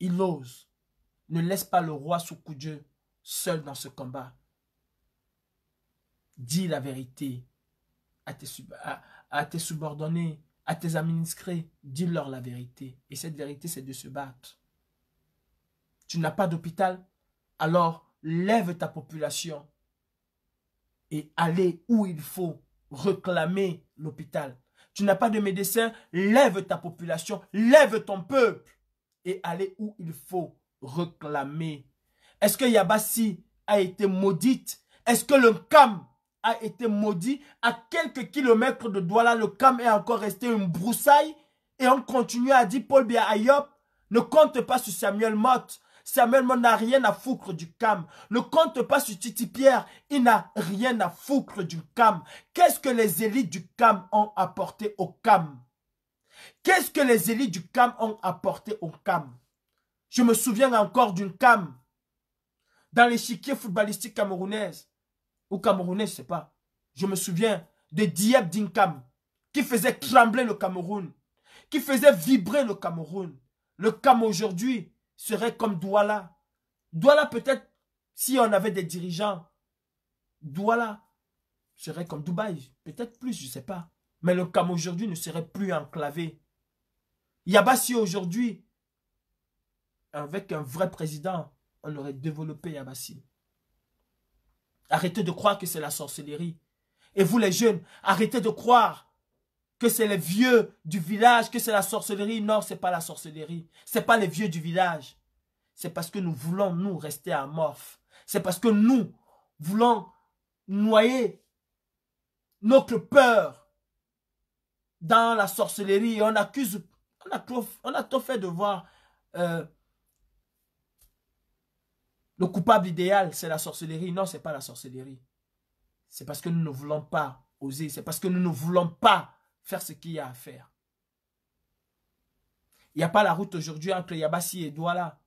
Speaker 1: Il ose. Ne laisse pas le roi de Dieu seul dans ce combat. Dis la vérité à tes, subordonnés, à tes administrés. Dis-leur la vérité. Et cette vérité, c'est de se battre. Tu n'as pas d'hôpital Alors, lève ta population et allez où il faut reclamer l'hôpital. Tu n'as pas de médecin, lève ta population, lève ton peuple et allez où il faut reclamer. Est-ce que Yabassi a été maudite Est-ce que le Cam a été maudit. À quelques kilomètres de Douala, le Cam est encore resté une broussaille. Et on continue à dire, Paul Bia Ayop, ne compte pas sur Samuel Mott. Samuel Mott n'a rien à foutre du cam. Ne compte pas sur Titi Pierre. Il n'a rien à foutre du cam. Qu'est-ce que les élites du cam ont apporté au cam Qu'est-ce que les élites du cam ont apporté au cam Je me souviens encore d'une cam dans l'échiquier footballistique Camerounaises ou Camerounais, je ne sais pas. Je me souviens de Diab Dinkam, qui faisait trembler le Cameroun, qui faisait vibrer le Cameroun. Le Cam aujourd'hui serait comme Douala. Douala, peut-être, si on avait des dirigeants, Douala serait comme Dubaï. Peut-être plus, je ne sais pas. Mais le Cam aujourd'hui ne serait plus enclavé. Yabassi aujourd'hui, avec un vrai président, on aurait développé Yabassi. Arrêtez de croire que c'est la sorcellerie. Et vous les jeunes, arrêtez de croire que c'est les vieux du village, que c'est la sorcellerie. Non, c'est pas la sorcellerie. C'est pas les vieux du village. C'est parce que nous voulons, nous, rester amorphes. C'est parce que nous voulons noyer notre peur dans la sorcellerie. on accuse, on a, trop, on a fait de voir euh, le coupable idéal, c'est la sorcellerie. Non, ce n'est pas la sorcellerie. C'est parce que nous ne voulons pas oser. C'est parce que nous ne voulons pas faire ce qu'il y a à faire. Il n'y a pas la route aujourd'hui entre Yabassi et Douala.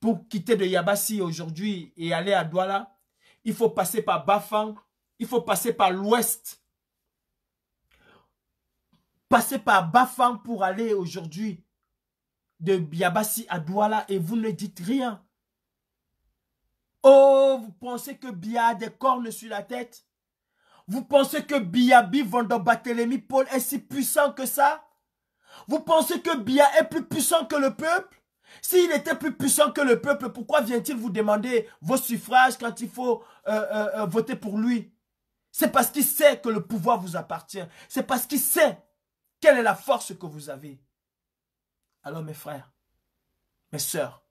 Speaker 1: Pour quitter de Yabassi aujourd'hui et aller à Douala, il faut passer par Bafang, il faut passer par l'ouest. Passer par Bafang pour aller aujourd'hui de Yabassi à Douala et vous ne dites rien. Oh, vous pensez que Bia a des cornes sur la tête Vous pensez que Bia Bivondo Barthélemy Paul est si puissant que ça Vous pensez que Bia est plus puissant que le peuple S'il était plus puissant que le peuple, pourquoi vient-il vous demander vos suffrages quand il faut euh, euh, euh, voter pour lui C'est parce qu'il sait que le pouvoir vous appartient. C'est parce qu'il sait quelle est la force que vous avez. Alors mes frères, mes sœurs,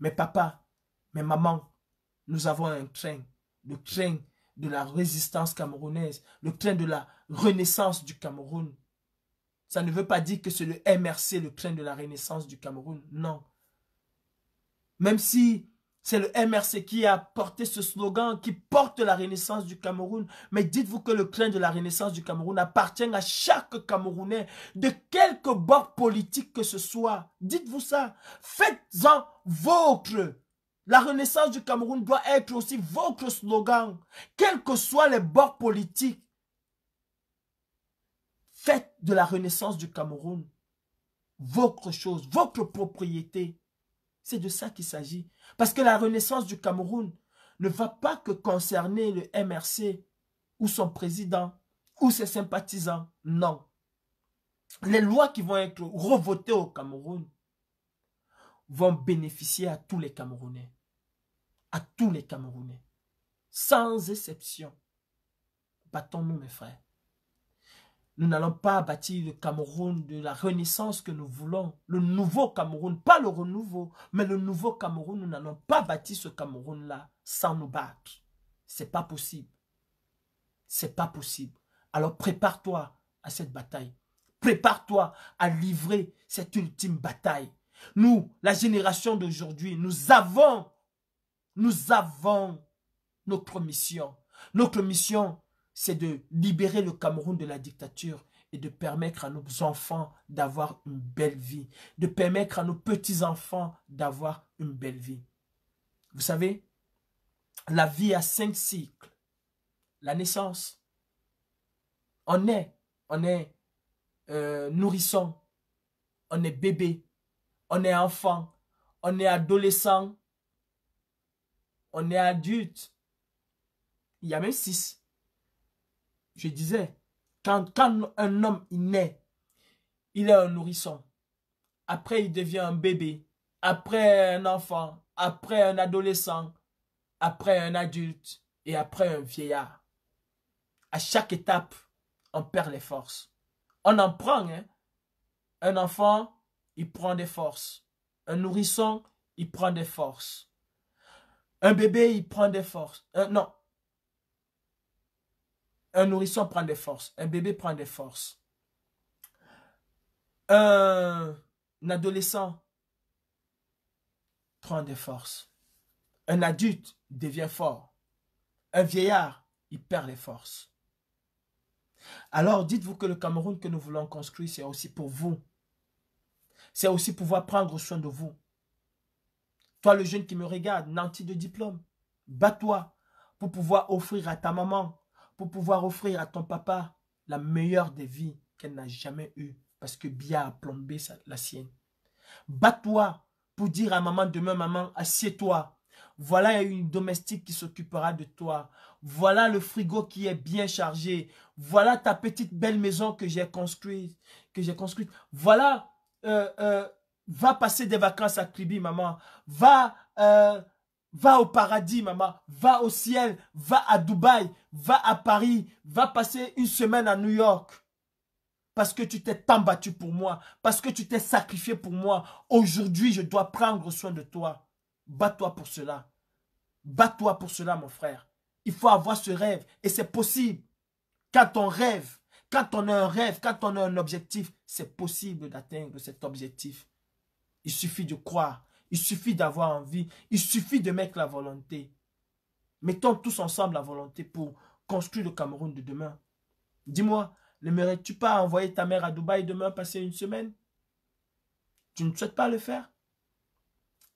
Speaker 1: mes papas, mes mamans, nous avons un train, le train de la résistance camerounaise, le train de la renaissance du Cameroun. Ça ne veut pas dire que c'est le MRC, le train de la renaissance du Cameroun. Non. Même si c'est le MRC qui a porté ce slogan, qui porte la renaissance du Cameroun. Mais dites-vous que le train de la renaissance du Cameroun appartient à chaque Camerounais, de quelque bord politique que ce soit. Dites-vous ça. Faites-en votre. La renaissance du Cameroun doit être aussi votre slogan, quels que soient les bords politiques. Faites de la renaissance du Cameroun votre chose, votre propriété. C'est de ça qu'il s'agit. Parce que la renaissance du Cameroun ne va pas que concerner le MRC ou son président ou ses sympathisants. Non. Les lois qui vont être revotées au Cameroun vont bénéficier à tous les Camerounais. À tous les Camerounais. Sans exception. Battons-nous, mes frères. Nous n'allons pas bâtir le Cameroun de la renaissance que nous voulons. Le nouveau Cameroun, pas le renouveau, mais le nouveau Cameroun, nous n'allons pas bâtir ce Cameroun-là sans nous battre. C'est pas possible. C'est pas possible. Alors prépare-toi à cette bataille. Prépare-toi à livrer cette ultime bataille. Nous, la génération d'aujourd'hui, nous avons, nous avons notre mission. Notre mission, c'est de libérer le Cameroun de la dictature et de permettre à nos enfants d'avoir une belle vie, de permettre à nos petits-enfants d'avoir une belle vie. Vous savez, la vie a cinq cycles. La naissance, on est, on est euh, nourrisson, on est bébé, on est enfant, on est adolescent, on est adulte. Il y a même six. Je disais, quand, un homme il naît, il est un nourrisson. Après, il devient un bébé. Après, un enfant. Après, un adolescent. Après, un adulte. Et après, un vieillard. À chaque étape, on perd les forces. On en prend. Hein. Un enfant, il prend des forces. Un nourrisson, il prend des forces. Un bébé, il prend des forces. Euh, non. Un nourrisson prend des forces. Un bébé prend des forces. un adolescent prend des forces. Un adulte devient fort. Un vieillard, il perd les forces. Alors dites-vous que le Cameroun que nous voulons construire, c'est aussi pour vous c'est aussi pouvoir prendre soin de vous. Toi, le jeune qui me regarde, nanti de diplôme, bats-toi pour pouvoir offrir à ta maman, pour pouvoir offrir à ton papa la meilleure des vies qu'elle n'a jamais eue parce que Bia a plombé la sienne. Bats-toi pour dire à maman demain, maman, assieds-toi. Voilà une domestique qui s'occupera de toi. Voilà le frigo qui est bien chargé. Voilà ta petite belle maison que j'ai construite, que j'ai construite. Voilà euh, euh, va passer des vacances à Kribi, maman. Va, euh, va au paradis, maman. Va au ciel. Va à Dubaï. Va à Paris. Va passer une semaine à New York. Parce que tu t'es tant battu pour moi. Parce que tu t'es sacrifié pour moi. Aujourd'hui, je dois prendre soin de toi. Bats-toi pour cela. Bats-toi pour cela, mon frère. Il faut avoir ce rêve. Et c'est possible. Quand ton rêve quand on a un rêve, quand on a un objectif, c'est possible d'atteindre cet objectif. Il suffit de croire, il suffit d'avoir envie, il suffit de mettre la volonté. Mettons tous ensemble la volonté pour construire le Cameroun de demain. Dis-moi, n'aimerais-tu pas envoyer ta mère à Dubaï demain passer une semaine Tu ne souhaites pas le faire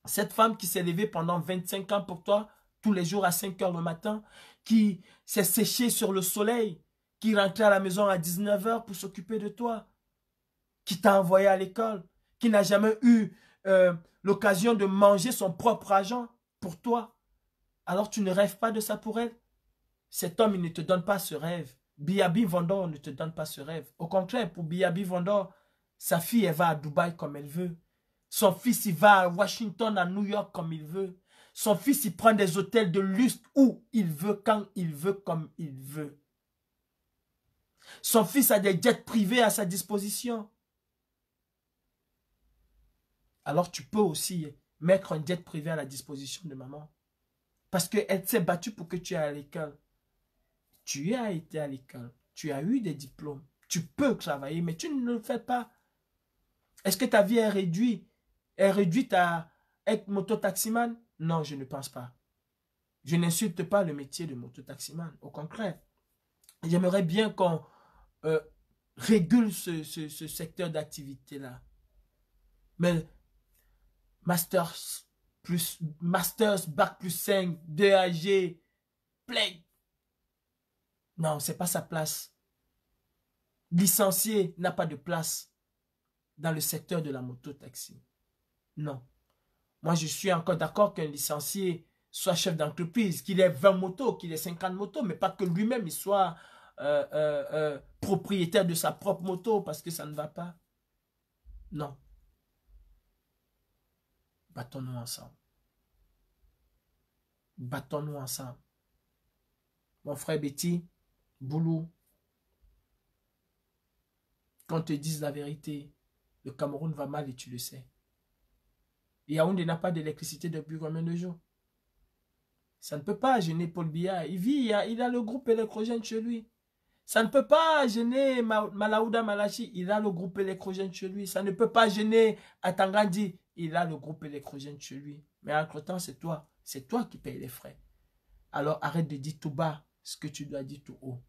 Speaker 1: Cette femme qui s'est levée pendant 25 ans pour toi, tous les jours à 5 heures le matin, qui s'est séchée sur le soleil, qui rentrait à la maison à 19h pour s'occuper de toi, qui t'a envoyé à l'école, qui n'a jamais eu euh, l'occasion de manger son propre argent pour toi. Alors tu ne rêves pas de ça pour elle Cet homme, il ne te donne pas ce rêve. Biabi Vendor ne te donne pas ce rêve. Au contraire, pour Biabi Vendor, sa fille, elle va à Dubaï comme elle veut. Son fils, il va à Washington, à New York comme il veut. Son fils, il prend des hôtels de lustre où il veut, quand il veut, comme il veut. Son fils a des jets privés à sa disposition. Alors tu peux aussi mettre une jet privée à la disposition de maman. Parce qu'elle s'est battue pour que tu aies à l'école. Tu as été à l'école. Tu as eu des diplômes. Tu peux travailler, mais tu ne le fais pas. Est-ce que ta vie est réduite Est réduite à être mototaximan Non, je ne pense pas. Je n'insulte pas le métier de mototaximan. Au contraire, j'aimerais bien qu'on euh, régule ce, ce, secteur d'activité-là. Mais Masters plus Masters, Bac plus 5, 2AG, Play. Non, c'est pas sa place. Licencié n'a pas de place dans le secteur de la moto-taxi. Non. Moi, je suis encore d'accord qu'un licencié soit chef d'entreprise, qu'il ait 20 motos, qu'il ait 50 motos, mais pas que lui-même, il soit euh, euh, euh, propriétaire de sa propre moto parce que ça ne va pas. Non. Battons-nous ensemble. Battons-nous ensemble. Mon frère Betty, Boulou, quand te dises la vérité, le Cameroun va mal et tu le sais. Yaoundé n'a pas d'électricité depuis combien de jours Ça ne peut pas gêner Paul Biya. Il vit, il a le groupe électrogène chez lui. Ça ne peut pas gêner Malaouda Malachi, il a le groupe électrogène chez lui. Ça ne peut pas gêner Atangadi. il a le groupe électrogène chez lui. Mais entre-temps, c'est toi. C'est toi qui payes les frais. Alors arrête de dire tout bas ce que tu dois dire tout haut.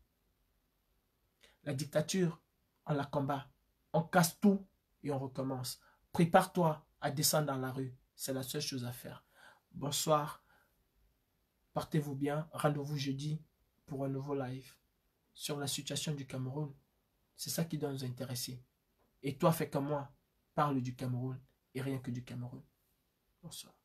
Speaker 1: La dictature, on la combat. On casse tout et on recommence. Prépare-toi à descendre dans la rue. C'est la seule chose à faire. Bonsoir. Partez-vous bien. Rendez-vous jeudi pour un nouveau live sur la situation du Cameroun. C'est ça qui doit nous intéresser. Et toi, fais comme moi. Parle du Cameroun et rien que du Cameroun. Bonsoir.